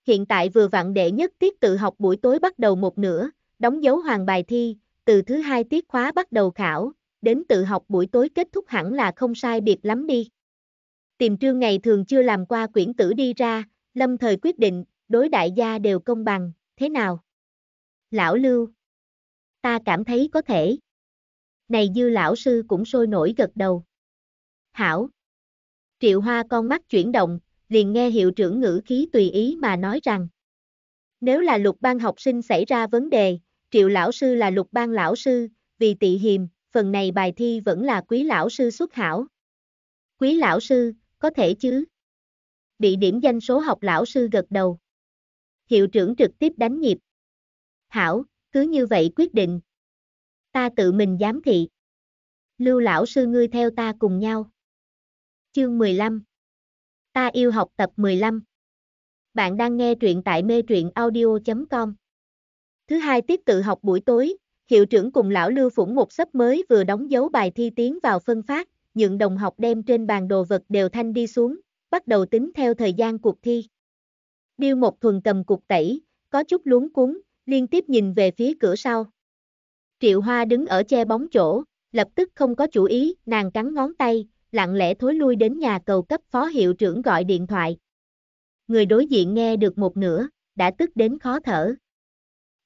Hiện tại vừa vặn đệ nhất tiết tự học buổi tối bắt đầu một nửa, đóng dấu hoàng bài thi, từ thứ hai tiết khóa bắt đầu khảo, đến tự học buổi tối kết thúc hẳn là không sai biệt lắm đi. Tìm trương ngày thường chưa làm qua quyển tử đi ra, lâm thời quyết định, đối đại gia đều công bằng, thế nào? Lão Lưu Ta cảm thấy có thể. Này dư lão sư cũng sôi nổi gật đầu. Hảo Triệu Hoa con mắt chuyển động, liền nghe hiệu trưởng ngữ khí tùy ý mà nói rằng Nếu là lục ban học sinh xảy ra vấn đề, triệu lão sư là lục Bang lão sư, vì tị hiềm, phần này bài thi vẫn là quý lão sư xuất hảo. Quý lão sư, có thể chứ? Bị điểm danh số học lão sư gật đầu. Hiệu trưởng trực tiếp đánh nhịp. Hảo, cứ như vậy quyết định. Ta tự mình giám thị. Lưu lão sư ngươi theo ta cùng nhau. Chương 15 Ta yêu học tập 15 Bạn đang nghe truyện tại mê truyện audio.com Thứ hai tiếp tự học buổi tối, hiệu trưởng cùng lão Lưu Phủng một sấp mới vừa đóng dấu bài thi tiến vào phân phát, những đồng học đem trên bàn đồ vật đều thanh đi xuống, bắt đầu tính theo thời gian cuộc thi. Điêu một thuần cầm cục tẩy, có chút luống cuốn, liên tiếp nhìn về phía cửa sau. Triệu Hoa đứng ở che bóng chỗ, lập tức không có chủ ý, nàng cắn ngón tay, lặng lẽ thối lui đến nhà cầu cấp phó hiệu trưởng gọi điện thoại. Người đối diện nghe được một nửa, đã tức đến khó thở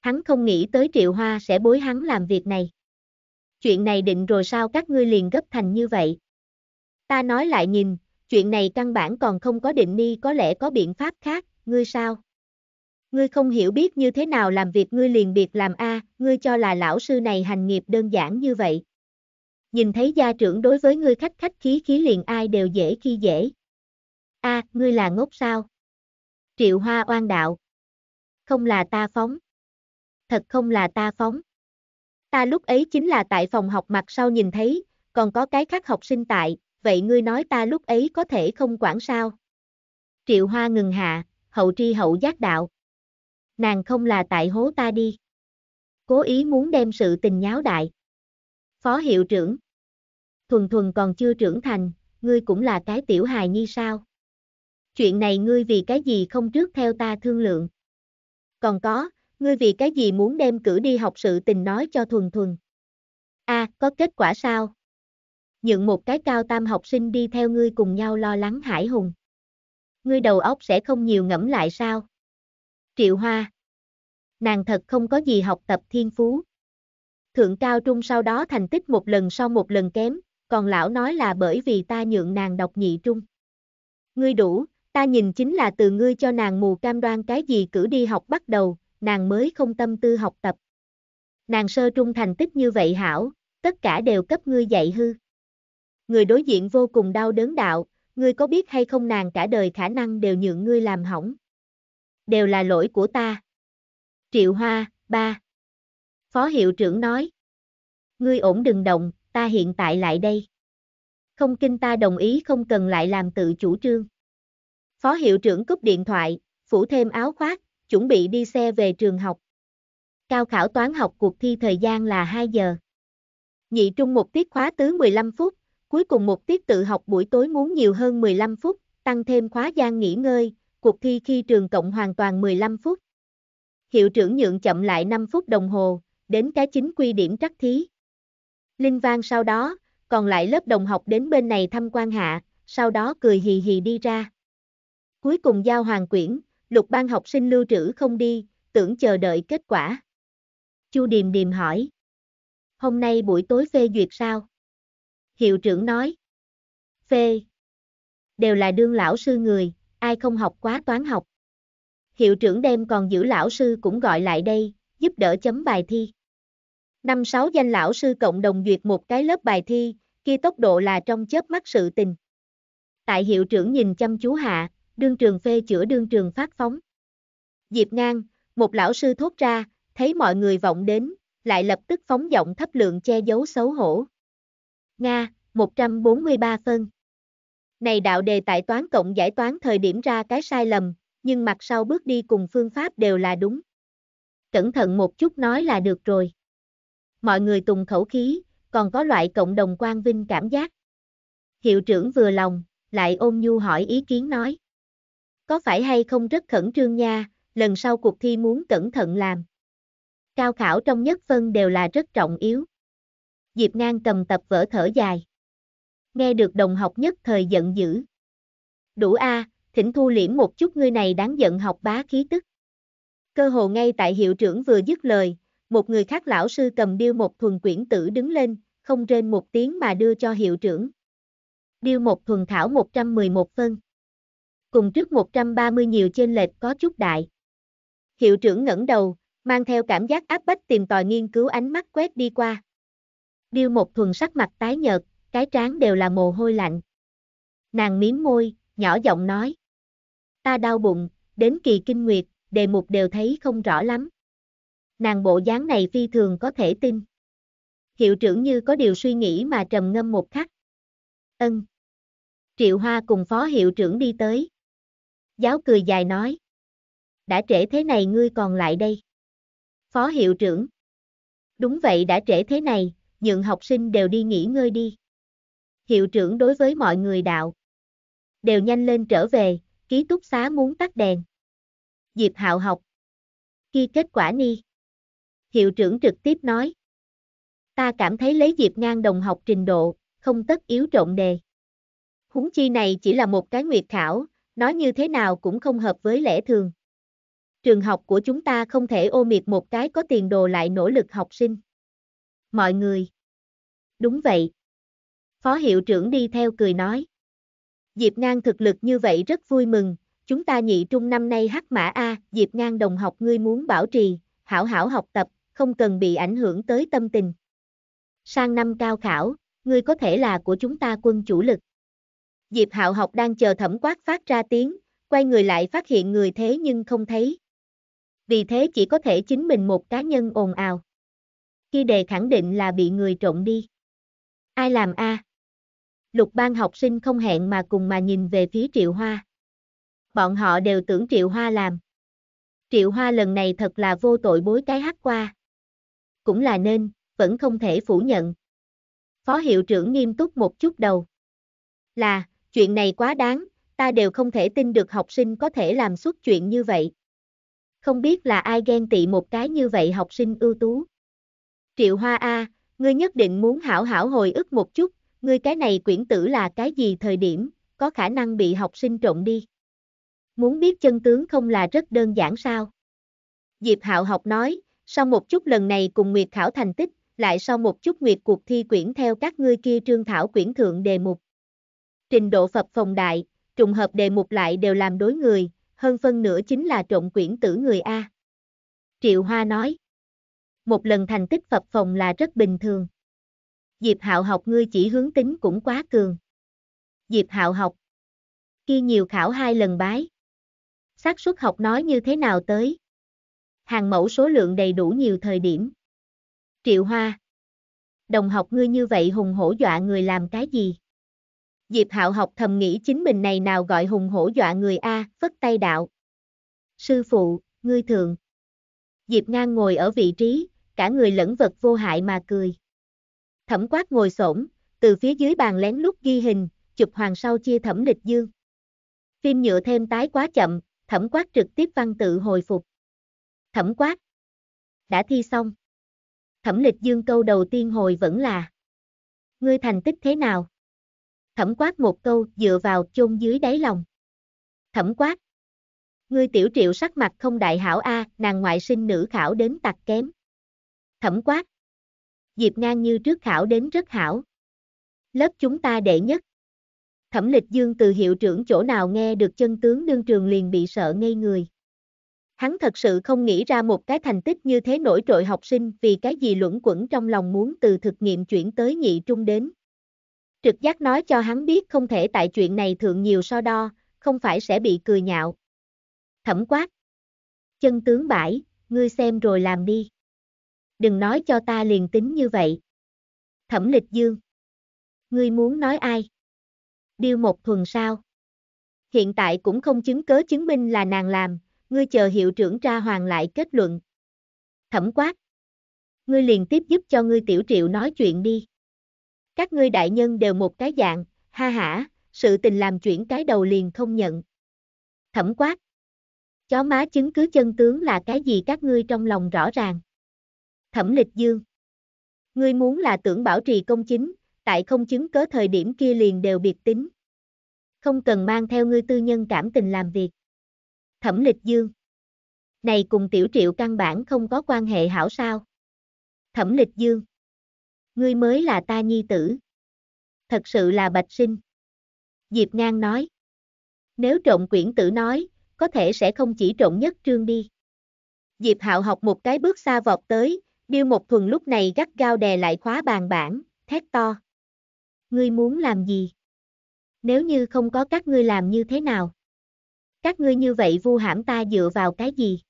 hắn không nghĩ tới Triệu Hoa sẽ bối hắn làm việc này. Chuyện này định rồi sao các ngươi liền gấp thành như vậy? Ta nói lại nhìn, chuyện này căn bản còn không có định ni có lẽ có biện pháp khác, ngươi sao? Ngươi không hiểu biết như thế nào làm việc ngươi liền biệt làm A, ngươi cho là lão sư này hành nghiệp đơn giản như vậy. Nhìn thấy gia trưởng đối với ngươi khách khách khí khí liền ai đều dễ khi dễ. A, ngươi là ngốc sao? Triệu Hoa oan đạo. Không là ta phóng thật không là ta phóng. Ta lúc ấy chính là tại phòng học mặt sau nhìn thấy, còn có cái khác học sinh tại, vậy ngươi nói ta lúc ấy có thể không quản sao. Triệu Hoa ngừng hạ, hậu tri hậu giác đạo. Nàng không là tại hố ta đi. Cố ý muốn đem sự tình nháo đại. Phó hiệu trưởng. Thuần thuần còn chưa trưởng thành, ngươi cũng là cái tiểu hài nhi sao. Chuyện này ngươi vì cái gì không trước theo ta thương lượng. Còn có, ngươi vì cái gì muốn đem cử đi học sự tình nói cho thuần thuần. a à, có kết quả sao? Nhượng một cái cao tam học sinh đi theo ngươi cùng nhau lo lắng hải hùng. Ngươi đầu óc sẽ không nhiều ngẫm lại sao? Triệu Hoa Nàng thật không có gì học tập thiên phú. Thượng cao trung sau đó thành tích một lần sau một lần kém, còn lão nói là bởi vì ta nhượng nàng đọc nhị trung. Ngươi đủ, ta nhìn chính là từ ngươi cho nàng mù cam đoan cái gì cử đi học bắt đầu, nàng mới không tâm tư học tập. Nàng sơ trung thành tích như vậy hảo, tất cả đều cấp ngươi dạy hư. Người đối diện vô cùng đau đớn đạo, ngươi có biết hay không nàng cả đời khả năng đều nhượng ngươi làm hỏng. Đều là lỗi của ta. Triệu Hoa, ba. Phó hiệu trưởng nói. Ngươi ổn đừng động, ta hiện tại lại đây. Không kinh ta đồng ý không cần lại làm tự chủ trương. Phó hiệu trưởng cúp điện thoại, phủ thêm áo khoác, chuẩn bị đi xe về trường học. Cao khảo toán học cuộc thi thời gian là 2 giờ. Nhị trung một tiết khóa tứ 15 phút, cuối cùng một tiết tự học buổi tối muốn nhiều hơn 15 phút, tăng thêm khóa gian nghỉ ngơi, cuộc thi khi trường cộng hoàn toàn 15 phút. Hiệu trưởng nhượng chậm lại 5 phút đồng hồ, đến cái chính quy điểm trắc thí. Linh Vang sau đó, còn lại lớp đồng học đến bên này thăm quan hạ, sau đó cười hì hì đi ra. Cuối cùng giao hoàng quyển, lục ban học sinh lưu trữ không đi, tưởng chờ đợi kết quả. Chu Điềm Điềm hỏi. Hôm nay buổi tối phê duyệt sao? Hiệu trưởng nói. Phê. Đều là đương lão sư người, ai không học quá toán học. Hiệu trưởng đem còn giữ lão sư cũng gọi lại đây, giúp đỡ chấm bài thi. Năm sáu danh lão sư cộng đồng duyệt một cái lớp bài thi, kia tốc độ là trong chớp mắt sự tình. Tại hiệu trưởng nhìn chăm chú hạ, đương trường phê chữa đương trường phát phóng. Diệp ngang, một lão sư thốt ra, thấy mọi người vọng đến, lại lập tức phóng giọng thấp lượng che giấu xấu hổ. Nga, 143 phân. Này đạo đề tại toán cộng giải toán thời điểm ra cái sai lầm, nhưng mặt sau bước đi cùng phương pháp đều là đúng. Cẩn thận một chút nói là được rồi. Mọi người tùng khẩu khí, còn có loại cộng đồng quan vinh cảm giác. Hiệu trưởng vừa lòng, lại ôm nhu hỏi ý kiến nói. Có phải hay không rất khẩn trương nha, lần sau cuộc thi muốn cẩn thận làm. Cao khảo trong nhất phân đều là rất trọng yếu. Diệp Ngang cầm tập vỡ thở dài. Nghe được đồng học nhất thời giận dữ. Đủ a, à, thỉnh thu liễm một chút ngươi này đáng giận học bá khí tức. Cơ hồ ngay tại hiệu trưởng vừa dứt lời, một người khác lão sư cầm điêu một thuần quyển tử đứng lên, không trên một tiếng mà đưa cho hiệu trưởng. Điêu một thuần thảo 111 phân cùng trước 130 nhiều trên lệch có chút đại. Hiệu trưởng ngẩng đầu, mang theo cảm giác áp bách tìm tòi nghiên cứu ánh mắt quét đi qua. Điêu một thuần sắc mặt tái nhợt, cái trán đều là mồ hôi lạnh. Nàng miếm môi, nhỏ giọng nói. Ta đau bụng, đến kỳ kinh nguyệt, đề mục đều thấy không rõ lắm. Nàng bộ dáng này phi thường có thể tin. Hiệu trưởng như có điều suy nghĩ mà trầm ngâm một khắc. Ân. Triệu Hoa cùng phó hiệu trưởng đi tới. Giáo cười dài nói. Đã trễ thế này ngươi còn lại đây. Phó hiệu trưởng. Đúng vậy đã trễ thế này, nhượng học sinh đều đi nghỉ ngơi đi. Hiệu trưởng đối với mọi người đạo. Đều nhanh lên trở về, ký túc xá muốn tắt đèn. Diệp hạo học. Khi kết quả ni. Hiệu trưởng trực tiếp nói. Ta cảm thấy lấy Diệp ngang đồng học trình độ, không tất yếu trộn đề. Huống chi này chỉ là một cái nguyệt khảo, Nói như thế nào cũng không hợp với lẽ thường. Trường học của chúng ta không thể ô miệt một cái có tiền đồ lại nỗ lực học sinh. Mọi người. Đúng vậy. Phó hiệu trưởng đi theo cười nói. Diệp Ngang thực lực như vậy rất vui mừng, chúng ta nhị trung năm nay hắc mã A, Diệp Ngang đồng học ngươi muốn bảo trì, hảo hảo học tập, không cần bị ảnh hưởng tới tâm tình. Sang năm cao khảo, ngươi có thể là của chúng ta quân chủ lực. Diệp Hạo học đang chờ thẩm quát phát ra tiếng, quay người lại phát hiện người thế nhưng không thấy. Vì thế chỉ có thể chính mình một cá nhân ồn ào. Khi đề khẳng định là bị người trộn đi. Ai làm a? Lục ban học sinh không hẹn mà cùng mà nhìn về phía Triệu Hoa. Bọn họ đều tưởng Triệu Hoa làm. Triệu Hoa lần này thật là vô tội bối cái hát qua. Cũng là nên, vẫn không thể phủ nhận. Phó hiệu trưởng nghiêm túc một chút đầu. Là, Chuyện này quá đáng, ta đều không thể tin được học sinh có thể làm suốt chuyện như vậy. Không biết là ai ghen tị một cái như vậy học sinh ưu tú. Triệu Hoa A, ngươi nhất định muốn hảo hảo hồi ức một chút, ngươi cái này quyển tử là cái gì thời điểm, có khả năng bị học sinh trộn đi. Muốn biết chân tướng không là rất đơn giản sao? Diệp Hạo học nói, sau một chút lần này cùng Nguyệt khảo thành tích, lại sau một chút Nguyệt cuộc thi quyển theo các ngươi kia trương thảo quyển thượng đề mục trình độ phập phòng đại, trùng hợp đề mục lại đều làm đối người, hơn phân nửa chính là trộn quyển tử người A. Triệu Hoa nói, một lần thành tích phập phòng là rất bình thường. Diệp Hạo học ngươi chỉ hướng tính cũng quá cường. Diệp Hạo học, kia nhiều khảo hai lần bái. xác suất học nói như thế nào tới? Hàng mẫu số lượng đầy đủ nhiều thời điểm. Triệu Hoa, đồng học ngươi như vậy hùng hổ dọa người làm cái gì? Diệp Hạo học thầm nghĩ chính mình này nào gọi hùng hổ dọa người A, vất tay đạo. Sư phụ, ngươi thường. Diệp ngang ngồi ở vị trí, cả người lẫn vật vô hại mà cười. Thẩm quát ngồi xổm, từ phía dưới bàn lén lút ghi hình, chụp hoàng sau chia thẩm Lịch dương. Phim nhựa thêm tái quá chậm, thẩm quát trực tiếp văn tự hồi phục. Thẩm quát. Đã thi xong. Thẩm lịch dương câu đầu tiên hồi vẫn là. Ngươi thành tích thế nào? Thẩm quát một câu dựa vào chôn dưới đáy lòng. Thẩm quát. Ngươi tiểu triệu sắc mặt không đại hảo A, nàng ngoại sinh nữ khảo đến tặc kém. Thẩm quát. Diệp ngang như trước khảo đến rất hảo. Lớp chúng ta đệ nhất. Thẩm lịch dương từ hiệu trưởng chỗ nào nghe được chân tướng đương trường liền bị sợ ngây người. Hắn thật sự không nghĩ ra một cái thành tích như thế nổi trội học sinh vì cái gì luẩn quẩn trong lòng muốn từ thực nghiệm chuyển tới nhị trung đến, Trực giác nói cho hắn biết không thể tại chuyện này thượng nhiều so đo, không phải sẽ bị cười nhạo. Thẩm quát. Chân tướng bãi, ngươi xem rồi làm đi. Đừng nói cho ta liền tính như vậy. Thẩm lịch dương. Ngươi muốn nói ai? Điêu một thuần sao? Hiện tại cũng không chứng cớ chứng minh là nàng làm, ngươi chờ hiệu trưởng tra hoàng lại kết luận. Thẩm quát. Ngươi liền tiếp giúp cho ngươi tiểu triệu nói chuyện đi các ngươi đại nhân đều một cái dạng, ha ha, sự tình làm chuyển cái đầu liền không nhận. Thẩm quát. Chó má chứng cứ chân tướng là cái gì các ngươi trong lòng rõ ràng. Thẩm lịch dương. Ngươi muốn là tưởng bảo trì công chính, tại không chứng cớ thời điểm kia liền đều biệt tính. Không cần mang theo ngươi tư nhân cảm tình làm việc. Thẩm lịch dương. Này cùng tiểu triệu căn bản không có quan hệ hảo sao. Thẩm lịch dương ngươi mới là ta nhi tử. Thật sự là bạch sinh. Diệp Ngang nói. Nếu trộn quyển tử nói, có thể sẽ không chỉ trộn nhất trương đi. Diệp Hạo học một cái bước xa vọt tới, điêu một thuần lúc này gắt gao đè lại khóa bàn bản, thét to. Ngươi muốn làm gì? Nếu như không có các ngươi làm như thế nào? Các ngươi như vậy vu hãm ta dựa vào cái gì?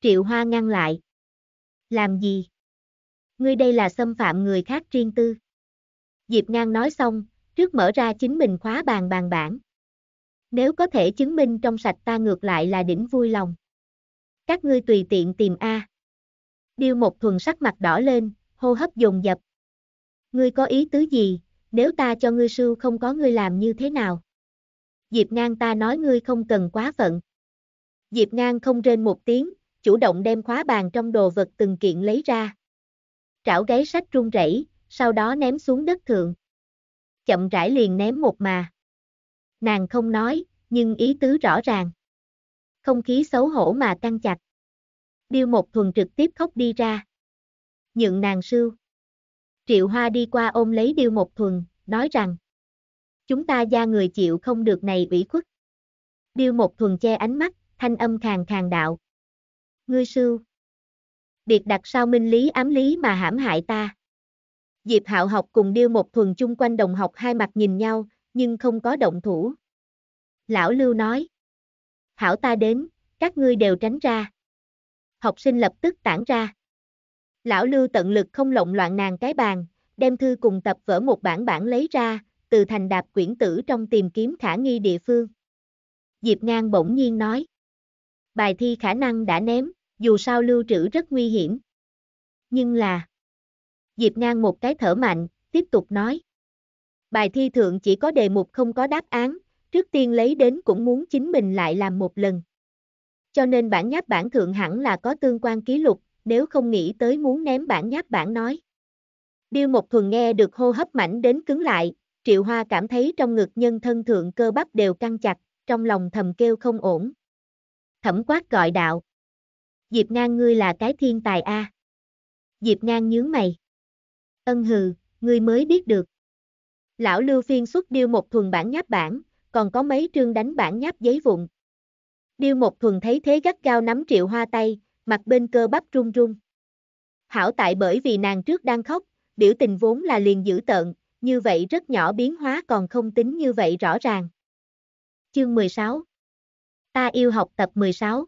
Triệu Hoa ngăn lại. Làm gì? ngươi đây là xâm phạm người khác riêng tư. Diệp Ngang nói xong, trước mở ra chính mình khóa bàn bàn bản. Nếu có thể chứng minh trong sạch ta ngược lại là đỉnh vui lòng. Các ngươi tùy tiện tìm A. Điêu một thuần sắc mặt đỏ lên, hô hấp dồn dập. Ngươi có ý tứ gì, nếu ta cho ngươi sưu không có ngươi làm như thế nào? Diệp ngang ta nói ngươi không cần quá phận. Diệp ngang không rên một tiếng, chủ động đem khóa bàn trong đồ vật từng kiện lấy ra. Trảo gáy sách rung rẩy, sau đó ném xuống đất thượng. Chậm rãi liền ném một mà. Nàng không nói, nhưng ý tứ rõ ràng. Không khí xấu hổ mà căng chặt. Điêu một thuần trực tiếp khóc đi ra. Nhượng nàng sưu. Triệu Hoa đi qua ôm lấy Điêu Một Thuần, nói rằng Chúng ta gia người chịu không được này ủy khuất. Điêu Một Thuần che ánh mắt, thanh âm khàn khàn đạo. Ngươi sưu biệt đặt sao minh lý ám lý mà hãm hại ta. Diệp hạo học cùng điêu một thuần chung quanh đồng học hai mặt nhìn nhau, nhưng không có động thủ. Lão Lưu nói. Hảo ta đến, các ngươi đều tránh ra. Học sinh lập tức tản ra. Lão Lưu tận lực không lộn loạn nàng cái bàn, đem thư cùng tập vỡ một bản bản lấy ra, từ thành đạp quyển tử trong tìm kiếm khả nghi địa phương. Diệp Ngang bỗng nhiên nói. Bài thi khả năng đã ném, dù sao lưu trữ rất nguy hiểm. Nhưng là... Diệp Ngang một cái thở mạnh, tiếp tục nói. Bài thi thượng chỉ có đề mục không có đáp án, trước tiên lấy đến cũng muốn chính mình lại làm một lần. Cho nên bản nháp bản thượng hẳn là có tương quan ký lục, nếu không nghĩ tới muốn ném bản nháp bản nói. Điêu một thuần nghe được hô hấp mảnh đến cứng lại, Triệu Hoa cảm thấy trong ngực nhân thân thượng cơ bắp đều căng chặt, trong lòng thầm kêu không ổn. Thẩm quát gọi đạo. Diệp Ngang ngươi là cái thiên tài a. À. Diệp Ngang nhướng mày. Ân hừ, ngươi mới biết được. Lão Lưu Phiên xuất điêu một thuần bản nháp bản, còn có mấy trương đánh bản nháp giấy vụn. Điêu một thuần thấy thế gắt cao nắm triệu hoa tay, mặt bên cơ bắp run run. Hảo tại bởi vì nàng trước đang khóc, biểu tình vốn là liền dữ tợn, như vậy rất nhỏ biến hóa còn không tính như vậy rõ ràng. Chương 16 Ta yêu học tập 16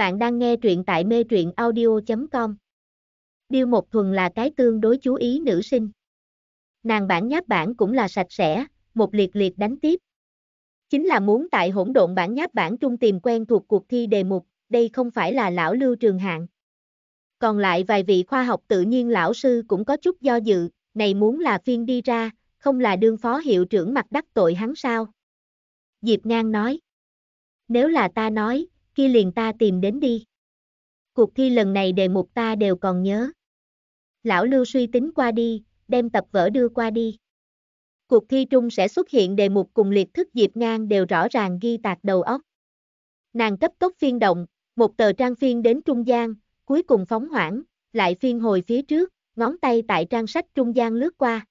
bạn đang nghe truyện tại mê truyện audio.com. Điêu một thuần là cái tương đối chú ý nữ sinh. Nàng bản nháp bản cũng là sạch sẽ, một liệt liệt đánh tiếp. Chính là muốn tại hỗn độn bản nháp bản trung tìm quen thuộc cuộc thi đề mục, đây không phải là lão lưu trường hạng. Còn lại vài vị khoa học tự nhiên lão sư cũng có chút do dự, này muốn là phiên đi ra, không là đương phó hiệu trưởng mặt đắc tội hắn sao? Diệp Ngang nói. Nếu là ta nói, kia liền ta tìm đến đi. Cuộc thi lần này đề mục ta đều còn nhớ. Lão Lưu suy tính qua đi, đem tập vở đưa qua đi. Cuộc thi trung sẽ xuất hiện đề mục cùng liệt thức dịp ngang đều rõ ràng ghi tạc đầu óc. Nàng cấp tốc phiên động, một tờ trang phiên đến trung gian, cuối cùng phóng hoảng, lại phiên hồi phía trước, ngón tay tại trang sách trung gian lướt qua.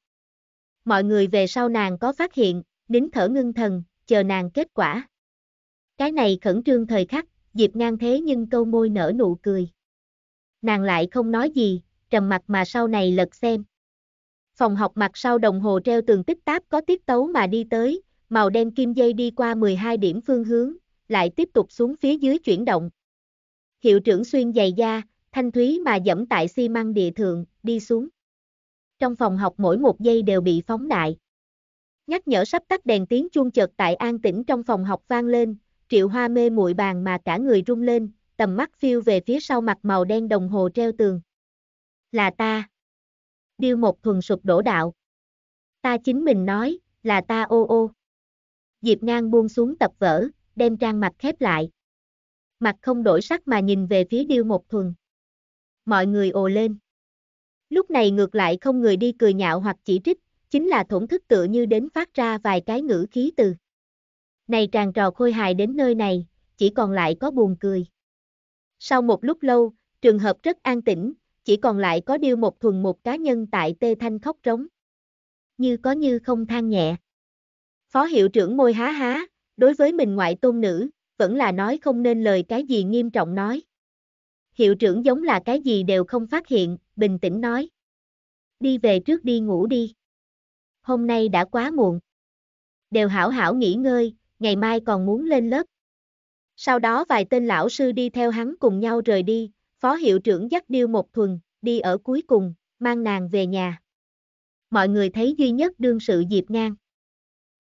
Mọi người về sau nàng có phát hiện, nín thở ngưng thần, chờ nàng kết quả. Cái này khẩn trương thời khắc, Diệp ngang thế nhưng câu môi nở nụ cười. Nàng lại không nói gì, trầm mặt mà sau này lật xem. Phòng học mặt sau đồng hồ treo tường tích táp có tiết tấu mà đi tới, màu đen kim dây đi qua 12 điểm phương hướng, lại tiếp tục xuống phía dưới chuyển động. Hiệu trưởng xuyên giày da, thanh thúy mà dẫm tại xi măng địa thượng, đi xuống. Trong phòng học mỗi một giây đều bị phóng đại. Nhắc nhở sắp tắt đèn tiếng chuông chợt tại an tĩnh trong phòng học vang lên, triệu hoa mê muội bàn mà cả người rung lên, tầm mắt phiêu về phía sau mặt màu đen đồng hồ treo tường. Là ta. Điêu một thuần sụp đổ đạo. Ta chính mình nói, là ta ô ô. Diệp ngang buông xuống tập vỡ, đem trang mặt khép lại. Mặt không đổi sắc mà nhìn về phía điêu một thuần. Mọi người ồ lên. Lúc này ngược lại không người đi cười nhạo hoặc chỉ trích, chính là thổn thức tựa như đến phát ra vài cái ngữ khí từ. Này tràn trò khôi hài đến nơi này, chỉ còn lại có buồn cười. Sau một lúc lâu, trường hợp rất an tĩnh, chỉ còn lại có điêu một thuần một cá nhân tại tê thanh khóc trống. Như có như không than nhẹ. Phó hiệu trưởng môi há há, đối với mình ngoại tôn nữ, vẫn là nói không nên lời cái gì nghiêm trọng nói. Hiệu trưởng giống là cái gì đều không phát hiện, bình tĩnh nói. Đi về trước đi ngủ đi. Hôm nay đã quá muộn. Đều hảo hảo nghỉ ngơi, ngày mai còn muốn lên lớp. Sau đó vài tên lão sư đi theo hắn cùng nhau rời đi, phó hiệu trưởng dắt điêu một thuần, đi ở cuối cùng, mang nàng về nhà. Mọi người thấy duy nhất đương sự dịp ngang.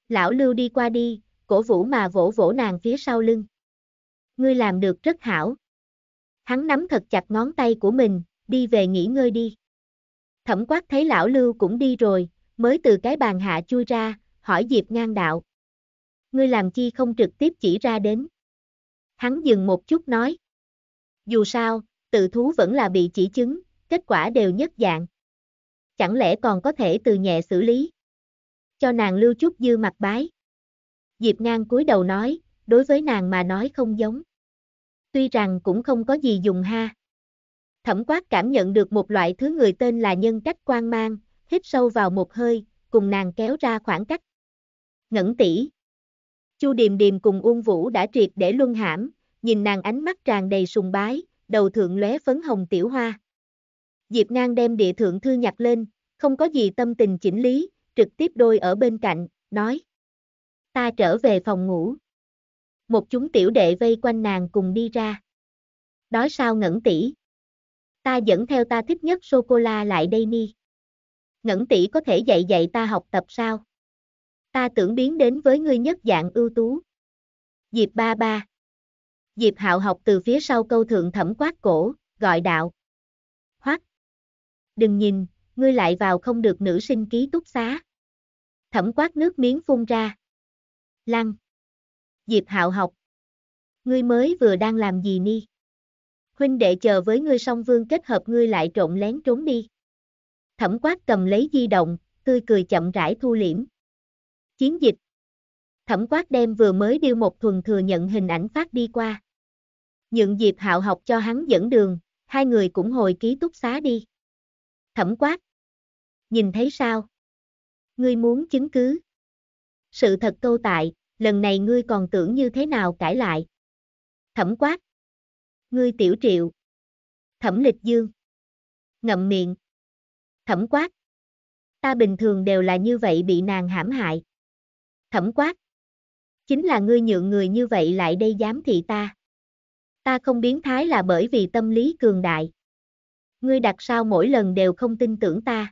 Lão lưu đi qua đi, cổ vũ mà vỗ vỗ nàng phía sau lưng. Ngươi làm được rất hảo. Hắn nắm thật chặt ngón tay của mình, đi về nghỉ ngơi đi. Thẩm quát thấy lão lưu cũng đi rồi, mới từ cái bàn hạ chui ra, hỏi Diệp ngang đạo ngươi làm chi không trực tiếp chỉ ra đến. Hắn dừng một chút nói. Dù sao, tự thú vẫn là bị chỉ chứng, kết quả đều nhất dạng. Chẳng lẽ còn có thể từ nhẹ xử lý? Cho nàng lưu chút dư mặt bái. Diệp ngang cúi đầu nói, đối với nàng mà nói không giống. Tuy rằng cũng không có gì dùng ha. Thẩm quát cảm nhận được một loại thứ người tên là nhân cách quan mang, hít sâu vào một hơi, cùng nàng kéo ra khoảng cách. Ngẩn tỷ Chu Điềm Điềm cùng Uông Vũ đã triệt để luân hãm, nhìn nàng ánh mắt tràn đầy sùng bái, đầu thượng lóe phấn hồng tiểu hoa. Diệp Nang đem địa thượng thư nhặt lên, không có gì tâm tình chỉnh lý, trực tiếp đôi ở bên cạnh, nói. Ta trở về phòng ngủ. Một chúng tiểu đệ vây quanh nàng cùng đi ra. Đói sao ngẩn tỷ. Ta dẫn theo ta thích nhất sô-cô-la lại đây ni. Ngẩn tỷ có thể dạy dạy ta học tập sao? ta tưởng biến đến với ngươi nhất dạng ưu tú. Diệp ba ba. Diệp hạo học từ phía sau câu thượng thẩm quát cổ, gọi đạo. Hoắc. Đừng nhìn, ngươi lại vào không được nữ sinh ký túc xá. Thẩm quát nước miếng phun ra. Lăng. Diệp hạo học. Ngươi mới vừa đang làm gì ni? Huynh đệ chờ với ngươi song vương kết hợp ngươi lại trộn lén trốn đi. Thẩm quát cầm lấy di động, tươi cười chậm rãi thu liễm. Chiến dịch Thẩm quát đem vừa mới điêu một thuần thừa nhận hình ảnh phát đi qua. Nhượng dịp hạo học cho hắn dẫn đường, hai người cũng hồi ký túc xá đi. Thẩm quát Nhìn thấy sao? Ngươi muốn chứng cứ. Sự thật tô tại, lần này ngươi còn tưởng như thế nào cãi lại. Thẩm quát. Ngươi tiểu triệu. Thẩm lịch dương. Ngậm miệng. Thẩm quát. Ta bình thường đều là như vậy bị nàng hãm hại. Thẩm quát. Chính là ngươi nhượng người như vậy lại đây dám thị ta. Ta không biến thái là bởi vì tâm lý cường đại. Ngươi đặt sao mỗi lần đều không tin tưởng ta.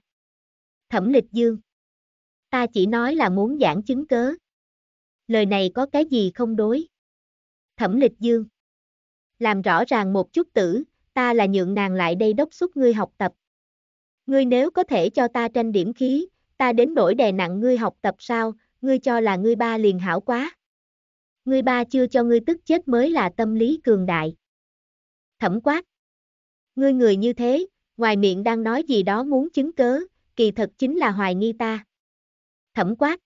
Thẩm lịch dương. Ta chỉ nói là muốn giảng chứng cớ. Lời này có cái gì không đối? Thẩm lịch dương. Làm rõ ràng một chút tử, ta là nhượng nàng lại đây đốc xúc ngươi học tập. Ngươi nếu có thể cho ta tranh điểm khí, ta đến nỗi đè nặng ngươi học tập sao, ngươi cho là ngươi ba liền hảo quá. Ngươi ba chưa cho ngươi tức chết mới là tâm lý cường đại. Thẩm quát. Ngươi người như thế, ngoài miệng đang nói gì đó muốn chứng cớ, kỳ thật chính là hoài nghi ta. Thẩm quát.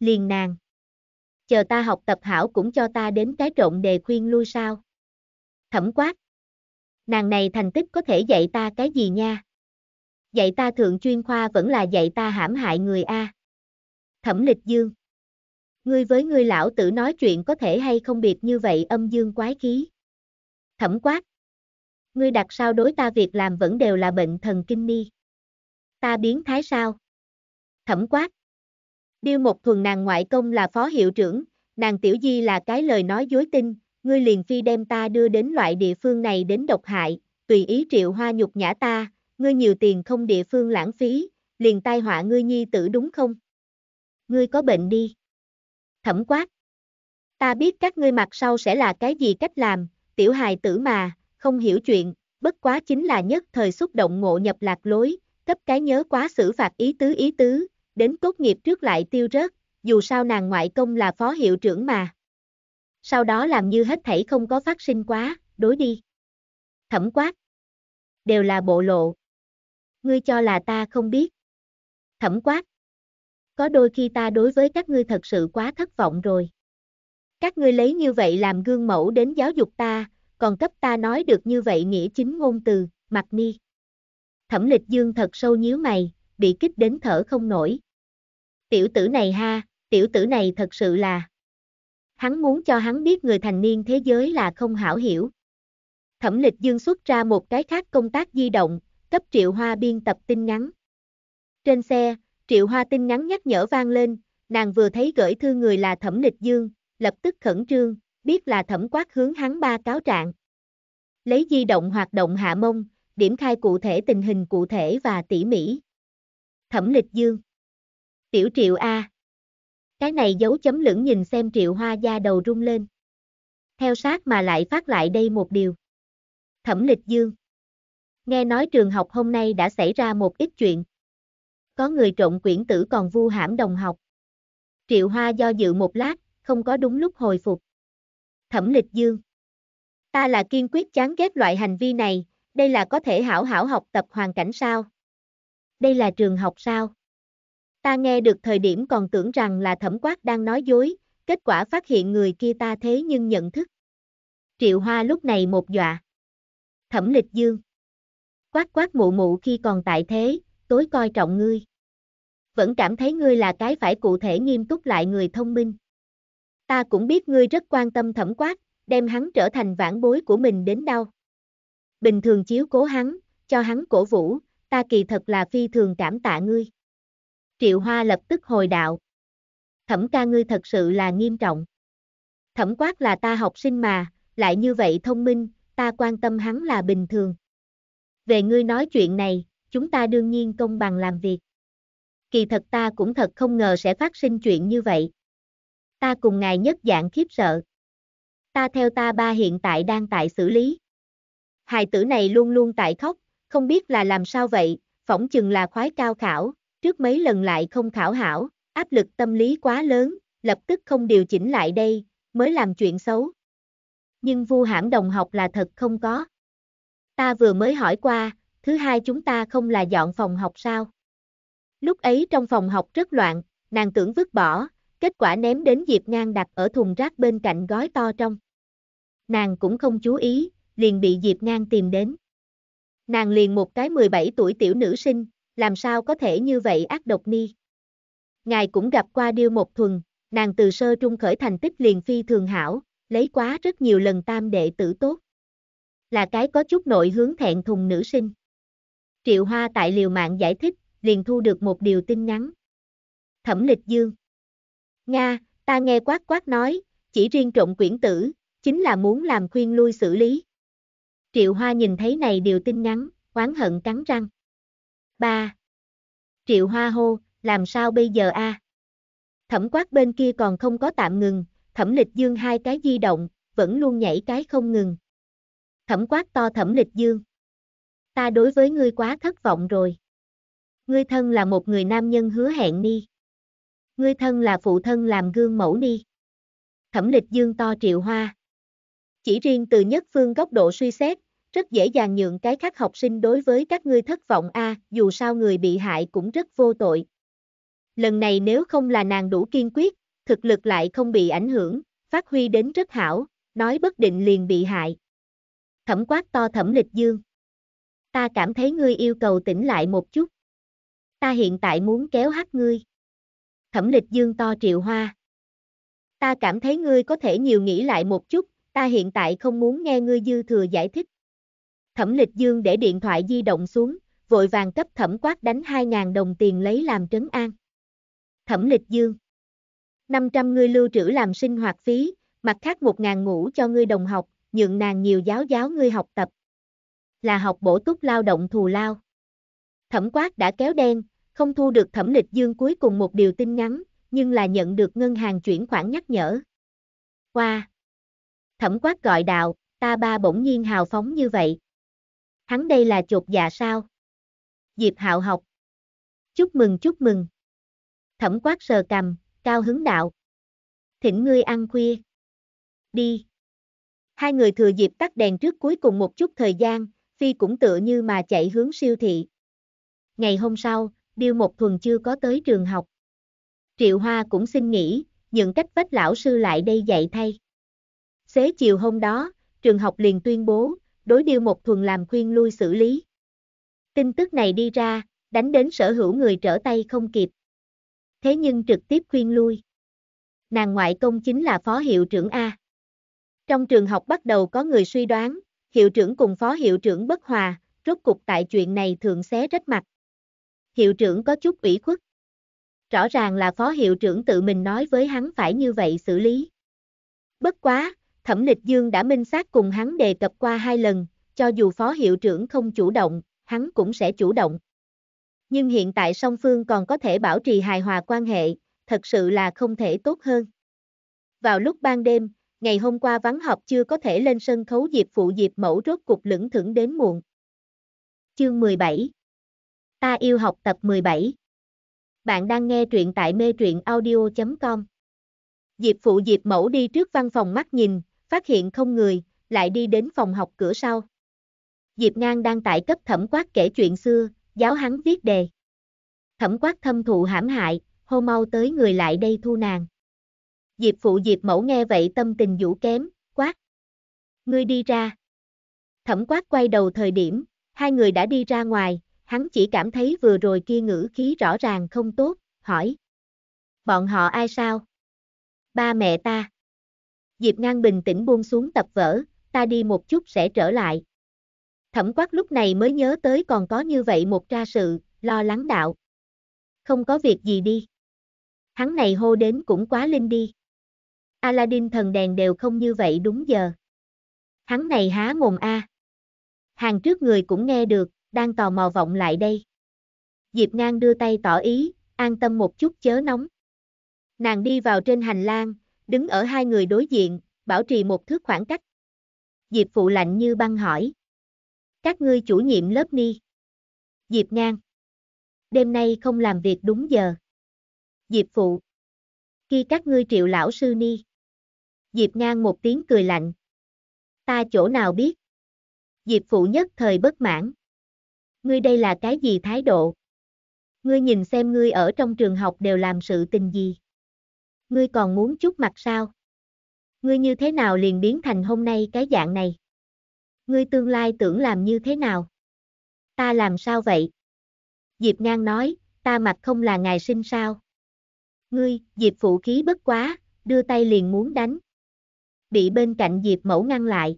Liền nàng. Chờ ta học tập hảo cũng cho ta đến cái trộn đề khuyên lui sao. Thẩm quát. Nàng này thành tích có thể dạy ta cái gì nha? Dạy ta thượng chuyên khoa vẫn là dạy ta hãm hại người A. Thẩm Lịch Dương. Ngươi với ngươi lão tử nói chuyện có thể hay không biệt như vậy âm dương quái khí. Thẩm quát. Ngươi đặt sao đối ta việc làm vẫn đều là bệnh thần kinh ni. Ta biến thái sao? Thẩm quát. Điêu một thuần nàng ngoại công là phó hiệu trưởng, nàng tiểu di là cái lời nói dối tin, ngươi liền phi đem ta đưa đến loại địa phương này đến độc hại, tùy ý triệu hoa nhục nhã ta, ngươi nhiều tiền không địa phương lãng phí, liền tai họa ngươi nhi tử đúng không? ngươi có bệnh đi. Thẩm quát. Ta biết các ngươi mặt sau sẽ là cái gì cách làm, tiểu hài tử mà, không hiểu chuyện, bất quá chính là nhất thời xúc động ngộ nhập lạc lối, cấp cái nhớ quá xử phạt ý tứ ý tứ, đến tốt nghiệp trước lại tiêu rớt, dù sao nàng ngoại công là phó hiệu trưởng mà. Sau đó làm như hết thảy không có phát sinh quá, đối đi. Thẩm quát. Đều là bộ lộ. Ngươi cho là ta không biết. Thẩm quát có đôi khi ta đối với các ngươi thật sự quá thất vọng rồi. Các ngươi lấy như vậy làm gương mẫu đến giáo dục ta, còn cấp ta nói được như vậy nghĩa chính ngôn từ, mặt ni. Thẩm lịch dương thật sâu nhíu mày, bị kích đến thở không nổi. Tiểu tử này ha, tiểu tử này thật sự là... Hắn muốn cho hắn biết người thành niên thế giới là không hảo hiểu. Thẩm lịch dương xuất ra một cái khác công tác di động, cấp triệu hoa biên tập tin ngắn. Trên xe, Triệu Hoa tin nhắn nhắc nhở vang lên, nàng vừa thấy gửi thư người là Thẩm Lịch Dương, lập tức khẩn trương, biết là Thẩm Quát hướng hắn ba cáo trạng. Lấy di động hoạt động hạ mông, điểm khai cụ thể tình hình cụ thể và tỉ mỉ. Thẩm Lịch Dương Tiểu Triệu A Cái này dấu chấm lửng nhìn xem Triệu Hoa da đầu rung lên. Theo sát mà lại phát lại đây một điều. Thẩm Lịch Dương Nghe nói trường học hôm nay đã xảy ra một ít chuyện, có người trộn quyển tử còn vu hãm đồng học. Triệu Hoa do dự một lát, không có đúng lúc hồi phục. Thẩm Lịch Dương Ta là kiên quyết chán ghét loại hành vi này, đây là có thể hảo hảo học tập hoàn cảnh sao? Đây là trường học sao? Ta nghe được thời điểm còn tưởng rằng là thẩm quát đang nói dối, kết quả phát hiện người kia ta thế nhưng nhận thức. Triệu Hoa lúc này một dọa. Thẩm Lịch Dương Quát quát mụ mụ khi còn tại thế, tối coi trọng ngươi. Vẫn cảm thấy ngươi là cái phải cụ thể nghiêm túc lại người thông minh. Ta cũng biết ngươi rất quan tâm thẩm quát, đem hắn trở thành vãn bối của mình đến đâu. Bình thường chiếu cố hắn, cho hắn cổ vũ, ta kỳ thật là phi thường cảm tạ ngươi. Triệu Hoa lập tức hồi đạo. Thẩm ca ngươi thật sự là nghiêm trọng. Thẩm quát là ta học sinh mà, lại như vậy thông minh, ta quan tâm hắn là bình thường. Về ngươi nói chuyện này, chúng ta đương nhiên công bằng làm việc. Kỳ thật ta cũng thật không ngờ sẽ phát sinh chuyện như vậy. Ta cùng ngài nhất dạng khiếp sợ. Ta theo ta ba hiện tại đang tại xử lý. Hài tử này luôn luôn tại khóc, không biết là làm sao vậy, phỏng chừng là khoái cao khảo, trước mấy lần lại không khảo hảo, áp lực tâm lý quá lớn, lập tức không điều chỉnh lại đây, mới làm chuyện xấu. Nhưng vu hãm đồng học là thật không có. Ta vừa mới hỏi qua, thứ hai chúng ta không là dọn phòng học sao? Lúc ấy trong phòng học rất loạn, nàng tưởng vứt bỏ, kết quả ném đến Diệp Ngang đặt ở thùng rác bên cạnh gói to trong. Nàng cũng không chú ý, liền bị Diệp Ngang tìm đến. Nàng liền một cái 17 tuổi tiểu nữ sinh, làm sao có thể như vậy ác độc ni. Ngài cũng gặp qua điêu một thuần, nàng từ sơ trung khởi thành tích liền phi thường hảo, lấy quá rất nhiều lần tam đệ tử tốt. Là cái có chút nội hướng thẹn thùng nữ sinh. Triệu Hoa tại liều mạng giải thích, liền thu được một điều tin nhắn. Thẩm Lịch Dương Nga, ta nghe quát quát nói, chỉ riêng trộn quyển tử, chính là muốn làm khuyên lui xử lý. Triệu Hoa nhìn thấy này điều tin nhắn, oán hận cắn răng. 3. Triệu Hoa hô, làm sao bây giờ a? À? Thẩm quát bên kia còn không có tạm ngừng, thẩm lịch dương hai cái di động, vẫn luôn nhảy cái không ngừng. Thẩm quát to thẩm lịch dương ta đối với ngươi quá thất vọng rồi. Ngươi thân là một người nam nhân hứa hẹn đi. Ngươi thân là phụ thân làm gương mẫu đi. Thẩm lịch dương to triệu hoa. Chỉ riêng từ nhất phương góc độ suy xét, rất dễ dàng nhượng cái khác học sinh đối với các ngươi thất vọng a, à, dù sao người bị hại cũng rất vô tội. Lần này nếu không là nàng đủ kiên quyết, thực lực lại không bị ảnh hưởng, phát huy đến rất hảo, nói bất định liền bị hại. Thẩm quát to thẩm lịch dương ta cảm thấy ngươi yêu cầu tỉnh lại một chút. Ta hiện tại muốn kéo hắt ngươi. Thẩm lịch dương to triệu hoa. Ta cảm thấy ngươi có thể nhiều nghĩ lại một chút, ta hiện tại không muốn nghe ngươi dư thừa giải thích. Thẩm lịch dương để điện thoại di động xuống, vội vàng cấp thẩm quát đánh 2.000 đồng tiền lấy làm trấn an. Thẩm lịch dương. 500 ngươi lưu trữ làm sinh hoạt phí, mặt khác 1.000 ngủ cho ngươi đồng học, nhượng nàng nhiều giáo giáo ngươi học tập là học bổ túc lao động thù lao. Thẩm quát đã kéo đen, không thu được thẩm lịch dương cuối cùng một điều tin nhắn, nhưng là nhận được ngân hàng chuyển khoản nhắc nhở. Qua. Thẩm quát gọi đạo, ta ba bỗng nhiên hào phóng như vậy. Hắn đây là chột dạ sao? Diệp hạo học. Chúc mừng chúc mừng. Thẩm quát sờ cầm, cao hứng đạo. Thỉnh ngươi ăn khuya. Đi. Hai người thừa dịp tắt đèn trước cuối cùng một chút thời gian, Phi cũng tựa như mà chạy hướng siêu thị. Ngày hôm sau, Điêu Mộc Thuần chưa có tới trường học. Triệu Hoa cũng xin nghỉ, những cách vách lão sư lại đây dạy thay. Xế chiều hôm đó, trường học liền tuyên bố, đối Điêu Mộc Thuần làm khuyên lui xử lý. Tin tức này đi ra, đánh đến sở hữu người trở tay không kịp. Thế nhưng trực tiếp khuyên lui. Nàng ngoại công chính là phó hiệu trưởng A. Trong trường học bắt đầu có người suy đoán, hiệu trưởng cùng phó hiệu trưởng bất hòa, rốt cục tại chuyện này thường xé rách mặt. Hiệu trưởng có chút ủy khuất. Rõ ràng là phó hiệu trưởng tự mình nói với hắn phải như vậy xử lý. Bất quá, Thẩm Lịch Dương đã minh xác cùng hắn đề cập qua hai lần, cho dù phó hiệu trưởng không chủ động, hắn cũng sẽ chủ động. Nhưng hiện tại song phương còn có thể bảo trì hài hòa quan hệ, thật sự là không thể tốt hơn. Vào lúc ban đêm, ngày hôm qua vắng học chưa có thể lên sân khấu Diệp phụ Diệp mẫu rốt cục lưỡng thững đến muộn. Chương 17 Ta yêu học tập 17 Bạn đang nghe truyện tại mê truyện audio.com Diệp phụ Diệp mẫu đi trước văn phòng mắt nhìn, phát hiện không người, lại đi đến phòng học cửa sau. Diệp Ngang đang tại cấp thẩm quát kể chuyện xưa, giáo hắn viết đề. Thẩm quát thâm thụ hãm hại, hô mau tới người lại đây thu nàng. Diệp phụ Diệp mẫu nghe vậy tâm tình vũ kém, quát. Ngươi đi ra. Thẩm quát quay đầu thời điểm, hai người đã đi ra ngoài, hắn chỉ cảm thấy vừa rồi kia ngữ khí rõ ràng không tốt, hỏi. Bọn họ ai sao? Ba mẹ ta. Diệp ngang bình tĩnh buông xuống tập vỡ, ta đi một chút sẽ trở lại. Thẩm quát lúc này mới nhớ tới còn có như vậy một tra sự, lo lắng đạo. Không có việc gì đi. Hắn này hô đến cũng quá linh đi. Aladdin thần đèn đều không như vậy đúng giờ. Hắn này há mồm a. Hàng trước người cũng nghe được, đang tò mò vọng lại đây. Diệp Ngang đưa tay tỏ ý, an tâm một chút chớ nóng. Nàng đi vào trên hành lang, đứng ở hai người đối diện, bảo trì một thước khoảng cách. Diệp phụ lạnh như băng hỏi. Các ngươi chủ nhiệm lớp ni. Diệp Ngang. Đêm nay không làm việc đúng giờ. Diệp phụ. Khi các ngươi triệu lão sư ni. Diệp ngang một tiếng cười lạnh. Ta chỗ nào biết. Diệp phụ nhất thời bất mãn. Ngươi đây là cái gì thái độ? Ngươi nhìn xem ngươi ở trong trường học đều làm sự tình gì? Ngươi còn muốn chút mặt sao? Ngươi như thế nào liền biến thành hôm nay cái dạng này? Ngươi tương lai tưởng làm như thế nào? Ta làm sao vậy? Diệp Ngang nói, ta mặt không là ngài sinh sao? ngươi, Diệp phụ khí bất quá, đưa tay liền muốn đánh. Bị bên cạnh Diệp mẫu ngăn lại.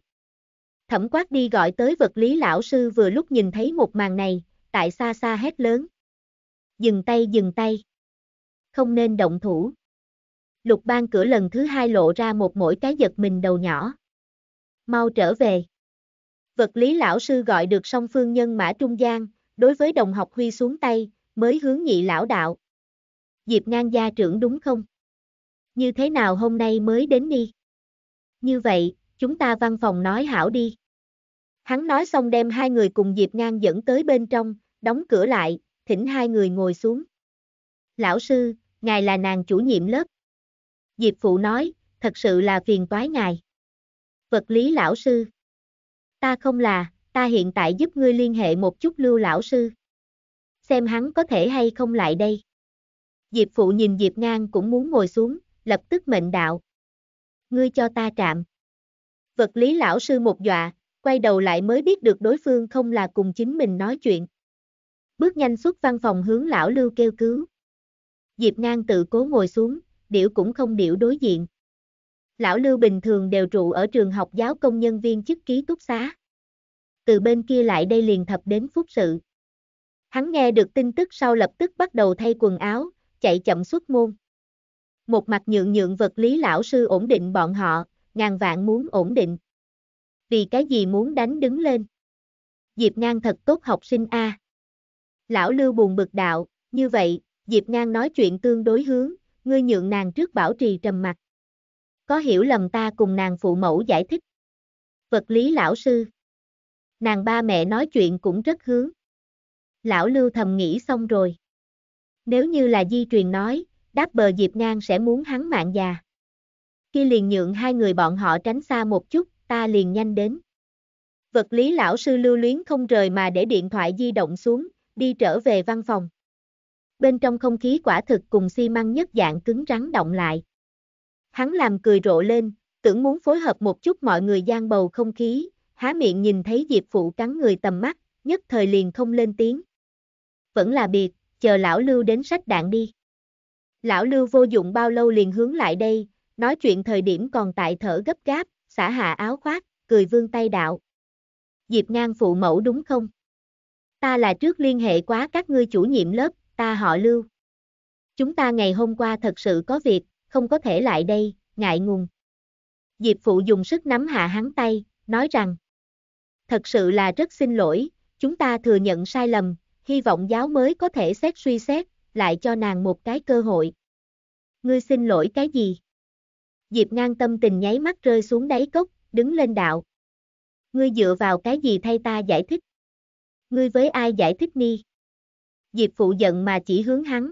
Thẩm quát đi gọi tới vật lý lão sư vừa lúc nhìn thấy một màn này, tại xa xa hét lớn. Dừng tay dừng tay. Không nên động thủ. Lục ban cửa lần thứ hai lộ ra một mỗi cái giật mình đầu nhỏ. Mau trở về. Vật lý lão sư gọi được song phương nhân mã trung gian, đối với đồng học huy xuống tay, mới hướng nhị lão đạo, Diệp ngang gia trưởng đúng không? Như thế nào hôm nay mới đến đi? Như vậy, chúng ta văn phòng nói hảo đi. Hắn nói xong đem hai người cùng Diệp ngang dẫn tới bên trong, đóng cửa lại, thỉnh hai người ngồi xuống. Lão sư, ngài là nàng chủ nhiệm lớp. Diệp phụ nói, thật sự là phiền toái ngài. Vật lý lão sư. Ta không là, ta hiện tại giúp ngươi liên hệ một chút lưu lão sư. Xem hắn có thể hay không lại đây. Diệp Phụ nhìn Diệp Ngang cũng muốn ngồi xuống, lập tức mệnh đạo. Ngươi cho ta trạm. Vật lý lão sư một dọa, quay đầu lại mới biết được đối phương không là cùng chính mình nói chuyện. Bước nhanh xuất văn phòng hướng lão lưu kêu cứu. Diệp Ngang tự cố ngồi xuống, điểu cũng không điểu đối diện. Lão Lưu bình thường đều trụ ở trường học giáo công nhân viên chức ký túc xá. Từ bên kia lại đây liền thập đến phúc sự. Hắn nghe được tin tức sau lập tức bắt đầu thay quần áo, chạy chậm xuất môn. Một mặt nhượng nhượng vật lý lão sư ổn định bọn họ, ngàn vạn muốn ổn định. Vì cái gì muốn đánh đứng lên? Diệp Ngang thật tốt học sinh A. Lão Lưu buồn bực đạo, như vậy, Diệp Ngang nói chuyện tương đối hướng, ngươi nhượng nàng trước bảo trì trầm mặt. Có hiểu lầm ta cùng nàng phụ mẫu giải thích. Vật lý lão sư. Nàng ba mẹ nói chuyện cũng rất hướng. Lão Lưu thầm nghĩ xong rồi nếu như là di truyền nói, đáp bờ dịp ngang sẽ muốn hắn mạng già. Khi liền nhượng hai người bọn họ tránh xa một chút, ta liền nhanh đến. Vật lý lão sư lưu luyến không rời mà để điện thoại di động xuống, đi trở về văn phòng. Bên trong không khí quả thực cùng xi măng nhất dạng cứng rắn động lại. Hắn làm cười rộ lên, tưởng muốn phối hợp một chút mọi người gian bầu không khí, há miệng nhìn thấy Diệp Phụ cắn người tầm mắt, nhất thời liền không lên tiếng. Vẫn là biệt, chờ lão lưu đến sách đạn đi. Lão lưu vô dụng bao lâu liền hướng lại đây, nói chuyện thời điểm còn tại thở gấp gáp, xả hạ áo khoác, cười vương tay đạo. Diệp ngang phụ mẫu đúng không? Ta là trước liên hệ quá các ngươi chủ nhiệm lớp, ta họ lưu. Chúng ta ngày hôm qua thật sự có việc, không có thể lại đây, ngại ngùng. Diệp phụ dùng sức nắm hạ hắn tay, nói rằng. Thật sự là rất xin lỗi, chúng ta thừa nhận sai lầm, hy vọng giáo mới có thể xét suy xét, lại cho nàng một cái cơ hội. Ngươi xin lỗi cái gì? Diệp ngang tâm tình nháy mắt rơi xuống đáy cốc, đứng lên đạo. Ngươi dựa vào cái gì thay ta giải thích? Ngươi với ai giải thích ni? Diệp phụ giận mà chỉ hướng hắn.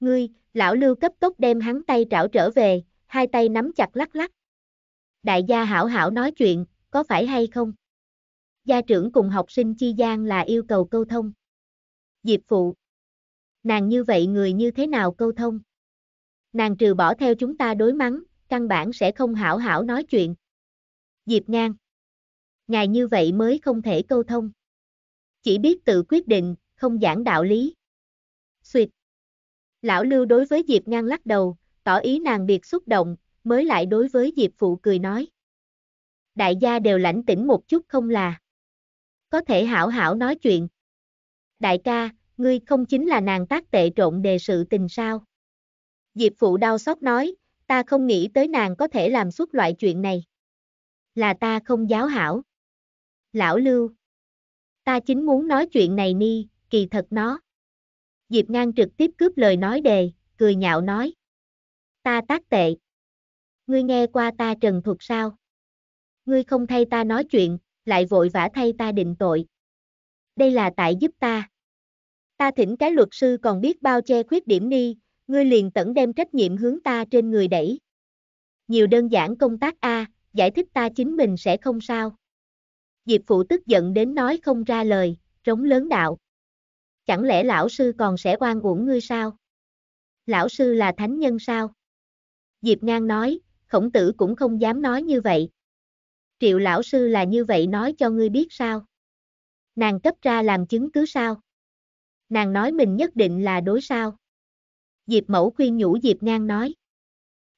Ngươi, lão lưu cấp tốc đem hắn tay trảo trở về, hai tay nắm chặt lắc lắc. Đại gia hảo hảo nói chuyện, có phải hay không? Gia trưởng cùng học sinh chi gian là yêu cầu câu thông. Diệp Phụ. Nàng như vậy người như thế nào câu thông? Nàng trừ bỏ theo chúng ta đối mắng, căn bản sẽ không hảo hảo nói chuyện. Diệp Ngang. Ngài như vậy mới không thể câu thông. Chỉ biết tự quyết định, không giảng đạo lý. Xuyệt. Lão Lưu đối với Diệp Ngang lắc đầu, tỏ ý nàng biệt xúc động, mới lại đối với Diệp Phụ cười nói. Đại gia đều lãnh tĩnh một chút không là. Có thể hảo hảo nói chuyện đại ca, ngươi không chính là nàng tác tệ trộn đề sự tình sao. Diệp phụ đau xót nói, ta không nghĩ tới nàng có thể làm suốt loại chuyện này. Là ta không giáo hảo. Lão Lưu. Ta chính muốn nói chuyện này ni, kỳ thật nó. Diệp ngang trực tiếp cướp lời nói đề, cười nhạo nói. Ta tác tệ. Ngươi nghe qua ta trần thuật sao? Ngươi không thay ta nói chuyện, lại vội vã thay ta định tội đây là tại giúp ta. Ta thỉnh cái luật sư còn biết bao che khuyết điểm ni, ngươi liền tẩn đem trách nhiệm hướng ta trên người đẩy. Nhiều đơn giản công tác A, giải thích ta chính mình sẽ không sao. Diệp phụ tức giận đến nói không ra lời, trống lớn đạo. Chẳng lẽ lão sư còn sẽ oan uổng ngươi sao? Lão sư là thánh nhân sao? Diệp ngang nói, khổng tử cũng không dám nói như vậy. Triệu lão sư là như vậy nói cho ngươi biết sao? Nàng cấp ra làm chứng cứ sao? Nàng nói mình nhất định là đối sao? Diệp mẫu khuyên nhủ Diệp ngang nói.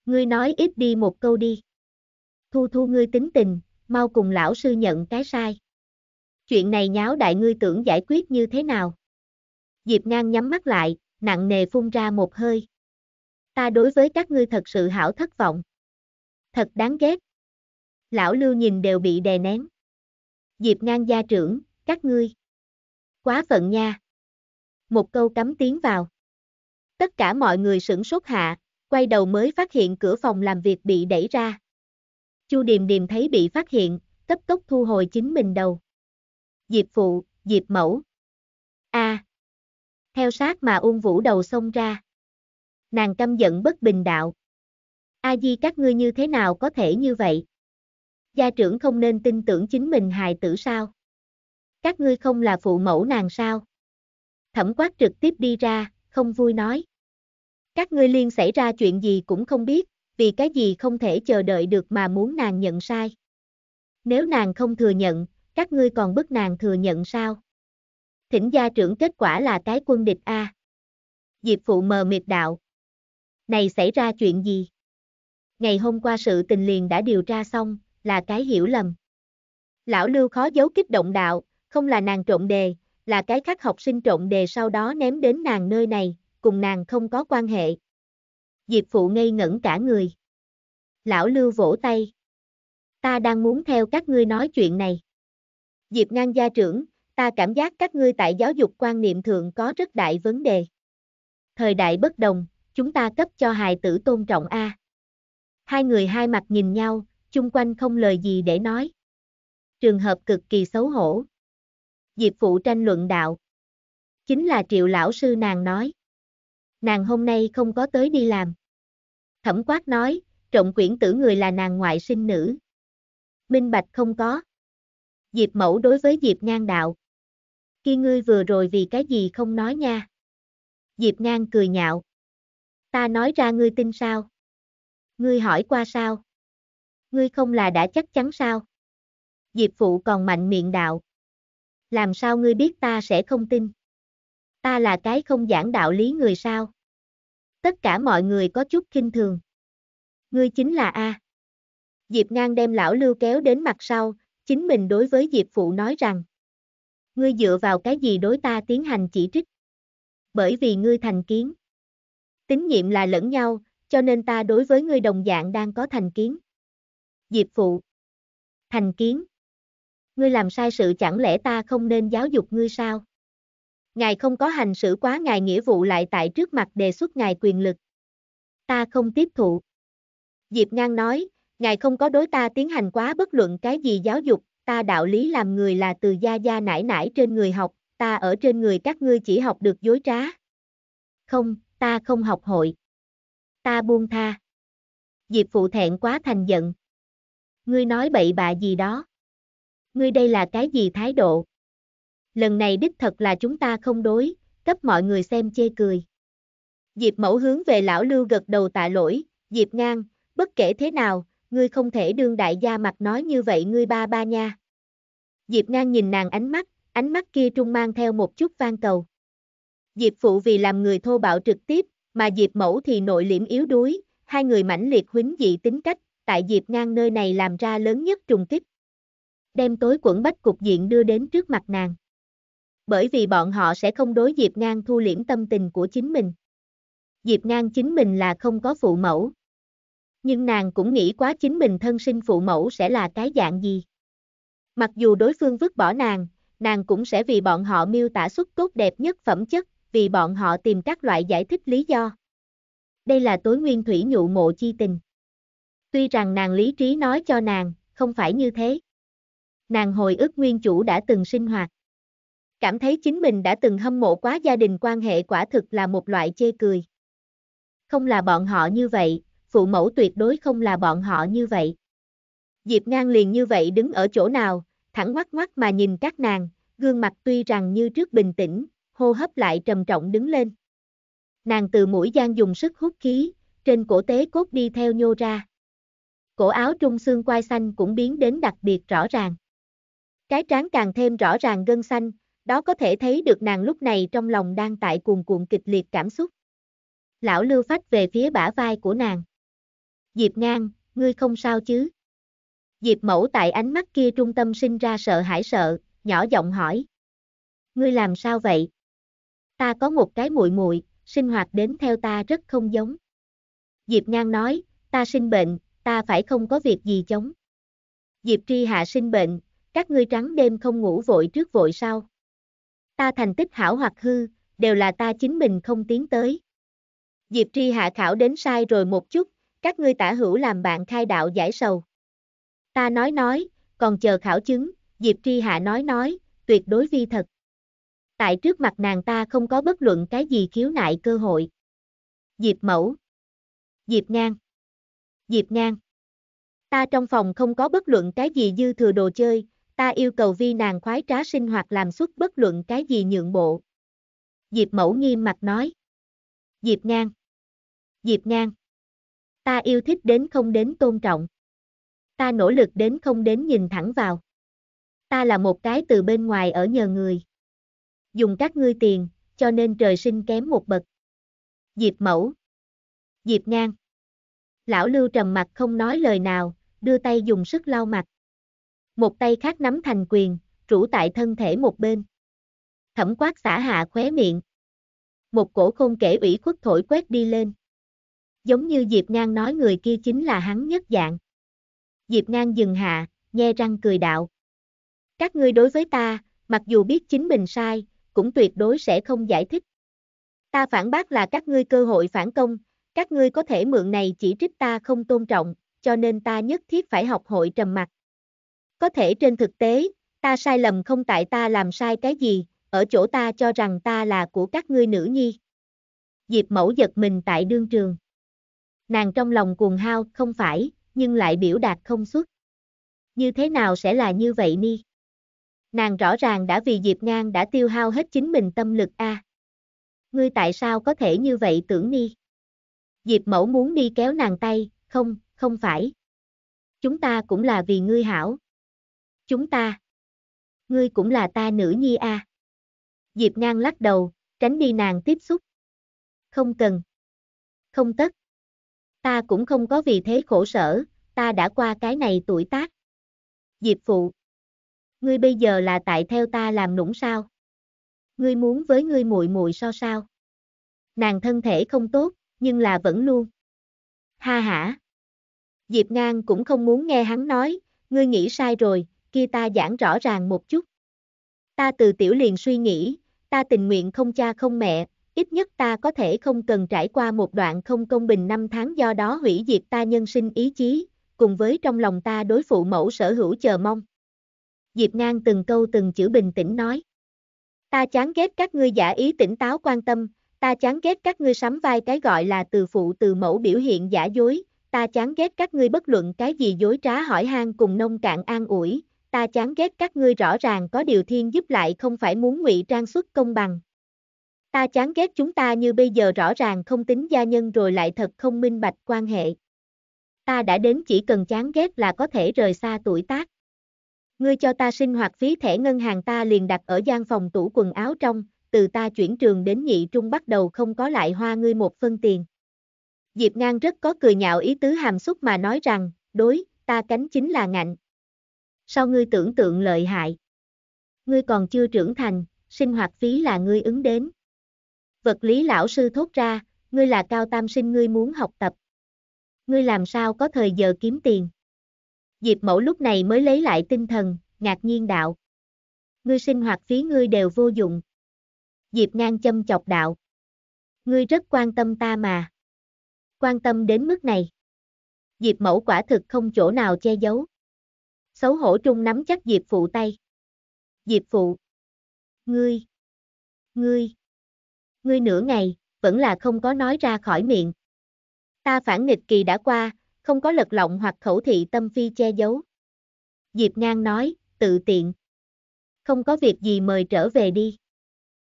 Ngươi nói ít đi một câu đi. Thu thu ngươi tính tình, mau cùng lão sư nhận cái sai. Chuyện này nháo đại ngươi tưởng giải quyết như thế nào? Diệp ngang nhắm mắt lại, nặng nề phun ra một hơi. Ta đối với các ngươi thật sự hảo thất vọng. Thật đáng ghét. Lão lưu nhìn đều bị đè nén. Diệp ngang gia trưởng, các ngươi. Quá phận nha. Một câu cắm tiếng vào. Tất cả mọi người sửng sốt hạ, quay đầu mới phát hiện cửa phòng làm việc bị đẩy ra. Chu Điềm Điềm thấy bị phát hiện, cấp tốc thu hồi chính mình đầu. Diệp phụ, Diệp mẫu. A. À. Theo sát mà Ung Vũ đầu xông ra. Nàng căm giận bất bình đạo. A Di các ngươi như thế nào có thể như vậy? Gia trưởng không nên tin tưởng chính mình hài tử sao? các ngươi không là phụ mẫu nàng sao? Thẩm quát trực tiếp đi ra, không vui nói. Các ngươi liên xảy ra chuyện gì cũng không biết, vì cái gì không thể chờ đợi được mà muốn nàng nhận sai. Nếu nàng không thừa nhận, các ngươi còn bức nàng thừa nhận sao? Thỉnh gia trưởng kết quả là cái quân địch A. Diệp phụ mờ mịt đạo. Này xảy ra chuyện gì? Ngày hôm qua sự tình liền đã điều tra xong, là cái hiểu lầm. Lão Lưu khó giấu kích động đạo, không là nàng trộn đề, là cái khác học sinh trộn đề sau đó ném đến nàng nơi này, cùng nàng không có quan hệ. Diệp Phụ ngây ngẩn cả người. Lão Lưu vỗ tay. Ta đang muốn theo các ngươi nói chuyện này. Diệp Ngang gia trưởng, ta cảm giác các ngươi tại giáo dục quan niệm thượng có rất đại vấn đề. Thời đại bất đồng, chúng ta cấp cho hài tử tôn trọng A. Hai người hai mặt nhìn nhau, chung quanh không lời gì để nói. Trường hợp cực kỳ xấu hổ. Diệp Phụ tranh luận đạo. Chính là triệu lão sư nàng nói. Nàng hôm nay không có tới đi làm. Thẩm quát nói, trọng quyển tử người là nàng ngoại sinh nữ. Minh Bạch không có. Diệp mẫu đối với Diệp ngang đạo. Khi ngươi vừa rồi vì cái gì không nói nha. Diệp ngang cười nhạo. Ta nói ra ngươi tin sao? Ngươi hỏi qua sao? Ngươi không là đã chắc chắn sao? Diệp phụ còn mạnh miệng đạo. Làm sao ngươi biết ta sẽ không tin? Ta là cái không giảng đạo lý người sao? Tất cả mọi người có chút kinh thường. Ngươi chính là A. Diệp ngang đem lão lưu kéo đến mặt sau, chính mình đối với Diệp phụ nói rằng. Ngươi dựa vào cái gì đối ta tiến hành chỉ trích? Bởi vì ngươi thành kiến. Tín nhiệm là lẫn nhau, cho nên ta đối với ngươi đồng dạng đang có thành kiến. Diệp phụ. Thành kiến ngươi làm sai sự chẳng lẽ ta không nên giáo dục ngươi sao? Ngài không có hành xử quá ngài nghĩa vụ lại tại trước mặt đề xuất ngài quyền lực. Ta không tiếp thụ. Diệp Ngang nói, ngài không có đối ta tiến hành quá bất luận cái gì giáo dục, ta đạo lý làm người là từ gia gia nải nải trên người học, ta ở trên người các ngươi chỉ học được dối trá. Không, ta không học hội. Ta buông tha. Diệp phụ thẹn quá thành giận. Ngươi nói bậy bạ gì đó ngươi đây là cái gì thái độ? Lần này đích thật là chúng ta không đối, cấp mọi người xem chê cười. Diệp mẫu hướng về lão lưu gật đầu tạ lỗi, Diệp ngang, bất kể thế nào, ngươi không thể đương đại gia mặt nói như vậy ngươi ba ba nha. Diệp ngang nhìn nàng ánh mắt, ánh mắt kia trung mang theo một chút van cầu. Diệp phụ vì làm người thô bạo trực tiếp, mà Diệp mẫu thì nội liễm yếu đuối, hai người mãnh liệt huấn dị tính cách, tại Diệp ngang nơi này làm ra lớn nhất trùng kích đem tối quẩn bách cục diện đưa đến trước mặt nàng. Bởi vì bọn họ sẽ không đối Diệp Ngang thu liễm tâm tình của chính mình. Diệp Ngang chính mình là không có phụ mẫu. Nhưng nàng cũng nghĩ quá chính mình thân sinh phụ mẫu sẽ là cái dạng gì. Mặc dù đối phương vứt bỏ nàng, nàng cũng sẽ vì bọn họ miêu tả xuất tốt đẹp nhất phẩm chất, vì bọn họ tìm các loại giải thích lý do. Đây là tối nguyên thủy nhụ mộ chi tình. Tuy rằng nàng lý trí nói cho nàng, không phải như thế nàng hồi ức nguyên chủ đã từng sinh hoạt. Cảm thấy chính mình đã từng hâm mộ quá gia đình quan hệ quả thực là một loại chê cười. Không là bọn họ như vậy, phụ mẫu tuyệt đối không là bọn họ như vậy. Diệp ngang liền như vậy đứng ở chỗ nào, thẳng ngoắc ngoắc mà nhìn các nàng, gương mặt tuy rằng như trước bình tĩnh, hô hấp lại trầm trọng đứng lên. Nàng từ mũi gian dùng sức hút khí, trên cổ tế cốt đi theo nhô ra. Cổ áo trung xương quai xanh cũng biến đến đặc biệt rõ ràng. Cái trán càng thêm rõ ràng gân xanh, đó có thể thấy được nàng lúc này trong lòng đang tại cuồn cuộn kịch liệt cảm xúc. Lão lưu phách về phía bả vai của nàng. Diệp ngang, ngươi không sao chứ? Diệp mẫu tại ánh mắt kia trung tâm sinh ra sợ hãi sợ, nhỏ giọng hỏi. Ngươi làm sao vậy? Ta có một cái muội muội, sinh hoạt đến theo ta rất không giống. Diệp ngang nói, ta sinh bệnh, ta phải không có việc gì chống. Diệp tri hạ sinh bệnh, các ngươi trắng đêm không ngủ vội trước vội sau. Ta thành tích hảo hoặc hư, đều là ta chính mình không tiến tới. Diệp Tri hạ khảo đến sai rồi một chút, các ngươi tả hữu làm bạn khai đạo giải sầu. Ta nói nói, còn chờ khảo chứng, Diệp Tri hạ nói nói, tuyệt đối vi thật. Tại trước mặt nàng ta không có bất luận cái gì khiếu nại cơ hội. Diệp mẫu. Diệp ngang. Diệp ngang. Ta trong phòng không có bất luận cái gì dư thừa đồ chơi, ta yêu cầu vi nàng khoái trá sinh hoạt làm xuất bất luận cái gì nhượng bộ. Diệp mẫu nghiêm mặt nói. Diệp ngang. Diệp ngang. Ta yêu thích đến không đến tôn trọng. Ta nỗ lực đến không đến nhìn thẳng vào. Ta là một cái từ bên ngoài ở nhờ người. Dùng các ngươi tiền, cho nên trời sinh kém một bậc. Diệp mẫu. Diệp ngang. Lão Lưu trầm mặt không nói lời nào, đưa tay dùng sức lau mặt một tay khác nắm thành quyền, rủ tại thân thể một bên. Thẩm quát xả hạ khóe miệng. Một cổ không kể ủy khuất thổi quét đi lên. Giống như Diệp Ngang nói người kia chính là hắn nhất dạng. Diệp Ngang dừng hạ, nhe răng cười đạo. Các ngươi đối với ta, mặc dù biết chính mình sai, cũng tuyệt đối sẽ không giải thích. Ta phản bác là các ngươi cơ hội phản công, các ngươi có thể mượn này chỉ trích ta không tôn trọng, cho nên ta nhất thiết phải học hội trầm mặc. Có thể trên thực tế, ta sai lầm không tại ta làm sai cái gì, ở chỗ ta cho rằng ta là của các ngươi nữ nhi. Diệp mẫu giật mình tại đương trường. Nàng trong lòng cuồng hao không phải, nhưng lại biểu đạt không xuất. Như thế nào sẽ là như vậy ni? Nàng rõ ràng đã vì Diệp Ngang đã tiêu hao hết chính mình tâm lực a. À. Ngươi tại sao có thể như vậy tưởng ni? Diệp mẫu muốn đi kéo nàng tay, không, không phải. Chúng ta cũng là vì ngươi hảo chúng ta. Ngươi cũng là ta nữ nhi a. À. Diệp Ngang lắc đầu, tránh đi nàng tiếp xúc. Không cần. Không tất. Ta cũng không có vì thế khổ sở, ta đã qua cái này tuổi tác. Diệp phụ. Ngươi bây giờ là tại theo ta làm nũng sao? Ngươi muốn với ngươi muội muội so sao? Nàng thân thể không tốt, nhưng là vẫn luôn. Ha hả. Diệp Ngang cũng không muốn nghe hắn nói, ngươi nghĩ sai rồi, kia ta giảng rõ ràng một chút. Ta từ tiểu liền suy nghĩ, ta tình nguyện không cha không mẹ, ít nhất ta có thể không cần trải qua một đoạn không công bình năm tháng do đó hủy diệt ta nhân sinh ý chí, cùng với trong lòng ta đối phụ mẫu sở hữu chờ mong. Diệp Ngang từng câu từng chữ bình tĩnh nói. Ta chán ghét các ngươi giả ý tỉnh táo quan tâm, ta chán ghét các ngươi sắm vai cái gọi là từ phụ từ mẫu biểu hiện giả dối, ta chán ghét các ngươi bất luận cái gì dối trá hỏi han cùng nông cạn an ủi, ta chán ghét các ngươi rõ ràng có điều thiên giúp lại không phải muốn ngụy trang xuất công bằng. Ta chán ghét chúng ta như bây giờ rõ ràng không tính gia nhân rồi lại thật không minh bạch quan hệ. Ta đã đến chỉ cần chán ghét là có thể rời xa tuổi tác. Ngươi cho ta sinh hoạt phí thẻ ngân hàng ta liền đặt ở gian phòng tủ quần áo trong, từ ta chuyển trường đến nhị trung bắt đầu không có lại hoa ngươi một phân tiền. Diệp Ngang rất có cười nhạo ý tứ hàm xúc mà nói rằng, đối, ta cánh chính là ngạnh, sao ngươi tưởng tượng lợi hại? Ngươi còn chưa trưởng thành, sinh hoạt phí là ngươi ứng đến. Vật lý lão sư thốt ra, ngươi là cao tam sinh ngươi muốn học tập. Ngươi làm sao có thời giờ kiếm tiền? Diệp mẫu lúc này mới lấy lại tinh thần, ngạc nhiên đạo. Ngươi sinh hoạt phí ngươi đều vô dụng. Diệp ngang châm chọc đạo. Ngươi rất quan tâm ta mà. Quan tâm đến mức này. Diệp mẫu quả thực không chỗ nào che giấu xấu hổ trung nắm chắc Diệp Phụ tay. Diệp Phụ. Ngươi. Ngươi. Ngươi nửa ngày, vẫn là không có nói ra khỏi miệng. Ta phản nghịch kỳ đã qua, không có lật lọng hoặc khẩu thị tâm phi che giấu. Diệp Ngang nói, tự tiện. Không có việc gì mời trở về đi.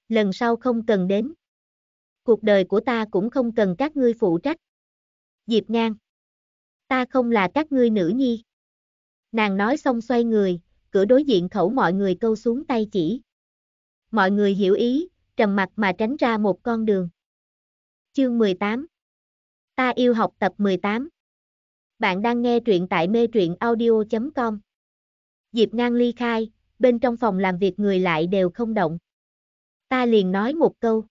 Lần sau không cần đến. Cuộc đời của ta cũng không cần các ngươi phụ trách. Diệp Ngang. Ta không là các ngươi nữ nhi. Nàng nói xong xoay người, cửa đối diện khẩu mọi người câu xuống tay chỉ. Mọi người hiểu ý, trầm mặt mà tránh ra một con đường. Chương 18 Ta yêu học tập 18 Bạn đang nghe truyện tại mê truyện audio.com Diệp ngang ly khai, bên trong phòng làm việc người lại đều không động. Ta liền nói một câu.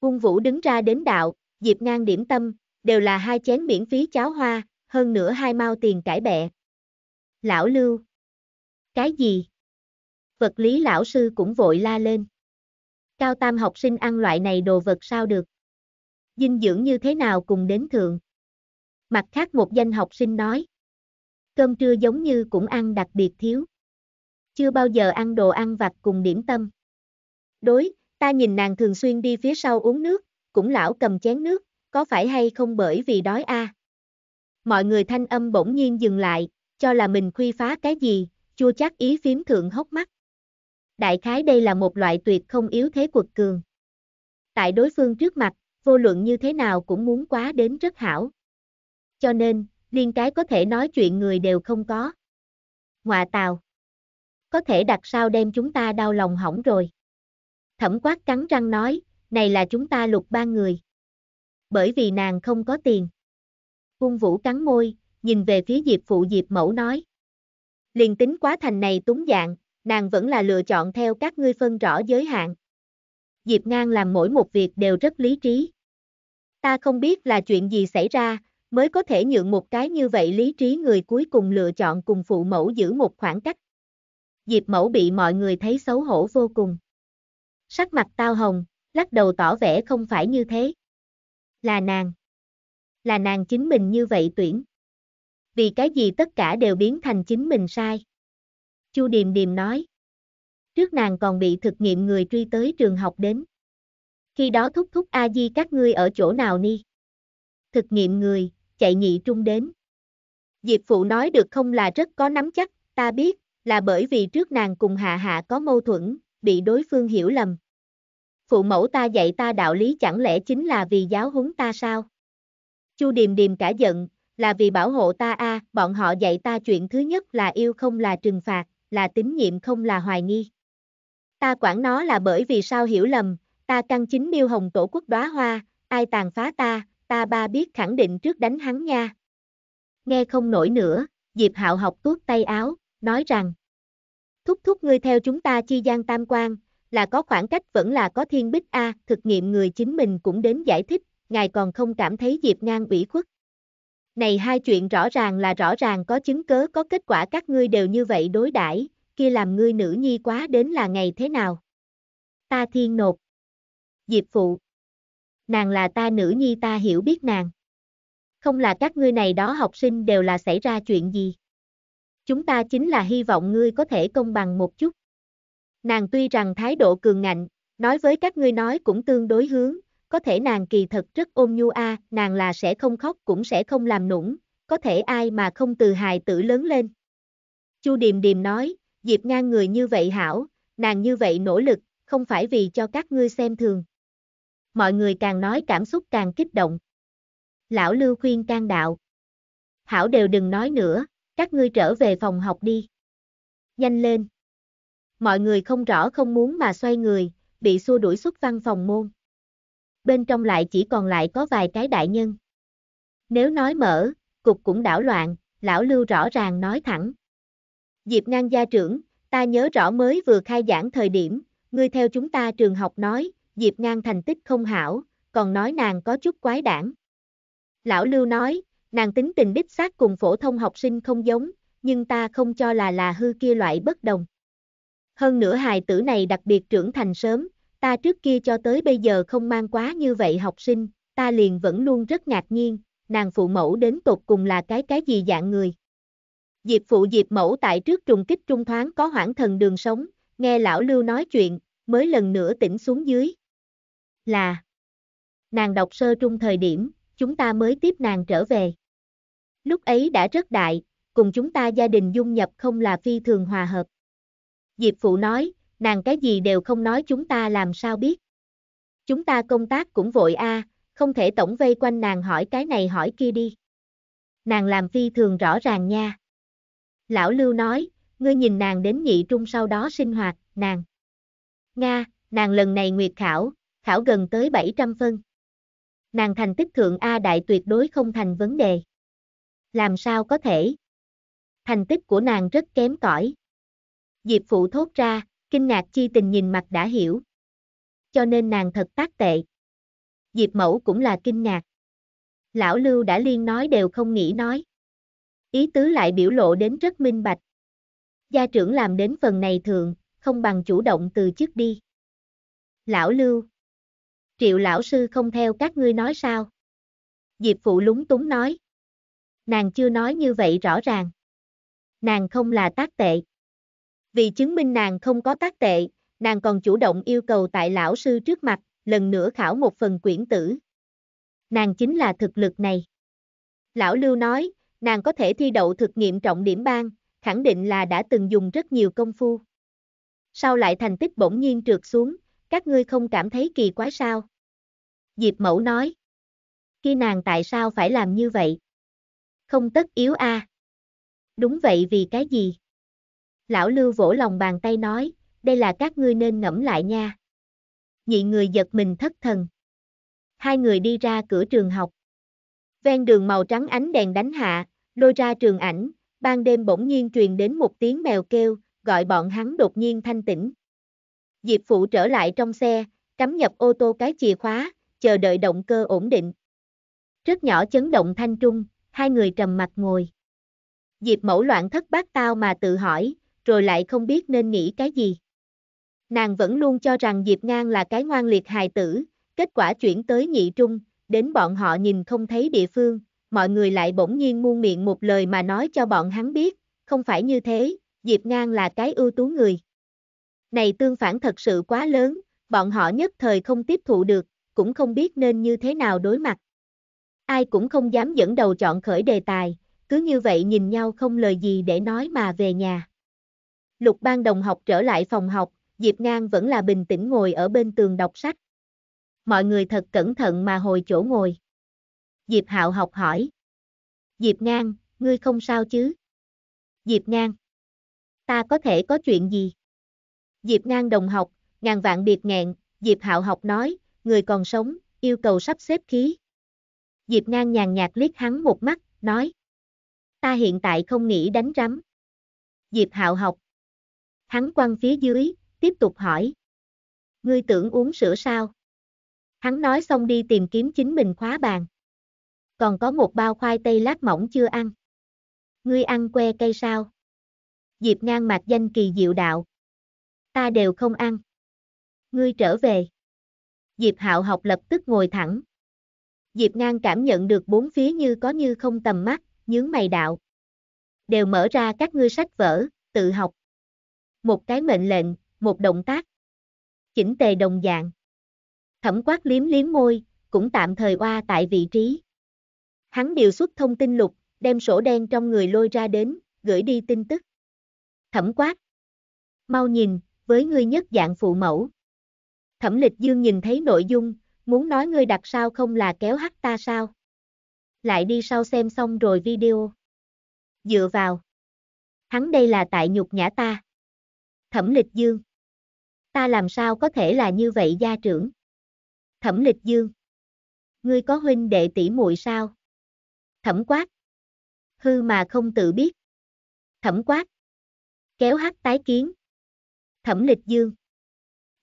Quân vũ đứng ra đến đạo, Diệp ngang điểm tâm, đều là hai chén miễn phí cháo hoa, hơn nữa hai mao tiền cải bẹ, lão lưu. Cái gì? Vật lý lão sư cũng vội la lên. Cao tam học sinh ăn loại này đồ vật sao được? Dinh dưỡng như thế nào cùng đến thượng? Mặt khác một danh học sinh nói. Cơm trưa giống như cũng ăn đặc biệt thiếu. Chưa bao giờ ăn đồ ăn vặt cùng điểm tâm. Đối, ta nhìn nàng thường xuyên đi phía sau uống nước, cũng lão cầm chén nước, có phải hay không bởi vì đói a? À? Mọi người thanh âm bỗng nhiên dừng lại, cho là mình khuy phá cái gì, chua chắc ý phím thượng hốc mắt. Đại khái đây là một loại tuyệt không yếu thế quật cường. Tại đối phương trước mặt, vô luận như thế nào cũng muốn quá đến rất hảo. Cho nên, liên cái có thể nói chuyện người đều không có. Ngoạ tào. Có thể đặt sao đem chúng ta đau lòng hỏng rồi. Thẩm quát cắn răng nói, này là chúng ta lục ba người. Bởi vì nàng không có tiền. Cung vũ cắn môi, nhìn về phía Diệp phụ Diệp mẫu nói. Liền tính quá thành này túng dạng, nàng vẫn là lựa chọn theo các ngươi phân rõ giới hạn. Diệp ngang làm mỗi một việc đều rất lý trí. Ta không biết là chuyện gì xảy ra, mới có thể nhượng một cái như vậy lý trí người cuối cùng lựa chọn cùng phụ mẫu giữ một khoảng cách. Diệp mẫu bị mọi người thấy xấu hổ vô cùng. Sắc mặt tao hồng, lắc đầu tỏ vẻ không phải như thế. Là nàng. Là nàng chính mình như vậy tuyển vì cái gì tất cả đều biến thành chính mình sai. Chu Điềm Điềm nói. Trước nàng còn bị thực nghiệm người truy tới trường học đến. Khi đó thúc thúc A-di các ngươi ở chỗ nào ni? Thực nghiệm người, chạy nhị trung đến. Diệp Phụ nói được không là rất có nắm chắc, ta biết, là bởi vì trước nàng cùng Hạ Hạ có mâu thuẫn, bị đối phương hiểu lầm. Phụ mẫu ta dạy ta đạo lý chẳng lẽ chính là vì giáo huấn ta sao? Chu Điềm Điềm cả giận, là vì bảo hộ ta a, à, bọn họ dạy ta chuyện thứ nhất là yêu không là trừng phạt, là tín nhiệm không là hoài nghi. Ta quản nó là bởi vì sao hiểu lầm, ta căn chính miêu hồng tổ quốc đóa hoa, ai tàn phá ta, ta ba biết khẳng định trước đánh hắn nha. Nghe không nổi nữa, Diệp Hạo học tuốt tay áo, nói rằng Thúc thúc ngươi theo chúng ta chi gian tam quan, là có khoảng cách vẫn là có thiên bích A, à, thực nghiệm người chính mình cũng đến giải thích, ngài còn không cảm thấy Diệp ngang ủy khuất. Này hai chuyện rõ ràng là rõ ràng có chứng cớ có kết quả các ngươi đều như vậy đối đãi, kia làm ngươi nữ nhi quá đến là ngày thế nào? Ta thiên nộp Diệp phụ. Nàng là ta nữ nhi ta hiểu biết nàng. Không là các ngươi này đó học sinh đều là xảy ra chuyện gì. Chúng ta chính là hy vọng ngươi có thể công bằng một chút. Nàng tuy rằng thái độ cường ngạnh, nói với các ngươi nói cũng tương đối hướng, có thể nàng kỳ thật rất ôn nhu a, nàng là sẽ không khóc cũng sẽ không làm nũng, có thể ai mà không từ hài tử lớn lên. Chu Điềm Điềm nói, Diệp Ngang người như vậy hảo, nàng như vậy nỗ lực, không phải vì cho các ngươi xem thường. Mọi người càng nói cảm xúc càng kích động. Lão Lưu khuyên can đạo. Hảo đều đừng nói nữa, các ngươi trở về phòng học đi. Nhanh lên. Mọi người không rõ không muốn mà xoay người, bị xua đuổi xuất văn phòng môn bên trong lại chỉ còn lại có vài cái đại nhân. Nếu nói mở, cục cũng đảo loạn, lão lưu rõ ràng nói thẳng. Diệp ngang gia trưởng, ta nhớ rõ mới vừa khai giảng thời điểm, ngươi theo chúng ta trường học nói, Diệp ngang thành tích không hảo, còn nói nàng có chút quái đảng. Lão lưu nói, nàng tính tình đích xác cùng phổ thông học sinh không giống, nhưng ta không cho là là hư kia loại bất đồng. Hơn nữa hài tử này đặc biệt trưởng thành sớm, ta trước kia cho tới bây giờ không mang quá như vậy học sinh, ta liền vẫn luôn rất ngạc nhiên, nàng phụ mẫu đến tột cùng là cái cái gì dạng người. Diệp phụ Diệp mẫu tại trước trùng kích trung thoáng có hoảng thần đường sống, nghe lão lưu nói chuyện, mới lần nữa tỉnh xuống dưới. Là, nàng đọc sơ trung thời điểm, chúng ta mới tiếp nàng trở về. Lúc ấy đã rất đại, cùng chúng ta gia đình dung nhập không là phi thường hòa hợp. Diệp phụ nói, nàng cái gì đều không nói chúng ta làm sao biết. Chúng ta công tác cũng vội a, không thể tổng vây quanh nàng hỏi cái này hỏi kia đi. Nàng làm phi thường rõ ràng nha. Lão Lưu nói, ngươi nhìn nàng đến nhị trung sau đó sinh hoạt, nàng. Nga, nàng lần này nguyệt khảo, khảo gần tới 700 phân. Nàng thành tích thượng A đại tuyệt đối không thành vấn đề. Làm sao có thể? Thành tích của nàng rất kém cỏi. Diệp phụ thốt ra, Kinh ngạc chi tình nhìn mặt đã hiểu. Cho nên nàng thật tác tệ. Diệp mẫu cũng là kinh ngạc. Lão Lưu đã liên nói đều không nghĩ nói. Ý tứ lại biểu lộ đến rất minh bạch. Gia trưởng làm đến phần này thường, không bằng chủ động từ chức đi. Lão Lưu. Triệu lão sư không theo các ngươi nói sao? Diệp phụ lúng túng nói. Nàng chưa nói như vậy rõ ràng. Nàng không là tác tệ. Vì chứng minh nàng không có tác tệ, nàng còn chủ động yêu cầu tại lão sư trước mặt, lần nữa khảo một phần quyển tử. Nàng chính là thực lực này. Lão Lưu nói, nàng có thể thi đậu thực nghiệm trọng điểm bang, khẳng định là đã từng dùng rất nhiều công phu. Sau lại thành tích bỗng nhiên trượt xuống, các ngươi không cảm thấy kỳ quái sao? Diệp Mẫu nói, khi nàng tại sao phải làm như vậy? Không tất yếu a. À? Đúng vậy vì cái gì? lão lưu vỗ lòng bàn tay nói, đây là các ngươi nên ngẫm lại nha. Nhị người giật mình thất thần. Hai người đi ra cửa trường học. Ven đường màu trắng ánh đèn đánh hạ, lôi ra trường ảnh, ban đêm bỗng nhiên truyền đến một tiếng mèo kêu, gọi bọn hắn đột nhiên thanh tĩnh. Diệp phụ trở lại trong xe, cắm nhập ô tô cái chìa khóa, chờ đợi động cơ ổn định. Rất nhỏ chấn động thanh trung, hai người trầm mặt ngồi. Diệp mẫu loạn thất bát tao mà tự hỏi, rồi lại không biết nên nghĩ cái gì. Nàng vẫn luôn cho rằng Diệp Ngang là cái ngoan liệt hài tử, kết quả chuyển tới nhị trung, đến bọn họ nhìn không thấy địa phương, mọi người lại bỗng nhiên muôn miệng một lời mà nói cho bọn hắn biết, không phải như thế, Diệp Ngang là cái ưu tú người. Này tương phản thật sự quá lớn, bọn họ nhất thời không tiếp thụ được, cũng không biết nên như thế nào đối mặt. Ai cũng không dám dẫn đầu chọn khởi đề tài, cứ như vậy nhìn nhau không lời gì để nói mà về nhà. Lục ban đồng học trở lại phòng học, Diệp Ngang vẫn là bình tĩnh ngồi ở bên tường đọc sách. Mọi người thật cẩn thận mà hồi chỗ ngồi. Diệp Hạo học hỏi. Diệp Ngang, ngươi không sao chứ? Diệp Ngang. Ta có thể có chuyện gì? Diệp Ngang đồng học, ngàn vạn biệt nghẹn, Diệp Hạo học nói, người còn sống, yêu cầu sắp xếp khí. Diệp Ngang nhàn nhạt liếc hắn một mắt, nói. Ta hiện tại không nghĩ đánh rắm. Diệp Hạo học, Hắn quăng phía dưới, tiếp tục hỏi. Ngươi tưởng uống sữa sao? Hắn nói xong đi tìm kiếm chính mình khóa bàn. Còn có một bao khoai tây lát mỏng chưa ăn. Ngươi ăn que cây sao? Diệp ngang mạc danh kỳ diệu đạo. Ta đều không ăn. Ngươi trở về. Diệp hạo học lập tức ngồi thẳng. Diệp ngang cảm nhận được bốn phía như có như không tầm mắt, nhướng mày đạo. Đều mở ra các ngươi sách vở, tự học một cái mệnh lệnh, một động tác. Chỉnh tề đồng dạng. Thẩm quát liếm liếm môi, cũng tạm thời oa tại vị trí. Hắn điều xuất thông tin lục, đem sổ đen trong người lôi ra đến, gửi đi tin tức. Thẩm quát. Mau nhìn, với ngươi nhất dạng phụ mẫu. Thẩm lịch dương nhìn thấy nội dung, muốn nói ngươi đặt sao không là kéo hắt ta sao. Lại đi sau xem xong rồi video. Dựa vào. Hắn đây là tại nhục nhã ta. Thẩm Lịch Dương. Ta làm sao có thể là như vậy gia trưởng? Thẩm Lịch Dương. Ngươi có huynh đệ tỷ muội sao? Thẩm Quát. Hư mà không tự biết. Thẩm Quát. Kéo hát tái kiến. Thẩm Lịch Dương.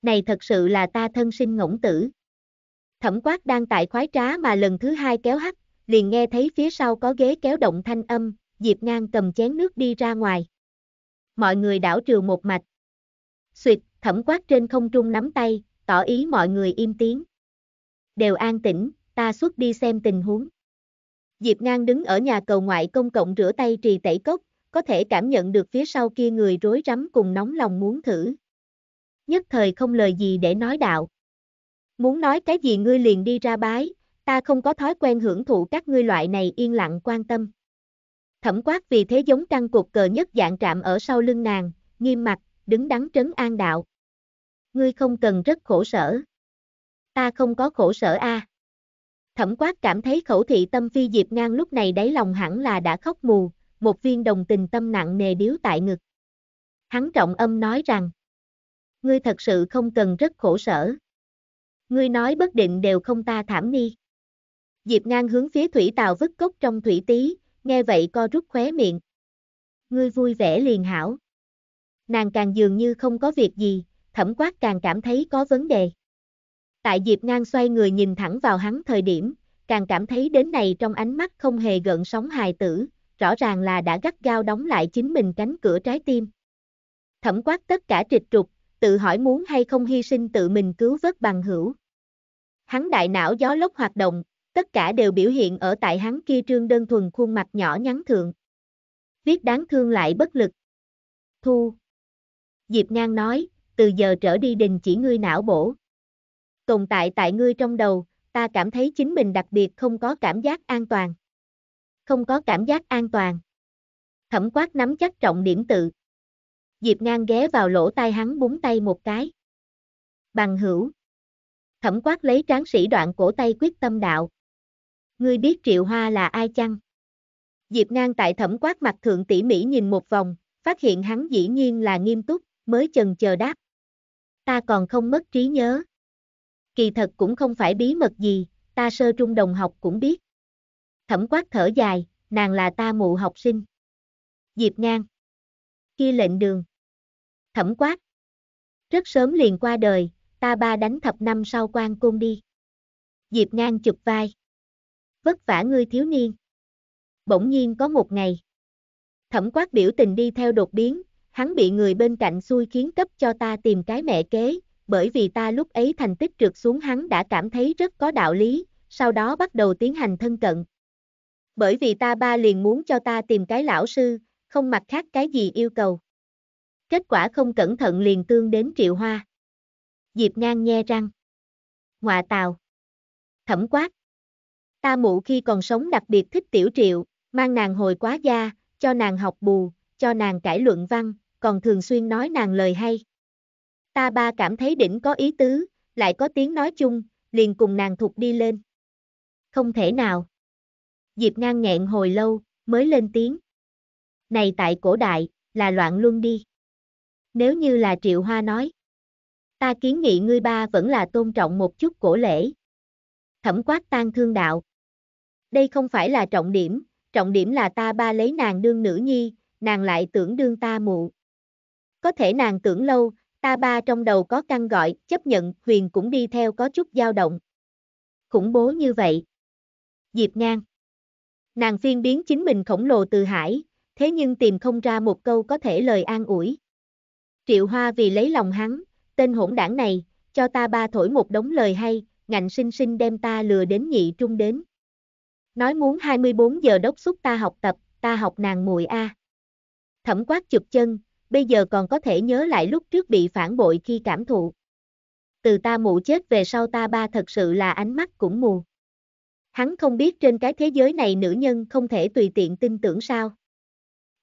Này thật sự là ta thân sinh ngỗng tử. Thẩm Quát đang tại khoái trá mà lần thứ hai kéo hắt, liền nghe thấy phía sau có ghế kéo động thanh âm, Diệp Ngang cầm chén nước đi ra ngoài. Mọi người đảo trừ một mạch, suyệt, thẩm quát trên không trung nắm tay, tỏ ý mọi người im tiếng. Đều an tĩnh, ta xuất đi xem tình huống. Diệp Ngang đứng ở nhà cầu ngoại công cộng rửa tay trì tẩy cốc, có thể cảm nhận được phía sau kia người rối rắm cùng nóng lòng muốn thử. Nhất thời không lời gì để nói đạo. Muốn nói cái gì ngươi liền đi ra bái, ta không có thói quen hưởng thụ các ngươi loại này yên lặng quan tâm. Thẩm quát vì thế giống trăng cột cờ nhất dạng trạm ở sau lưng nàng, nghiêm mặt, đứng đắn trấn an đạo. Ngươi không cần rất khổ sở. Ta không có khổ sở a. À. Thẩm quát cảm thấy khẩu thị tâm phi Diệp Ngang lúc này đáy lòng hẳn là đã khóc mù, một viên đồng tình tâm nặng nề điếu tại ngực. Hắn trọng âm nói rằng, ngươi thật sự không cần rất khổ sở. Ngươi nói bất định đều không ta thảm ni. Diệp Ngang hướng phía thủy tàu vứt cốc trong thủy tí, nghe vậy co rút khóe miệng. Ngươi vui vẻ liền hảo nàng càng dường như không có việc gì, thẩm quát càng cảm thấy có vấn đề. Tại Diệp Ngang xoay người nhìn thẳng vào hắn thời điểm, càng cảm thấy đến này trong ánh mắt không hề gợn sóng hài tử, rõ ràng là đã gắt gao đóng lại chính mình cánh cửa trái tim. Thẩm quát tất cả trịch trục, tự hỏi muốn hay không hy sinh tự mình cứu vớt bằng hữu. Hắn đại não gió lốc hoạt động, tất cả đều biểu hiện ở tại hắn kia trương đơn thuần khuôn mặt nhỏ nhắn thượng. Viết đáng thương lại bất lực. Thu, Diệp Nhan nói, từ giờ trở đi đình chỉ ngươi não bổ. Tồn tại tại ngươi trong đầu, ta cảm thấy chính mình đặc biệt không có cảm giác an toàn. Không có cảm giác an toàn. Thẩm quát nắm chắc trọng điểm tự. Diệp Nhan ghé vào lỗ tai hắn búng tay một cái. Bằng hữu. Thẩm quát lấy tráng sĩ đoạn cổ tay quyết tâm đạo. Ngươi biết Triệu Hoa là ai chăng? Diệp Nhan tại thẩm quát mặt thượng tỉ mỉ nhìn một vòng, phát hiện hắn dĩ nhiên là nghiêm túc mới chần chờ đáp. Ta còn không mất trí nhớ. Kỳ thật cũng không phải bí mật gì, ta sơ trung đồng học cũng biết. Thẩm quát thở dài, nàng là ta mụ học sinh. Diệp ngang. Kia lệnh đường. Thẩm quát. Rất sớm liền qua đời, ta ba đánh thập năm sau quan côn đi. Diệp ngang chụp vai. Vất vả ngươi thiếu niên. Bỗng nhiên có một ngày. Thẩm quát biểu tình đi theo đột biến, hắn bị người bên cạnh xui khiến cấp cho ta tìm cái mẹ kế, bởi vì ta lúc ấy thành tích trượt xuống hắn đã cảm thấy rất có đạo lý, sau đó bắt đầu tiến hành thân cận. Bởi vì ta ba liền muốn cho ta tìm cái lão sư, không mặc khác cái gì yêu cầu. Kết quả không cẩn thận liền tương đến triệu hoa. Diệp ngang nhe răng. Ngoạ tào. Thẩm quát. Ta mụ khi còn sống đặc biệt thích tiểu triệu, mang nàng hồi quá gia, cho nàng học bù, cho nàng cải luận văn, còn thường xuyên nói nàng lời hay. Ta ba cảm thấy đỉnh có ý tứ, lại có tiếng nói chung, liền cùng nàng thục đi lên. Không thể nào. Diệp ngang nghẹn hồi lâu, mới lên tiếng. Này tại cổ đại, là loạn luân đi. Nếu như là triệu hoa nói. Ta kiến nghị ngươi ba vẫn là tôn trọng một chút cổ lễ. Thẩm quát tan thương đạo. Đây không phải là trọng điểm, trọng điểm là ta ba lấy nàng đương nữ nhi, nàng lại tưởng đương ta mụ. Có thể nàng tưởng lâu, ta ba trong đầu có căng gọi, chấp nhận, huyền cũng đi theo có chút dao động. Khủng bố như vậy. Diệp ngang. Nàng phiên biến chính mình khổng lồ từ hải, thế nhưng tìm không ra một câu có thể lời an ủi. Triệu Hoa vì lấy lòng hắn, tên hỗn đảng này, cho ta ba thổi một đống lời hay, ngạnh sinh sinh đem ta lừa đến nhị trung đến. Nói muốn 24 giờ đốc xúc ta học tập, ta học nàng mùi a. À. Thẩm quát chụp chân, bây giờ còn có thể nhớ lại lúc trước bị phản bội khi cảm thụ. Từ ta mụ chết về sau ta ba thật sự là ánh mắt cũng mù. Hắn không biết trên cái thế giới này nữ nhân không thể tùy tiện tin tưởng sao.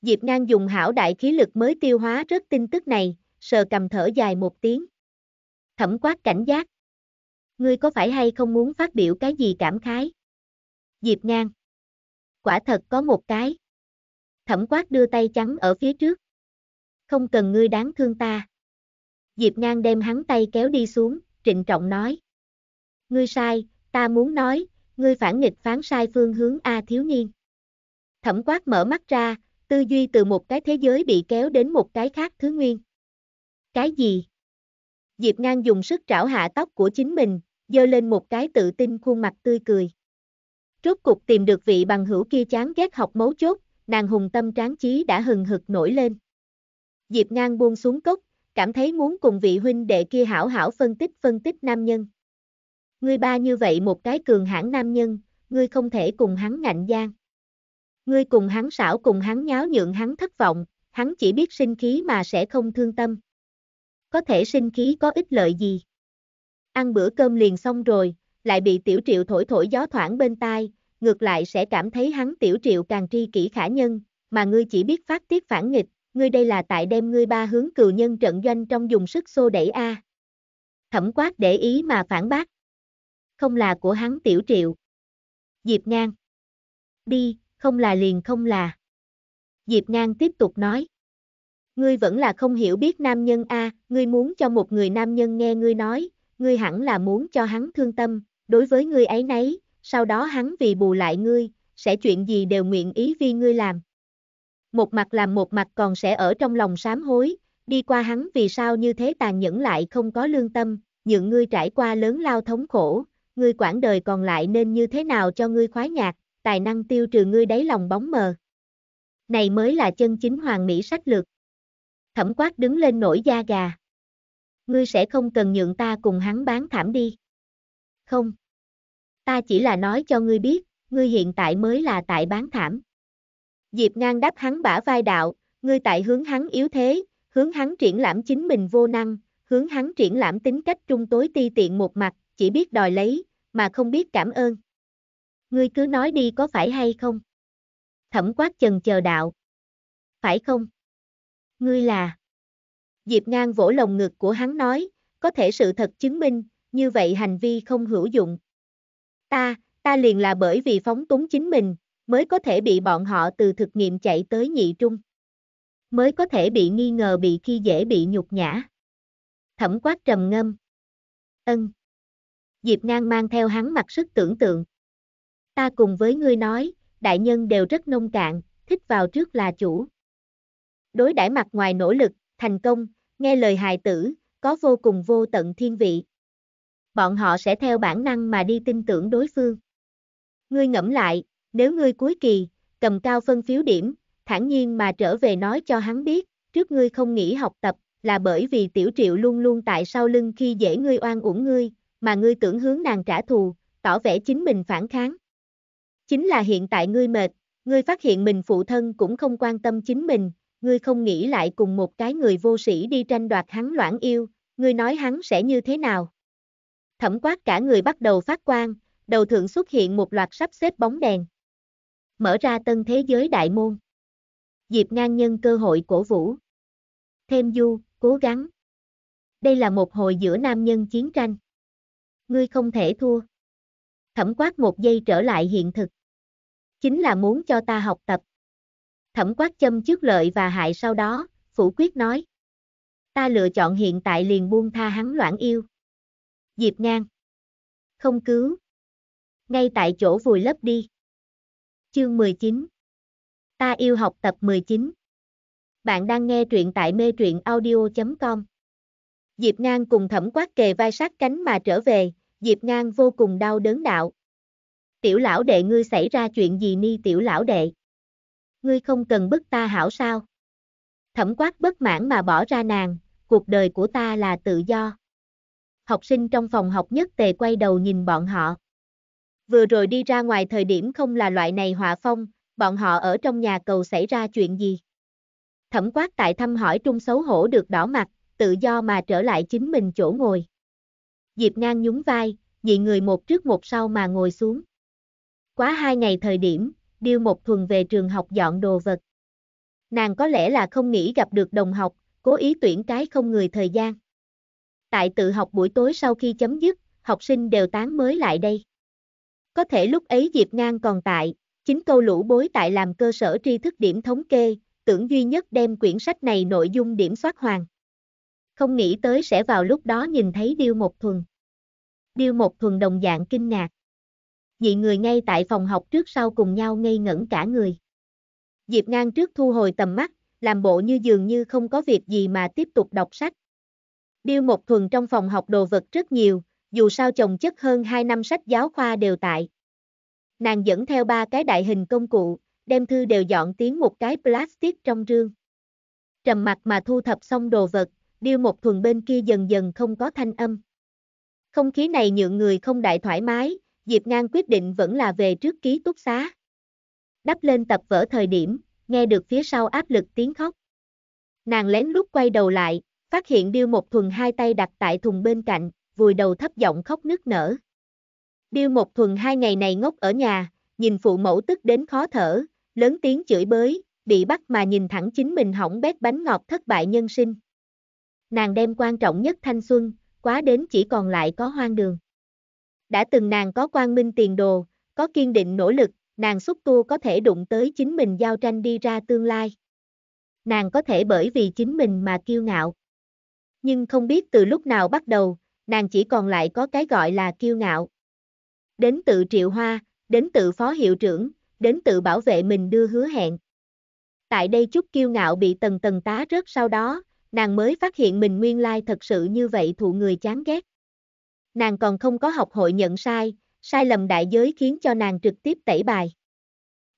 Diệp Ngang dùng hảo đại khí lực mới tiêu hóa rất tin tức này, sờ cầm thở dài một tiếng. Thẩm quát cảnh giác. Ngươi có phải hay không muốn phát biểu cái gì cảm khái? Diệp Ngang. Quả thật có một cái. Thẩm quát đưa tay trắng ở phía trước. Không cần ngươi đáng thương ta. Diệp ngang đem hắn tay kéo đi xuống, trịnh trọng nói. Ngươi sai, ta muốn nói, ngươi phản nghịch phán sai phương hướng A thiếu niên. Thẩm quát mở mắt ra, tư duy từ một cái thế giới bị kéo đến một cái khác thứ nguyên. Cái gì? Diệp ngang dùng sức trảo hạ tóc của chính mình, dơ lên một cái tự tin khuôn mặt tươi cười. Rốt cục tìm được vị bằng hữu kia chán ghét học mấu chốt, nàng hùng tâm tráng trí đã hừng hực nổi lên. Diệp ngang buông xuống cốc, cảm thấy muốn cùng vị huynh đệ kia hảo hảo phân tích phân tích nam nhân. Ngươi ba như vậy một cái cường hãn nam nhân, ngươi không thể cùng hắn ngạnh gian. Ngươi cùng hắn xảo cùng hắn nháo nhượng hắn thất vọng, hắn chỉ biết sinh khí mà sẽ không thương tâm. Có thể sinh khí có ích lợi gì? Ăn bữa cơm liền xong rồi, lại bị tiểu triệu thổi thổi gió thoảng bên tai, ngược lại sẽ cảm thấy hắn tiểu triệu càng tri kỷ khả nhân, mà ngươi chỉ biết phát tiết phản nghịch, ngươi đây là tại đem ngươi ba hướng cừu nhân trận doanh trong dùng sức xô đẩy a. À. Thẩm quát để ý mà phản bác. Không là của hắn tiểu triệu. Diệp ngang. Đi, không là liền không là. Diệp ngang tiếp tục nói. Ngươi vẫn là không hiểu biết nam nhân a, ngươi muốn cho một người nam nhân nghe ngươi nói, ngươi hẳn là muốn cho hắn thương tâm, đối với ngươi ấy nấy, sau đó hắn vì bù lại ngươi, sẽ chuyện gì đều nguyện ý vì ngươi làm. Một mặt làm một mặt còn sẽ ở trong lòng sám hối, đi qua hắn vì sao như thế tàn nhẫn lại không có lương tâm, những ngươi trải qua lớn lao thống khổ, ngươi quãng đời còn lại nên như thế nào cho ngươi khoái nhạc, tài năng tiêu trừ ngươi đáy lòng bóng mờ. Này mới là chân chính hoàng mỹ sách lược. Thẩm quát đứng lên nổi da gà. Ngươi sẽ không cần nhượng ta cùng hắn bán thảm đi. Không ta chỉ là nói cho ngươi biết, ngươi hiện tại mới là tại bán thảm. Diệp ngang đáp hắn bả vai đạo, ngươi tại hướng hắn yếu thế, hướng hắn triển lãm chính mình vô năng, hướng hắn triển lãm tính cách trung tối ti tiện một mặt, chỉ biết đòi lấy, mà không biết cảm ơn. Ngươi cứ nói đi có phải hay không? Thẩm quát chần chờ đạo. Phải không? Ngươi là... Diệp ngang vỗ lồng ngực của hắn nói, có thể sự thật chứng minh, như vậy hành vi không hữu dụng, Ta, ta liền là bởi vì phóng túng chính mình, mới có thể bị bọn họ từ thực nghiệm chạy tới nhị trung. Mới có thể bị nghi ngờ bị khi dễ bị nhục nhã. Thẩm quát trầm ngâm. Ân. Diệp ngang mang theo hắn mặt sức tưởng tượng. Ta cùng với ngươi nói, đại nhân đều rất nông cạn, thích vào trước là chủ. Đối đãi mặt ngoài nỗ lực, thành công, nghe lời hài tử, có vô cùng vô tận thiên vị bọn họ sẽ theo bản năng mà đi tin tưởng đối phương. Ngươi ngẫm lại, nếu ngươi cuối kỳ, cầm cao phân phiếu điểm, thản nhiên mà trở về nói cho hắn biết, trước ngươi không nghỉ học tập, là bởi vì tiểu triệu luôn luôn tại sau lưng khi dễ ngươi oan uổng ngươi, mà ngươi tưởng hướng nàng trả thù, tỏ vẻ chính mình phản kháng. Chính là hiện tại ngươi mệt, ngươi phát hiện mình phụ thân cũng không quan tâm chính mình, ngươi không nghĩ lại cùng một cái người vô sĩ đi tranh đoạt hắn loãng yêu, ngươi nói hắn sẽ như thế nào? Thẩm quát cả người bắt đầu phát quang, đầu thượng xuất hiện một loạt sắp xếp bóng đèn. Mở ra tân thế giới đại môn. Diệp ngang nhân cơ hội cổ vũ. Thêm du, cố gắng. Đây là một hồi giữa nam nhân chiến tranh. Ngươi không thể thua. Thẩm quát một giây trở lại hiện thực. Chính là muốn cho ta học tập. Thẩm quát châm trước lợi và hại sau đó, phủ quyết nói. Ta lựa chọn hiện tại liền buông tha hắn loạn yêu. Diệp Ngang. Không cứu. Ngay tại chỗ vùi lấp đi. Chương 19. Ta yêu học tập 19. Bạn đang nghe truyện tại mê truyện audio.com. Diệp Ngang cùng thẩm quát kề vai sát cánh mà trở về, Diệp Ngang vô cùng đau đớn đạo. Tiểu lão đệ ngươi xảy ra chuyện gì ni tiểu lão đệ? Ngươi không cần bức ta hảo sao? Thẩm quát bất mãn mà bỏ ra nàng, cuộc đời của ta là tự do học sinh trong phòng học nhất tề quay đầu nhìn bọn họ. Vừa rồi đi ra ngoài thời điểm không là loại này họa phong, bọn họ ở trong nhà cầu xảy ra chuyện gì? Thẩm quát tại thăm hỏi trung xấu hổ được đỏ mặt, tự do mà trở lại chính mình chỗ ngồi. Diệp ngang nhún vai, nhị người một trước một sau mà ngồi xuống. Quá hai ngày thời điểm, điêu một thuần về trường học dọn đồ vật. Nàng có lẽ là không nghĩ gặp được đồng học, cố ý tuyển cái không người thời gian. Tại tự học buổi tối sau khi chấm dứt, học sinh đều tán mới lại đây. Có thể lúc ấy Diệp Ngang còn tại, chính câu lũ bối tại làm cơ sở tri thức điểm thống kê, tưởng duy nhất đem quyển sách này nội dung điểm soát hoàng. Không nghĩ tới sẽ vào lúc đó nhìn thấy Điêu Một Thuần. Điêu Một Thuần đồng dạng kinh ngạc. Dị người ngay tại phòng học trước sau cùng nhau ngây ngẩn cả người. Diệp Ngang trước thu hồi tầm mắt, làm bộ như dường như không có việc gì mà tiếp tục đọc sách, Điêu một thuần trong phòng học đồ vật rất nhiều, dù sao chồng chất hơn 2 năm sách giáo khoa đều tại. Nàng dẫn theo ba cái đại hình công cụ, đem thư đều dọn tiến một cái plastic trong rương. Trầm mặt mà thu thập xong đồ vật, điêu một thuần bên kia dần dần không có thanh âm. Không khí này nhượng người không đại thoải mái, Diệp Ngang quyết định vẫn là về trước ký túc xá. Đắp lên tập vỡ thời điểm, nghe được phía sau áp lực tiếng khóc. Nàng lén lút quay đầu lại, phát hiện Điêu Một Thuần hai tay đặt tại thùng bên cạnh, vùi đầu thấp giọng khóc nức nở. Điêu Một Thuần hai ngày này ngốc ở nhà, nhìn phụ mẫu tức đến khó thở, lớn tiếng chửi bới, bị bắt mà nhìn thẳng chính mình hỏng bét bánh ngọt thất bại nhân sinh. Nàng đem quan trọng nhất thanh xuân, quá đến chỉ còn lại có hoang đường. Đã từng nàng có quang minh tiền đồ, có kiên định nỗ lực, nàng xúc tu có thể đụng tới chính mình giao tranh đi ra tương lai. Nàng có thể bởi vì chính mình mà kiêu ngạo nhưng không biết từ lúc nào bắt đầu, nàng chỉ còn lại có cái gọi là kiêu ngạo. Đến tự triệu hoa, đến tự phó hiệu trưởng, đến tự bảo vệ mình đưa hứa hẹn. Tại đây chút kiêu ngạo bị tầng tầng tá rớt sau đó, nàng mới phát hiện mình nguyên lai thật sự như vậy thụ người chán ghét. Nàng còn không có học hội nhận sai, sai lầm đại giới khiến cho nàng trực tiếp tẩy bài.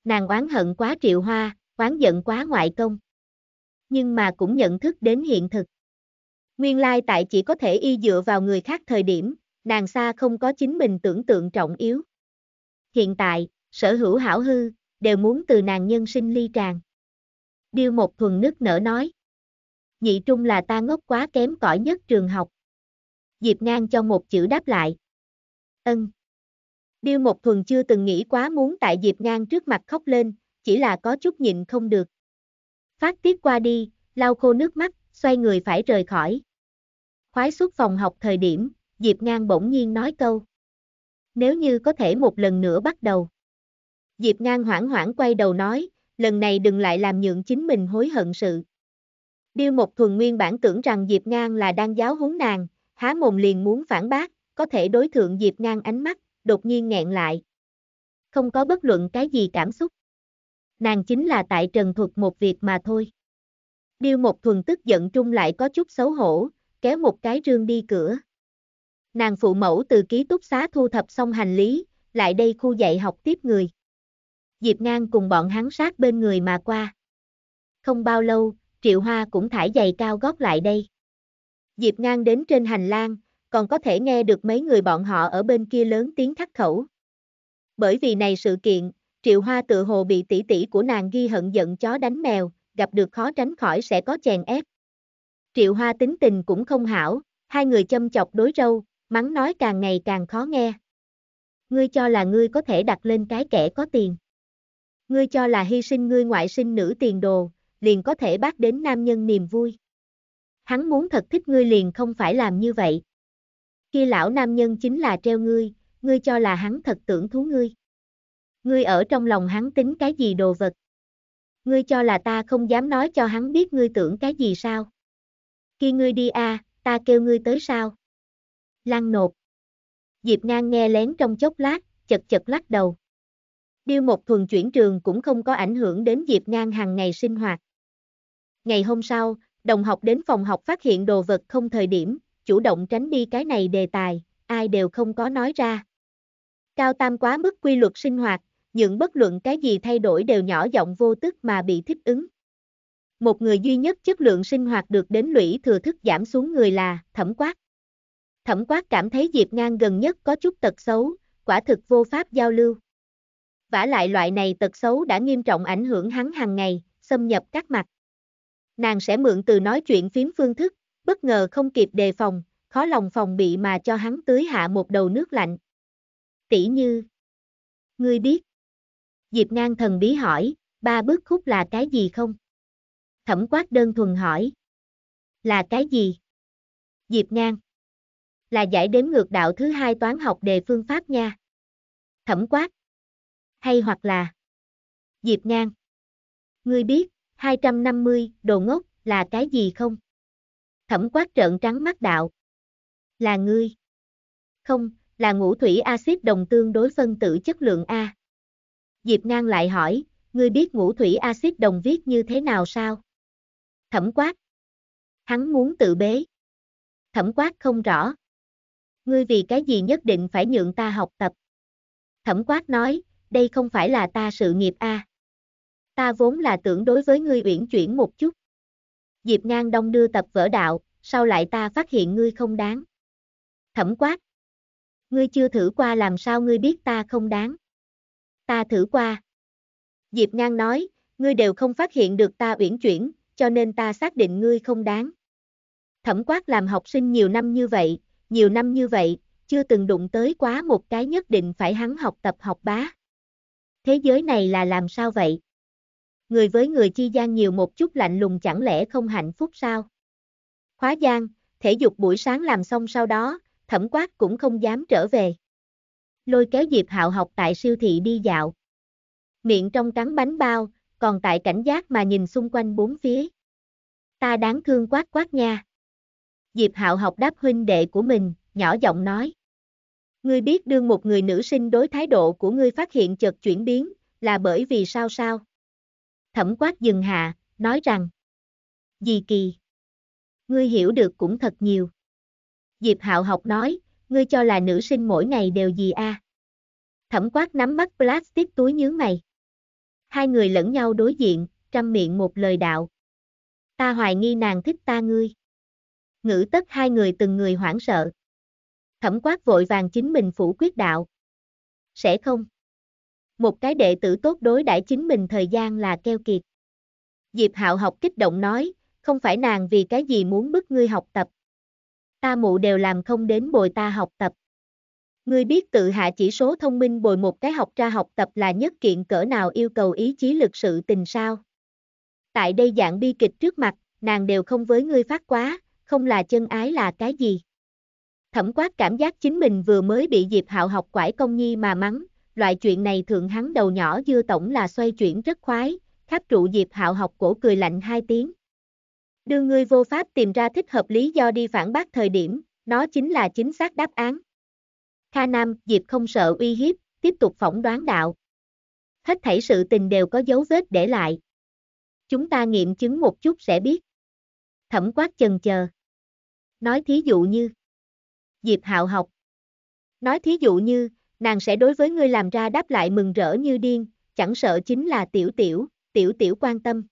Nàng oán hận quá triệu hoa, oán giận quá ngoại công. Nhưng mà cũng nhận thức đến hiện thực. Nguyên lai tại chỉ có thể y dựa vào người khác thời điểm, nàng xa không có chính mình tưởng tượng trọng yếu. Hiện tại, sở hữu hảo hư, đều muốn từ nàng nhân sinh ly tràn. Điêu một thuần nước nở nói. Nhị trung là ta ngốc quá kém cỏi nhất trường học. Diệp ngang cho một chữ đáp lại. Ân. Điêu một thuần chưa từng nghĩ quá muốn tại Diệp ngang trước mặt khóc lên, chỉ là có chút nhịn không được. Phát tiết qua đi, lau khô nước mắt, xoay người phải rời khỏi khoái xuất phòng học thời điểm, Diệp Ngang bỗng nhiên nói câu. Nếu như có thể một lần nữa bắt đầu. Diệp Ngang hoảng hoảng quay đầu nói, lần này đừng lại làm nhượng chính mình hối hận sự. Điêu một thuần nguyên bản tưởng rằng Diệp Ngang là đang giáo huấn nàng, há mồm liền muốn phản bác, có thể đối thượng Diệp Ngang ánh mắt, đột nhiên nghẹn lại. Không có bất luận cái gì cảm xúc. Nàng chính là tại trần thuật một việc mà thôi. Điêu một thuần tức giận trung lại có chút xấu hổ, kéo một cái rương đi cửa. Nàng phụ mẫu từ ký túc xá thu thập xong hành lý, lại đây khu dạy học tiếp người. Diệp Ngang cùng bọn hắn sát bên người mà qua. Không bao lâu, Triệu Hoa cũng thải giày cao gót lại đây. Diệp Ngang đến trên hành lang, còn có thể nghe được mấy người bọn họ ở bên kia lớn tiếng thắt khẩu. Bởi vì này sự kiện, Triệu Hoa tự hồ bị tỷ tỷ của nàng ghi hận giận chó đánh mèo, gặp được khó tránh khỏi sẽ có chèn ép. Triệu Hoa tính tình cũng không hảo, hai người châm chọc đối râu, mắng nói càng ngày càng khó nghe. Ngươi cho là ngươi có thể đặt lên cái kẻ có tiền. Ngươi cho là hy sinh ngươi ngoại sinh nữ tiền đồ, liền có thể bắt đến nam nhân niềm vui. Hắn muốn thật thích ngươi liền không phải làm như vậy. Khi lão nam nhân chính là treo ngươi, ngươi cho là hắn thật tưởng thú ngươi. Ngươi ở trong lòng hắn tính cái gì đồ vật. Ngươi cho là ta không dám nói cho hắn biết ngươi tưởng cái gì sao khi ngươi đi à, ta kêu ngươi tới sao? Lăng nộp. Diệp ngang nghe lén trong chốc lát, chật chật lắc đầu. Điêu một thuần chuyển trường cũng không có ảnh hưởng đến Diệp ngang hàng ngày sinh hoạt. Ngày hôm sau, đồng học đến phòng học phát hiện đồ vật không thời điểm, chủ động tránh đi cái này đề tài, ai đều không có nói ra. Cao tam quá mức quy luật sinh hoạt, những bất luận cái gì thay đổi đều nhỏ giọng vô tức mà bị thích ứng một người duy nhất chất lượng sinh hoạt được đến lũy thừa thức giảm xuống người là thẩm quát. Thẩm quát cảm thấy Diệp Ngang gần nhất có chút tật xấu, quả thực vô pháp giao lưu. Vả lại loại này tật xấu đã nghiêm trọng ảnh hưởng hắn hàng ngày, xâm nhập các mặt. Nàng sẽ mượn từ nói chuyện phím phương thức, bất ngờ không kịp đề phòng, khó lòng phòng bị mà cho hắn tưới hạ một đầu nước lạnh. Tỷ như, ngươi biết. Diệp Ngang thần bí hỏi, ba bước khúc là cái gì không? Thẩm quát đơn thuần hỏi. Là cái gì? Diệp ngang. Là giải đếm ngược đạo thứ hai toán học đề phương pháp nha. Thẩm quát. Hay hoặc là. Diệp ngang. Ngươi biết, 250, đồ ngốc, là cái gì không? Thẩm quát trợn trắng mắt đạo. Là ngươi. Không, là ngũ thủy axit đồng tương đối phân tử chất lượng A. Diệp Ngang lại hỏi, ngươi biết ngũ thủy axit đồng viết như thế nào sao? Thẩm quát. Hắn muốn tự bế. Thẩm quát không rõ. Ngươi vì cái gì nhất định phải nhượng ta học tập. Thẩm quát nói, đây không phải là ta sự nghiệp a. À. Ta vốn là tưởng đối với ngươi uyển chuyển một chút. Diệp Ngang Đông đưa tập vỡ đạo, sau lại ta phát hiện ngươi không đáng. Thẩm quát. Ngươi chưa thử qua làm sao ngươi biết ta không đáng. Ta thử qua. Diệp Ngang nói, ngươi đều không phát hiện được ta uyển chuyển, cho nên ta xác định ngươi không đáng. Thẩm quát làm học sinh nhiều năm như vậy, nhiều năm như vậy, chưa từng đụng tới quá một cái nhất định phải hắn học tập học bá. Thế giới này là làm sao vậy? Người với người chi gian nhiều một chút lạnh lùng chẳng lẽ không hạnh phúc sao? Khóa gian, thể dục buổi sáng làm xong sau đó, thẩm quát cũng không dám trở về. Lôi kéo Diệp Hạo học tại siêu thị đi dạo. Miệng trong cắn bánh bao, còn tại cảnh giác mà nhìn xung quanh bốn phía. Ta đáng thương quát quát nha. Diệp Hạo học đáp huynh đệ của mình, nhỏ giọng nói. Ngươi biết đương một người nữ sinh đối thái độ của ngươi phát hiện chợt chuyển biến, là bởi vì sao sao? Thẩm quát dừng hạ, nói rằng. Dì kỳ. Ngươi hiểu được cũng thật nhiều. Diệp Hạo học nói, ngươi cho là nữ sinh mỗi ngày đều gì a? À? Thẩm quát nắm mắt plastic túi nhướng mày hai người lẫn nhau đối diện, trăm miệng một lời đạo. Ta hoài nghi nàng thích ta ngươi. Ngữ tất hai người từng người hoảng sợ. Thẩm quát vội vàng chính mình phủ quyết đạo. Sẽ không. Một cái đệ tử tốt đối đãi chính mình thời gian là keo kiệt. Diệp hạo học kích động nói, không phải nàng vì cái gì muốn bức ngươi học tập. Ta mụ đều làm không đến bồi ta học tập. Ngươi biết tự hạ chỉ số thông minh bồi một cái học ra học tập là nhất kiện cỡ nào yêu cầu ý chí lực sự tình sao. Tại đây dạng bi kịch trước mặt, nàng đều không với ngươi phát quá, không là chân ái là cái gì. Thẩm quát cảm giác chính mình vừa mới bị Diệp Hạo học quải công nhi mà mắng, loại chuyện này thượng hắn đầu nhỏ dưa tổng là xoay chuyển rất khoái, khắp trụ Diệp Hạo học cổ cười lạnh hai tiếng. Đưa ngươi vô pháp tìm ra thích hợp lý do đi phản bác thời điểm, nó chính là chính xác đáp án. Kha Nam, Diệp không sợ uy hiếp, tiếp tục phỏng đoán đạo. Hết thảy sự tình đều có dấu vết để lại. Chúng ta nghiệm chứng một chút sẽ biết. Thẩm quát chần chờ. Nói thí dụ như. Diệp hạo học. Nói thí dụ như, nàng sẽ đối với ngươi làm ra đáp lại mừng rỡ như điên, chẳng sợ chính là tiểu tiểu, tiểu tiểu quan tâm.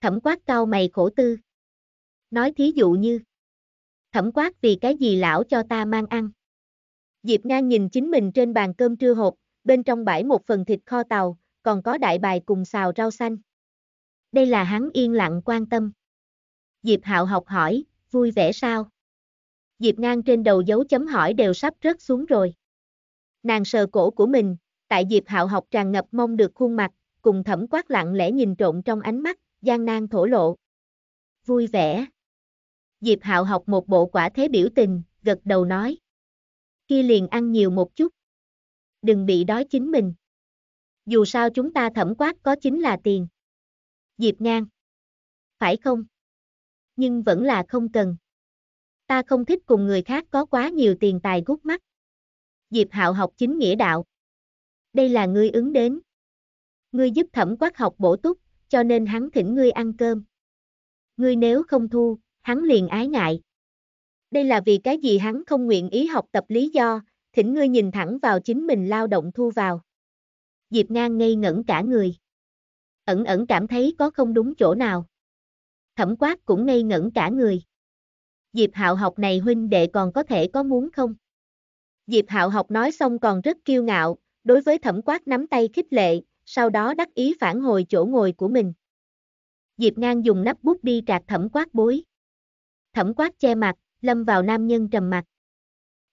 Thẩm quát cao mày khổ tư. Nói thí dụ như. Thẩm quát vì cái gì lão cho ta mang ăn. Diệp Nga nhìn chính mình trên bàn cơm trưa hộp, bên trong bãi một phần thịt kho tàu, còn có đại bài cùng xào rau xanh. Đây là hắn yên lặng quan tâm. Diệp Hạo học hỏi, vui vẻ sao? Diệp Ngang trên đầu dấu chấm hỏi đều sắp rớt xuống rồi. Nàng sờ cổ của mình, tại Diệp Hạo học tràn ngập mong được khuôn mặt, cùng thẩm quát lặng lẽ nhìn trộn trong ánh mắt, gian nan thổ lộ. Vui vẻ. Diệp Hạo học một bộ quả thế biểu tình, gật đầu nói kia liền ăn nhiều một chút. Đừng bị đói chính mình. Dù sao chúng ta thẩm quát có chính là tiền. Diệp ngang. Phải không? Nhưng vẫn là không cần. Ta không thích cùng người khác có quá nhiều tiền tài gút mắt. Diệp hạo học chính nghĩa đạo. Đây là ngươi ứng đến. Ngươi giúp thẩm quát học bổ túc, cho nên hắn thỉnh ngươi ăn cơm. Ngươi nếu không thu, hắn liền ái ngại, đây là vì cái gì hắn không nguyện ý học tập lý do, thỉnh ngươi nhìn thẳng vào chính mình lao động thu vào. Diệp Ngang ngây ngẩn cả người. Ẩn ẩn cảm thấy có không đúng chỗ nào. Thẩm quát cũng ngây ngẩn cả người. Diệp Hạo học này huynh đệ còn có thể có muốn không? Diệp Hạo học nói xong còn rất kiêu ngạo, đối với thẩm quát nắm tay khích lệ, sau đó đắc ý phản hồi chỗ ngồi của mình. Diệp Ngang dùng nắp bút đi trạc thẩm quát bối. Thẩm quát che mặt, lâm vào nam nhân trầm mặc,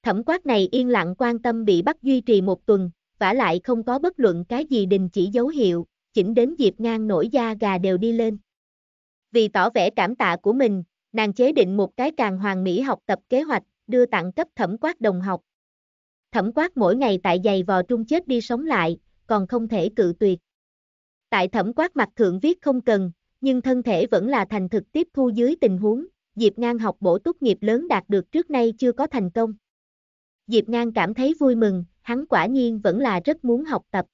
Thẩm quát này yên lặng quan tâm bị bắt duy trì một tuần, vả lại không có bất luận cái gì đình chỉ dấu hiệu, chỉnh đến dịp ngang nổi da gà đều đi lên. Vì tỏ vẻ cảm tạ của mình, nàng chế định một cái càng hoàn mỹ học tập kế hoạch, đưa tặng cấp thẩm quát đồng học. Thẩm quát mỗi ngày tại giày vò trung chết đi sống lại, còn không thể cự tuyệt. Tại thẩm quát mặt thượng viết không cần, nhưng thân thể vẫn là thành thực tiếp thu dưới tình huống, Diệp Ngang học bổ tốt nghiệp lớn đạt được trước nay chưa có thành công. Diệp Ngang cảm thấy vui mừng, hắn quả nhiên vẫn là rất muốn học tập.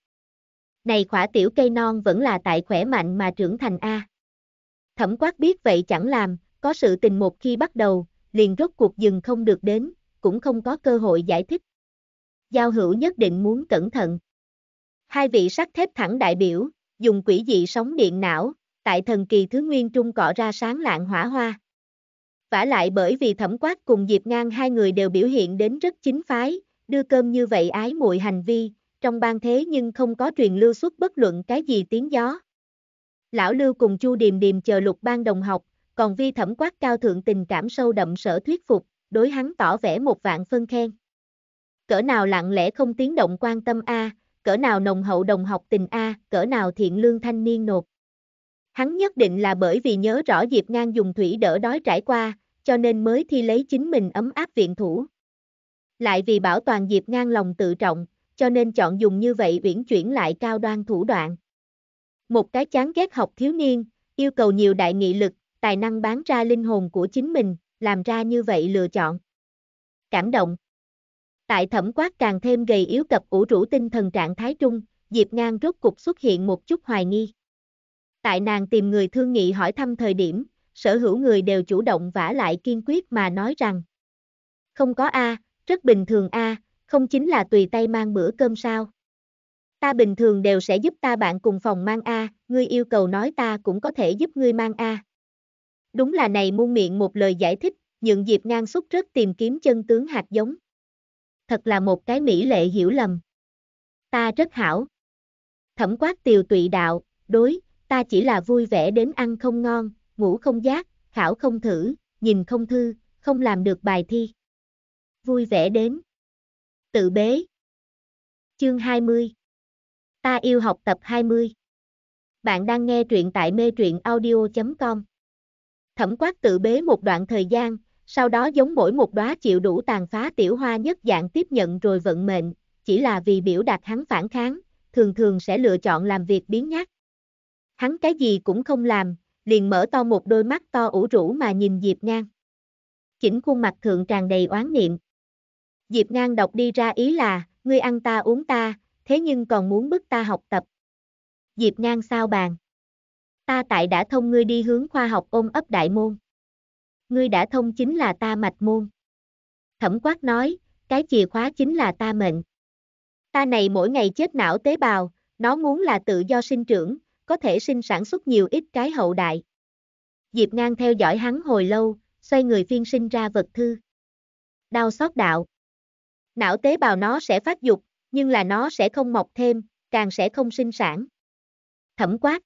Này khỏa tiểu cây non vẫn là tại khỏe mạnh mà trưởng thành A. Thẩm quát biết vậy chẳng làm, có sự tình một khi bắt đầu, liền rốt cuộc dừng không được đến, cũng không có cơ hội giải thích. Giao hữu nhất định muốn cẩn thận. Hai vị sắt thép thẳng đại biểu, dùng quỷ dị sóng điện não, tại thần kỳ thứ nguyên trung cọ ra sáng lạng hỏa hoa vả lại bởi vì thẩm quát cùng Diệp Ngang hai người đều biểu hiện đến rất chính phái, đưa cơm như vậy ái muội hành vi, trong ban thế nhưng không có truyền lưu xuất bất luận cái gì tiếng gió. Lão Lưu cùng Chu Điềm Điềm chờ lục ban đồng học, còn vi thẩm quát cao thượng tình cảm sâu đậm sở thuyết phục, đối hắn tỏ vẻ một vạn phân khen. Cỡ nào lặng lẽ không tiếng động quan tâm A, cỡ nào nồng hậu đồng học tình A, cỡ nào thiện lương thanh niên nộp. Hắn nhất định là bởi vì nhớ rõ Diệp Ngang dùng thủy đỡ đói trải qua, cho nên mới thi lấy chính mình ấm áp viện thủ. Lại vì bảo toàn Diệp Ngang lòng tự trọng, cho nên chọn dùng như vậy uyển chuyển lại cao đoan thủ đoạn. Một cái chán ghét học thiếu niên, yêu cầu nhiều đại nghị lực, tài năng bán ra linh hồn của chính mình, làm ra như vậy lựa chọn. Cảm động Tại thẩm quát càng thêm gầy yếu cập ủ rũ tinh thần trạng thái trung, Diệp Ngang rốt cục xuất hiện một chút hoài nghi. Tại nàng tìm người thương nghị hỏi thăm thời điểm, sở hữu người đều chủ động vả lại kiên quyết mà nói rằng Không có A, rất bình thường A, không chính là tùy tay mang bữa cơm sao. Ta bình thường đều sẽ giúp ta bạn cùng phòng mang A, ngươi yêu cầu nói ta cũng có thể giúp ngươi mang A. Đúng là này muôn miệng một lời giải thích, nhượng dịp ngang xúc rất tìm kiếm chân tướng hạt giống. Thật là một cái mỹ lệ hiểu lầm. Ta rất hảo. Thẩm quát tiều tụy đạo, đối, ta chỉ là vui vẻ đến ăn không ngon, ngủ không giác, khảo không thử, nhìn không thư, không làm được bài thi. Vui vẻ đến. Tự bế. Chương 20. Ta yêu học tập 20. Bạn đang nghe truyện tại mê truyện audio.com. Thẩm quát tự bế một đoạn thời gian, sau đó giống mỗi một đóa chịu đủ tàn phá tiểu hoa nhất dạng tiếp nhận rồi vận mệnh, chỉ là vì biểu đạt hắn phản kháng, thường thường sẽ lựa chọn làm việc biến nhát. Hắn cái gì cũng không làm, liền mở to một đôi mắt to ủ rũ mà nhìn Diệp Ngang. Chỉnh khuôn mặt thượng tràn đầy oán niệm. Diệp Ngang đọc đi ra ý là, ngươi ăn ta uống ta, thế nhưng còn muốn bức ta học tập. Diệp Ngang sao bàn. Ta tại đã thông ngươi đi hướng khoa học ôm ấp đại môn. Ngươi đã thông chính là ta mạch môn. Thẩm quát nói, cái chìa khóa chính là ta mệnh. Ta này mỗi ngày chết não tế bào, nó muốn là tự do sinh trưởng, có thể sinh sản xuất nhiều ít cái hậu đại. Diệp Ngang theo dõi hắn hồi lâu, xoay người phiên sinh ra vật thư. Đau xót đạo. Não tế bào nó sẽ phát dục, nhưng là nó sẽ không mọc thêm, càng sẽ không sinh sản. Thẩm quát.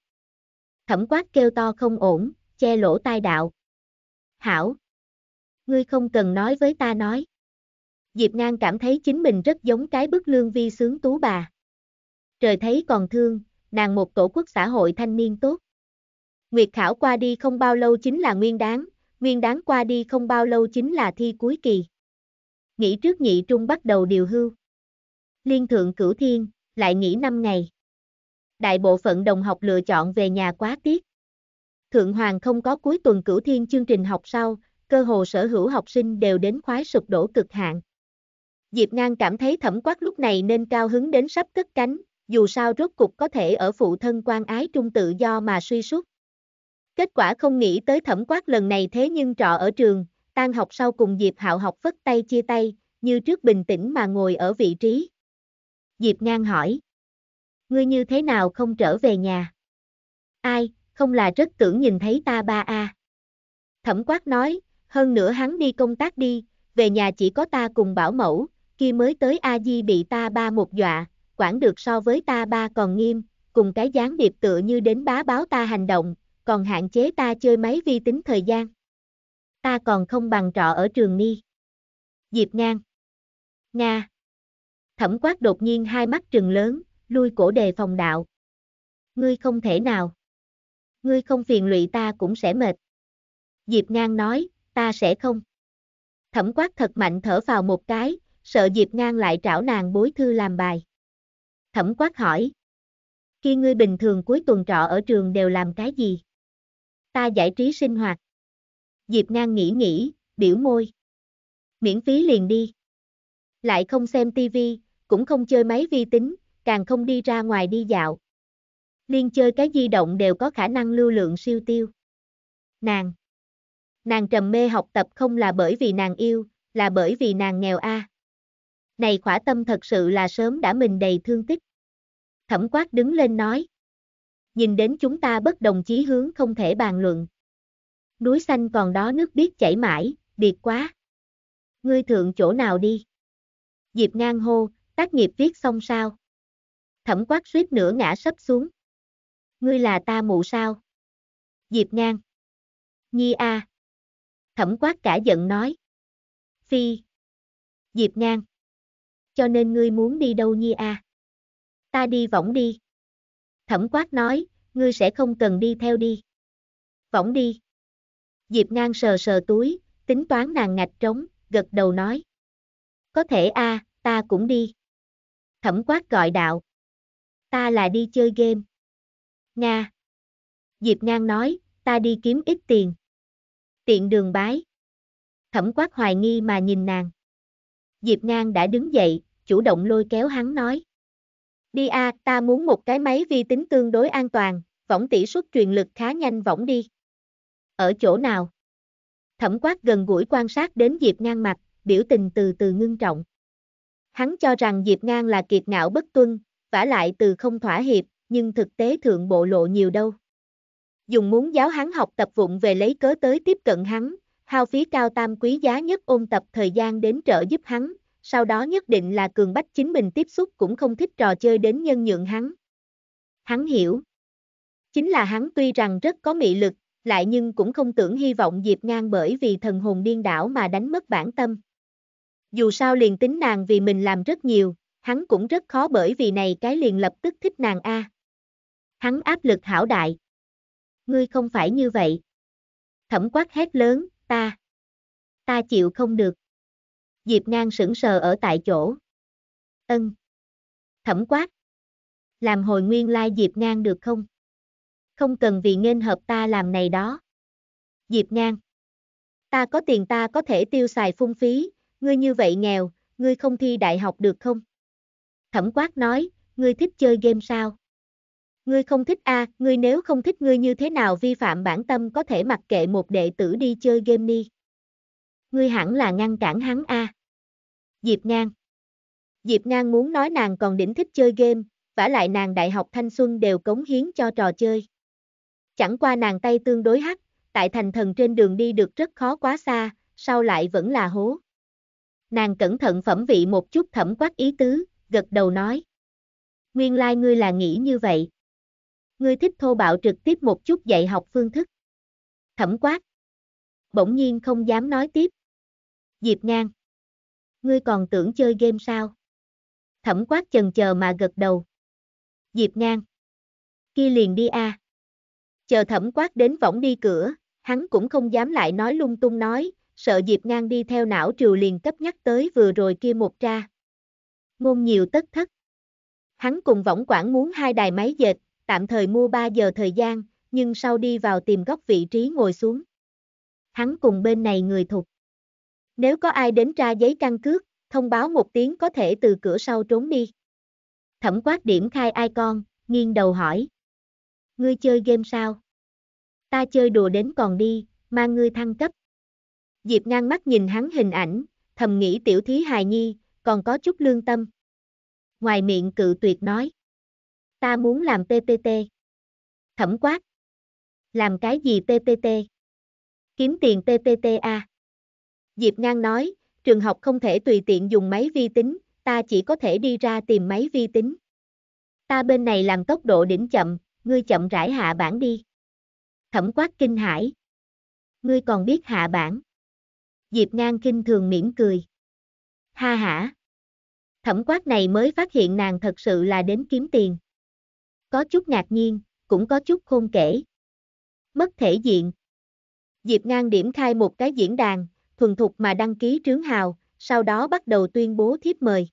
Thẩm quát kêu to không ổn, che lỗ tai đạo. Hảo. Ngươi không cần nói với ta nói. Diệp Ngang cảm thấy chính mình rất giống cái bức lương vi sướng tú bà. Trời thấy còn thương, nàng một tổ quốc xã hội thanh niên tốt. Nguyệt khảo qua đi không bao lâu chính là nguyên đáng, nguyên đáng qua đi không bao lâu chính là thi cuối kỳ. Nghĩ trước nhị trung bắt đầu điều hưu. Liên thượng cửu thiên, lại nghỉ 5 ngày. Đại bộ phận đồng học lựa chọn về nhà quá tiếc. Thượng Hoàng không có cuối tuần cửu thiên chương trình học sau, cơ hồ sở hữu học sinh đều đến khoái sụp đổ cực hạn. Diệp Ngang cảm thấy thẩm quát lúc này nên cao hứng đến sắp cất cánh, dù sao rốt cục có thể ở phụ thân quan ái trung tự do mà suy sút. Kết quả không nghĩ tới thẩm quát lần này thế nhưng trọ ở trường, tan học sau cùng Diệp Hạo học vất tay chia tay, như trước bình tĩnh mà ngồi ở vị trí. Diệp ngang hỏi. Ngươi như thế nào không trở về nhà? Ai, không là rất tưởng nhìn thấy ta ba a Thẩm quát nói, hơn nữa hắn đi công tác đi, về nhà chỉ có ta cùng bảo mẫu, kia mới tới A Di bị ta ba một dọa, quản được so với ta ba còn nghiêm, cùng cái gián điệp tựa như đến bá báo ta hành động, còn hạn chế ta chơi máy vi tính thời gian. Ta còn không bằng trọ ở trường ni. Diệp ngang. Nga. Thẩm quát đột nhiên hai mắt trừng lớn, lui cổ đề phòng đạo. Ngươi không thể nào. Ngươi không phiền lụy ta cũng sẽ mệt. Diệp ngang nói, ta sẽ không. Thẩm quát thật mạnh thở vào một cái, sợ Diệp ngang lại trảo nàng bối thư làm bài. Thẩm quát hỏi. Khi ngươi bình thường cuối tuần trọ ở trường đều làm cái gì? Ta giải trí sinh hoạt. Diệp ngang nghĩ nghĩ, biểu môi. Miễn phí liền đi. Lại không xem tivi, cũng không chơi máy vi tính, càng không đi ra ngoài đi dạo. Liên chơi cái di động đều có khả năng lưu lượng siêu tiêu. Nàng. Nàng trầm mê học tập không là bởi vì nàng yêu, là bởi vì nàng nghèo a. À này khỏa tâm thật sự là sớm đã mình đầy thương tích. Thẩm quát đứng lên nói. Nhìn đến chúng ta bất đồng chí hướng không thể bàn luận. Núi xanh còn đó nước biết chảy mãi, điệt quá. Ngươi thượng chỗ nào đi. Diệp ngang hô, tác nghiệp viết xong sao. Thẩm quát suýt nửa ngã sấp xuống. Ngươi là ta mụ sao. Diệp ngang. Nhi a. Thẩm quát cả giận nói. Phi. Diệp ngang cho nên ngươi muốn đi đâu nhi à? Ta đi võng đi. Thẩm quát nói, ngươi sẽ không cần đi theo đi. Võng đi. Diệp ngang sờ sờ túi, tính toán nàng ngạch trống, gật đầu nói. Có thể a, à, ta cũng đi. Thẩm quát gọi đạo. Ta là đi chơi game. Nga. Diệp ngang nói, ta đi kiếm ít tiền. Tiện đường bái. Thẩm quát hoài nghi mà nhìn nàng. Diệp ngang đã đứng dậy, chủ động lôi kéo hắn nói. Đi a, à, ta muốn một cái máy vi tính tương đối an toàn, võng tỷ suất truyền lực khá nhanh võng đi. Ở chỗ nào? Thẩm quát gần gũi quan sát đến Diệp Ngang mặt, biểu tình từ từ ngưng trọng. Hắn cho rằng Diệp Ngang là kiệt ngạo bất tuân, vả lại từ không thỏa hiệp, nhưng thực tế thượng bộ lộ nhiều đâu. Dùng muốn giáo hắn học tập vụng về lấy cớ tới tiếp cận hắn, hao phí cao tam quý giá nhất ôn tập thời gian đến trợ giúp hắn, sau đó nhất định là cường bách chính mình tiếp xúc cũng không thích trò chơi đến nhân nhượng hắn. Hắn hiểu. Chính là hắn tuy rằng rất có mị lực, lại nhưng cũng không tưởng hy vọng Diệp Ngang bởi vì thần hồn điên đảo mà đánh mất bản tâm. Dù sao liền tính nàng vì mình làm rất nhiều, hắn cũng rất khó bởi vì này cái liền lập tức thích nàng A. Hắn áp lực hảo đại. Ngươi không phải như vậy. Thẩm quát hét lớn, ta. Ta chịu không được. Diệp Ngang sững sờ ở tại chỗ. Ân. Thẩm quát. Làm hồi nguyên lai Diệp Ngang được không? Không cần vì nên hợp ta làm này đó. Diệp Ngang. Ta có tiền ta có thể tiêu xài phung phí, ngươi như vậy nghèo, ngươi không thi đại học được không? Thẩm quát nói, ngươi thích chơi game sao? Ngươi không thích a, à, ngươi nếu không thích ngươi như thế nào vi phạm bản tâm có thể mặc kệ một đệ tử đi chơi game đi ngươi hẳn là ngăn cản hắn a. Diệp Ngang Diệp Ngang muốn nói nàng còn đỉnh thích chơi game, vả lại nàng đại học thanh xuân đều cống hiến cho trò chơi. Chẳng qua nàng tay tương đối hắc, tại thành thần trên đường đi được rất khó quá xa, sau lại vẫn là hố. Nàng cẩn thận phẩm vị một chút thẩm quát ý tứ, gật đầu nói. Nguyên lai like ngươi là nghĩ như vậy. Ngươi thích thô bạo trực tiếp một chút dạy học phương thức. Thẩm quát. Bỗng nhiên không dám nói tiếp. Diệp Ngang. Ngươi còn tưởng chơi game sao? Thẩm quát chần chờ mà gật đầu. Diệp Ngang. Kia liền đi a. À. Chờ thẩm quát đến võng đi cửa, hắn cũng không dám lại nói lung tung nói, sợ Diệp Ngang đi theo não triều liền cấp nhắc tới vừa rồi kia một tra. Ngôn nhiều tất thất. Hắn cùng võng quản muốn hai đài máy dệt, tạm thời mua 3 giờ thời gian, nhưng sau đi vào tìm góc vị trí ngồi xuống. Hắn cùng bên này người thục. Nếu có ai đến tra giấy căn cước, thông báo một tiếng có thể từ cửa sau trốn đi. Thẩm quát điểm khai ai con, nghiêng đầu hỏi. Ngươi chơi game sao? Ta chơi đùa đến còn đi, mà ngươi thăng cấp. Diệp ngang mắt nhìn hắn hình ảnh, thầm nghĩ tiểu thí hài nhi, còn có chút lương tâm. Ngoài miệng cự tuyệt nói. Ta muốn làm PPT. Thẩm quát. Làm cái gì PPT? Kiếm tiền PPT à? Diệp Ngang nói, trường học không thể tùy tiện dùng máy vi tính, ta chỉ có thể đi ra tìm máy vi tính. Ta bên này làm tốc độ đỉnh chậm, ngươi chậm rãi hạ bản đi. Thẩm quát kinh hãi. Ngươi còn biết hạ bản. Diệp Ngang kinh thường mỉm cười. Ha ha. Thẩm quát này mới phát hiện nàng thật sự là đến kiếm tiền. Có chút ngạc nhiên, cũng có chút khôn kể. Mất thể diện. Diệp Ngang điểm khai một cái diễn đàn, thuần thục mà đăng ký trướng hào, sau đó bắt đầu tuyên bố thiếp mời.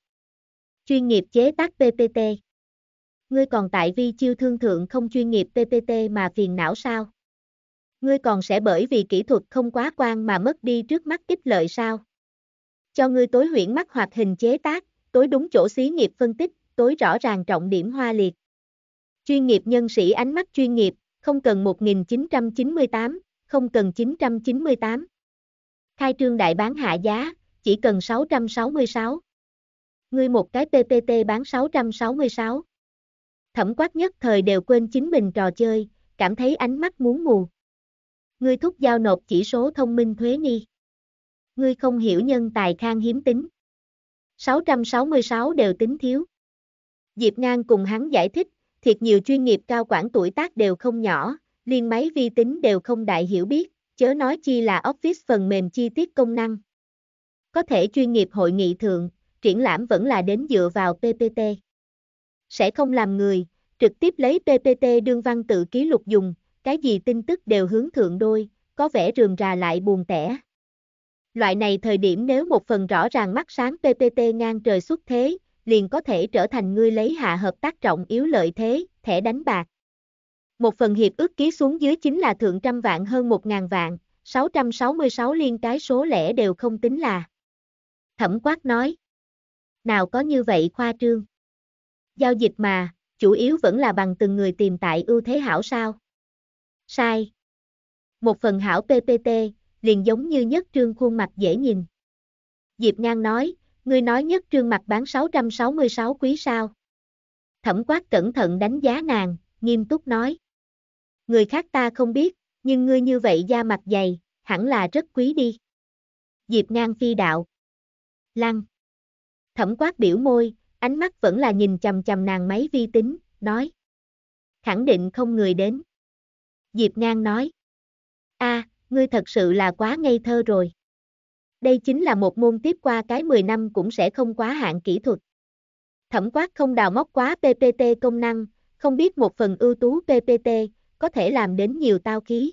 Chuyên nghiệp chế tác PPT Ngươi còn tại vi chiêu thương thượng không chuyên nghiệp PPT mà phiền não sao? Ngươi còn sẽ bởi vì kỹ thuật không quá quan mà mất đi trước mắt kích lợi sao? Cho ngươi tối huyễn mắt hoạt hình chế tác, tối đúng chỗ xí nghiệp phân tích, tối rõ ràng trọng điểm hoa liệt. Chuyên nghiệp nhân sĩ ánh mắt chuyên nghiệp, không cần 1998, không cần 998. Khai trương đại bán hạ giá, chỉ cần 666. Ngươi một cái PPT bán 666. Thẩm quát nhất thời đều quên chính mình trò chơi, cảm thấy ánh mắt muốn mù. Ngươi thúc giao nộp chỉ số thông minh thuế ni. Ngươi không hiểu nhân tài khang hiếm tính. 666 đều tính thiếu. Diệp Ngang cùng hắn giải thích, thiệt nhiều chuyên nghiệp cao quản tuổi tác đều không nhỏ, liên máy vi tính đều không đại hiểu biết, chớ nói chi là Office phần mềm chi tiết công năng. Có thể chuyên nghiệp hội nghị thượng, triển lãm vẫn là đến dựa vào PPT. Sẽ không làm người, trực tiếp lấy PPT đương văn tự ký lục dùng, cái gì tin tức đều hướng thượng đôi, có vẻ rườm rà lại buồn tẻ. Loại này thời điểm nếu một phần rõ ràng mắt sáng PPT ngang trời xuất thế, liền có thể trở thành người lấy hạ hợp tác trọng yếu lợi thế, thẻ đánh bạc. Một phần hiệp ước ký xuống dưới chính là thượng trăm vạn hơn một ngàn vạn, 666 liên cái số lẻ đều không tính là. Thẩm quát nói. Nào có như vậy khoa trương. Giao dịch mà, chủ yếu vẫn là bằng từng người tìm tại ưu thế hảo sao. Sai. Một phần hảo PPT, liền giống như nhất trương khuôn mặt dễ nhìn. Diệp Ngang nói, ngươi nói nhất trương mặt bán 666 quý sao. Thẩm quát cẩn thận đánh giá nàng, nghiêm túc nói người khác ta không biết, nhưng ngươi như vậy da mặt dày, hẳn là rất quý đi. Diệp ngang phi đạo. Lăng. Thẩm quát biểu môi, ánh mắt vẫn là nhìn chầm chầm nàng máy vi tính, nói. Khẳng định không người đến. Diệp ngang nói. a à, ngươi thật sự là quá ngây thơ rồi. Đây chính là một môn tiếp qua cái 10 năm cũng sẽ không quá hạn kỹ thuật. Thẩm quát không đào móc quá PPT công năng, không biết một phần ưu tú PPT, có thể làm đến nhiều tao khí.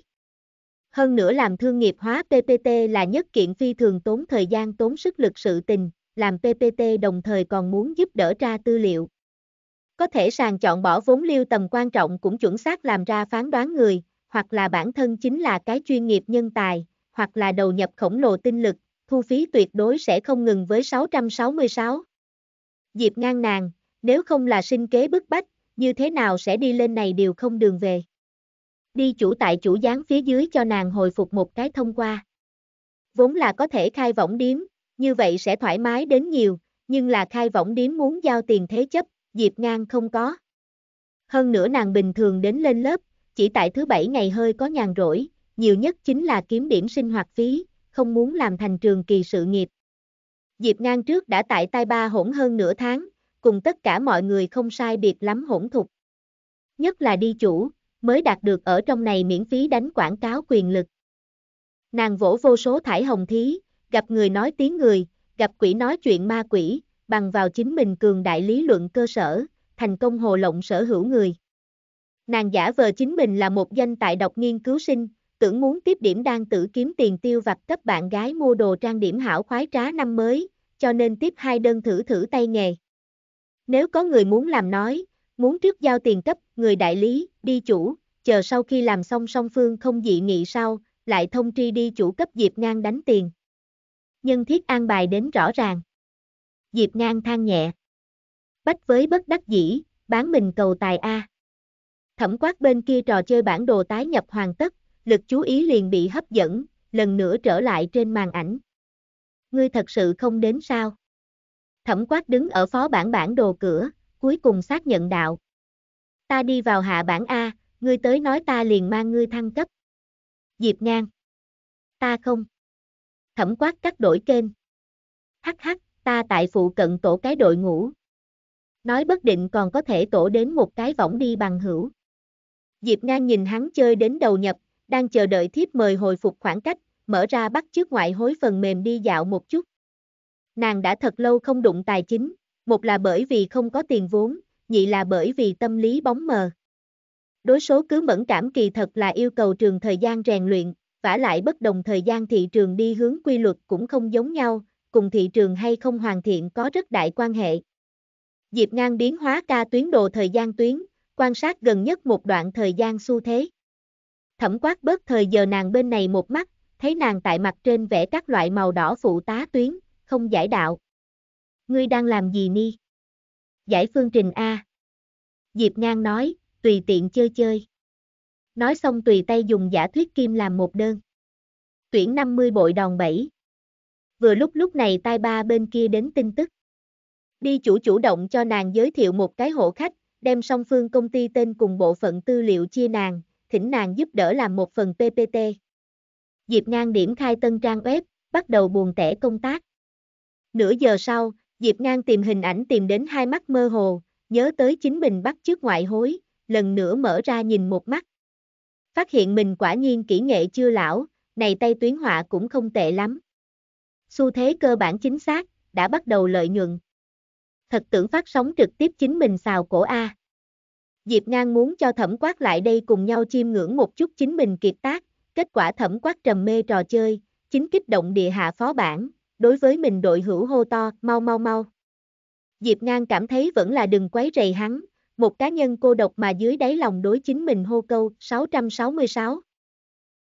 Hơn nữa làm thương nghiệp hóa PPT là nhất kiện phi thường tốn thời gian tốn sức lực sự tình, làm PPT đồng thời còn muốn giúp đỡ ra tư liệu. Có thể sàng chọn bỏ vốn lưu tầm quan trọng cũng chuẩn xác làm ra phán đoán người, hoặc là bản thân chính là cái chuyên nghiệp nhân tài, hoặc là đầu nhập khổng lồ tinh lực, thu phí tuyệt đối sẽ không ngừng với 666. Diệp ngang nàng, nếu không là sinh kế bức bách, như thế nào sẽ đi lên này đều không đường về đi chủ tại chủ gián phía dưới cho nàng hồi phục một cái thông qua. Vốn là có thể khai võng điếm, như vậy sẽ thoải mái đến nhiều, nhưng là khai võng điếm muốn giao tiền thế chấp, Diệp Ngang không có. Hơn nữa nàng bình thường đến lên lớp, chỉ tại thứ bảy ngày hơi có nhàn rỗi, nhiều nhất chính là kiếm điểm sinh hoạt phí, không muốn làm thành trường kỳ sự nghiệp. Diệp Ngang trước đã tại tai ba hỗn hơn nửa tháng, cùng tất cả mọi người không sai biệt lắm hỗn thục. Nhất là đi chủ, mới đạt được ở trong này miễn phí đánh quảng cáo quyền lực. Nàng vỗ vô số thải hồng thí, gặp người nói tiếng người, gặp quỷ nói chuyện ma quỷ, bằng vào chính mình cường đại lý luận cơ sở, thành công hồ lộng sở hữu người. Nàng giả vờ chính mình là một danh tại độc nghiên cứu sinh, tưởng muốn tiếp điểm đang tử kiếm tiền tiêu vặt cấp bạn gái mua đồ trang điểm hảo khoái trá năm mới, cho nên tiếp hai đơn thử thử tay nghề. Nếu có người muốn làm nói, Muốn trước giao tiền cấp, người đại lý, đi chủ, chờ sau khi làm xong song phương không dị nghị sau, lại thông tri đi chủ cấp Diệp Ngang đánh tiền. Nhân thiết an bài đến rõ ràng. Diệp Ngang than nhẹ. Bách với bất đắc dĩ, bán mình cầu tài A. Thẩm quát bên kia trò chơi bản đồ tái nhập hoàn tất, lực chú ý liền bị hấp dẫn, lần nữa trở lại trên màn ảnh. Ngươi thật sự không đến sao? Thẩm quát đứng ở phó bản bản đồ cửa, cuối cùng xác nhận đạo. Ta đi vào hạ bản A, ngươi tới nói ta liền mang ngươi thăng cấp. Diệp ngang. Ta không. Thẩm quát cắt đổi kênh. Hắc hắc, ta tại phụ cận tổ cái đội ngũ. Nói bất định còn có thể tổ đến một cái võng đi bằng hữu. Diệp ngang nhìn hắn chơi đến đầu nhập, đang chờ đợi thiếp mời hồi phục khoảng cách, mở ra bắt trước ngoại hối phần mềm đi dạo một chút. Nàng đã thật lâu không đụng tài chính, một là bởi vì không có tiền vốn, nhị là bởi vì tâm lý bóng mờ. Đối số cứ mẫn cảm kỳ thật là yêu cầu trường thời gian rèn luyện, vả lại bất đồng thời gian thị trường đi hướng quy luật cũng không giống nhau, cùng thị trường hay không hoàn thiện có rất đại quan hệ. Diệp ngang biến hóa ca tuyến đồ thời gian tuyến, quan sát gần nhất một đoạn thời gian xu thế. Thẩm quát bớt thời giờ nàng bên này một mắt, thấy nàng tại mặt trên vẽ các loại màu đỏ phụ tá tuyến, không giải đạo. Ngươi đang làm gì ni? Giải phương trình A. Diệp Ngang nói, tùy tiện chơi chơi. Nói xong tùy tay dùng giả thuyết kim làm một đơn. Tuyển 50 bội đòn 7. Vừa lúc lúc này tai ba bên kia đến tin tức. Đi chủ chủ động cho nàng giới thiệu một cái hộ khách, đem song phương công ty tên cùng bộ phận tư liệu chia nàng, thỉnh nàng giúp đỡ làm một phần PPT. Diệp Ngang điểm khai tân trang web, bắt đầu buồn tẻ công tác. Nửa giờ sau, Diệp Ngang tìm hình ảnh tìm đến hai mắt mơ hồ, nhớ tới chính mình bắt trước ngoại hối, lần nữa mở ra nhìn một mắt. Phát hiện mình quả nhiên kỹ nghệ chưa lão, này tay tuyến họa cũng không tệ lắm. Xu thế cơ bản chính xác, đã bắt đầu lợi nhuận. Thật tưởng phát sóng trực tiếp chính mình xào cổ A. Diệp Ngang muốn cho thẩm quát lại đây cùng nhau chiêm ngưỡng một chút chính mình kiệt tác, kết quả thẩm quát trầm mê trò chơi, chính kích động địa hạ phó bản, đối với mình đội hữu hô to, mau mau mau. Diệp Ngang cảm thấy vẫn là đừng quấy rầy hắn, một cá nhân cô độc mà dưới đáy lòng đối chính mình hô câu 666.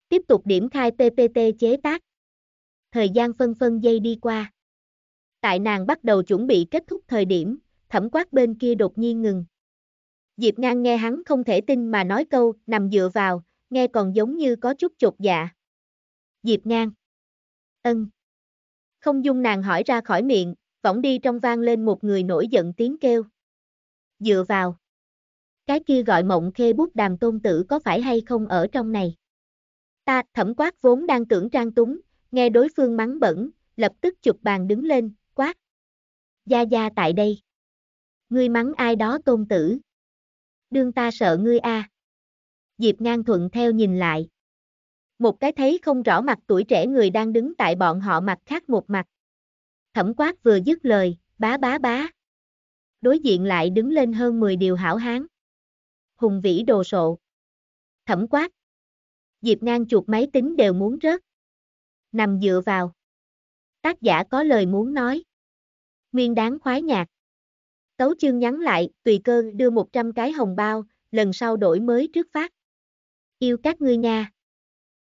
Tiếp tục điểm khai PPT chế tác. Thời gian phân phân giây đi qua. Tại nàng bắt đầu chuẩn bị kết thúc thời điểm, thẩm quát bên kia đột nhiên ngừng. Diệp Ngang nghe hắn không thể tin mà nói câu, nằm dựa vào, nghe còn giống như có chút chột dạ. Diệp Ngang. Ân. Không dung nàng hỏi ra khỏi miệng, võng đi trong vang lên một người nổi giận tiếng kêu. Dựa vào. Cái kia gọi mộng khê bút đàm tôn tử có phải hay không ở trong này? Ta, thẩm quát vốn đang tưởng trang túng, nghe đối phương mắng bẩn, lập tức chụp bàn đứng lên, quát. Gia Gia tại đây. Ngươi mắng ai đó tôn tử. Đương ta sợ ngươi a. À. Diệp ngang thuận theo nhìn lại một cái thấy không rõ mặt tuổi trẻ người đang đứng tại bọn họ mặt khác một mặt. Thẩm quát vừa dứt lời, bá bá bá. Đối diện lại đứng lên hơn 10 điều hảo hán. Hùng vĩ đồ sộ. Thẩm quát. Diệp ngang chuột máy tính đều muốn rớt. Nằm dựa vào. Tác giả có lời muốn nói. Nguyên đáng khoái nhạc. Tấu chương nhắn lại, tùy cơ đưa 100 cái hồng bao, lần sau đổi mới trước phát. Yêu các ngươi nha.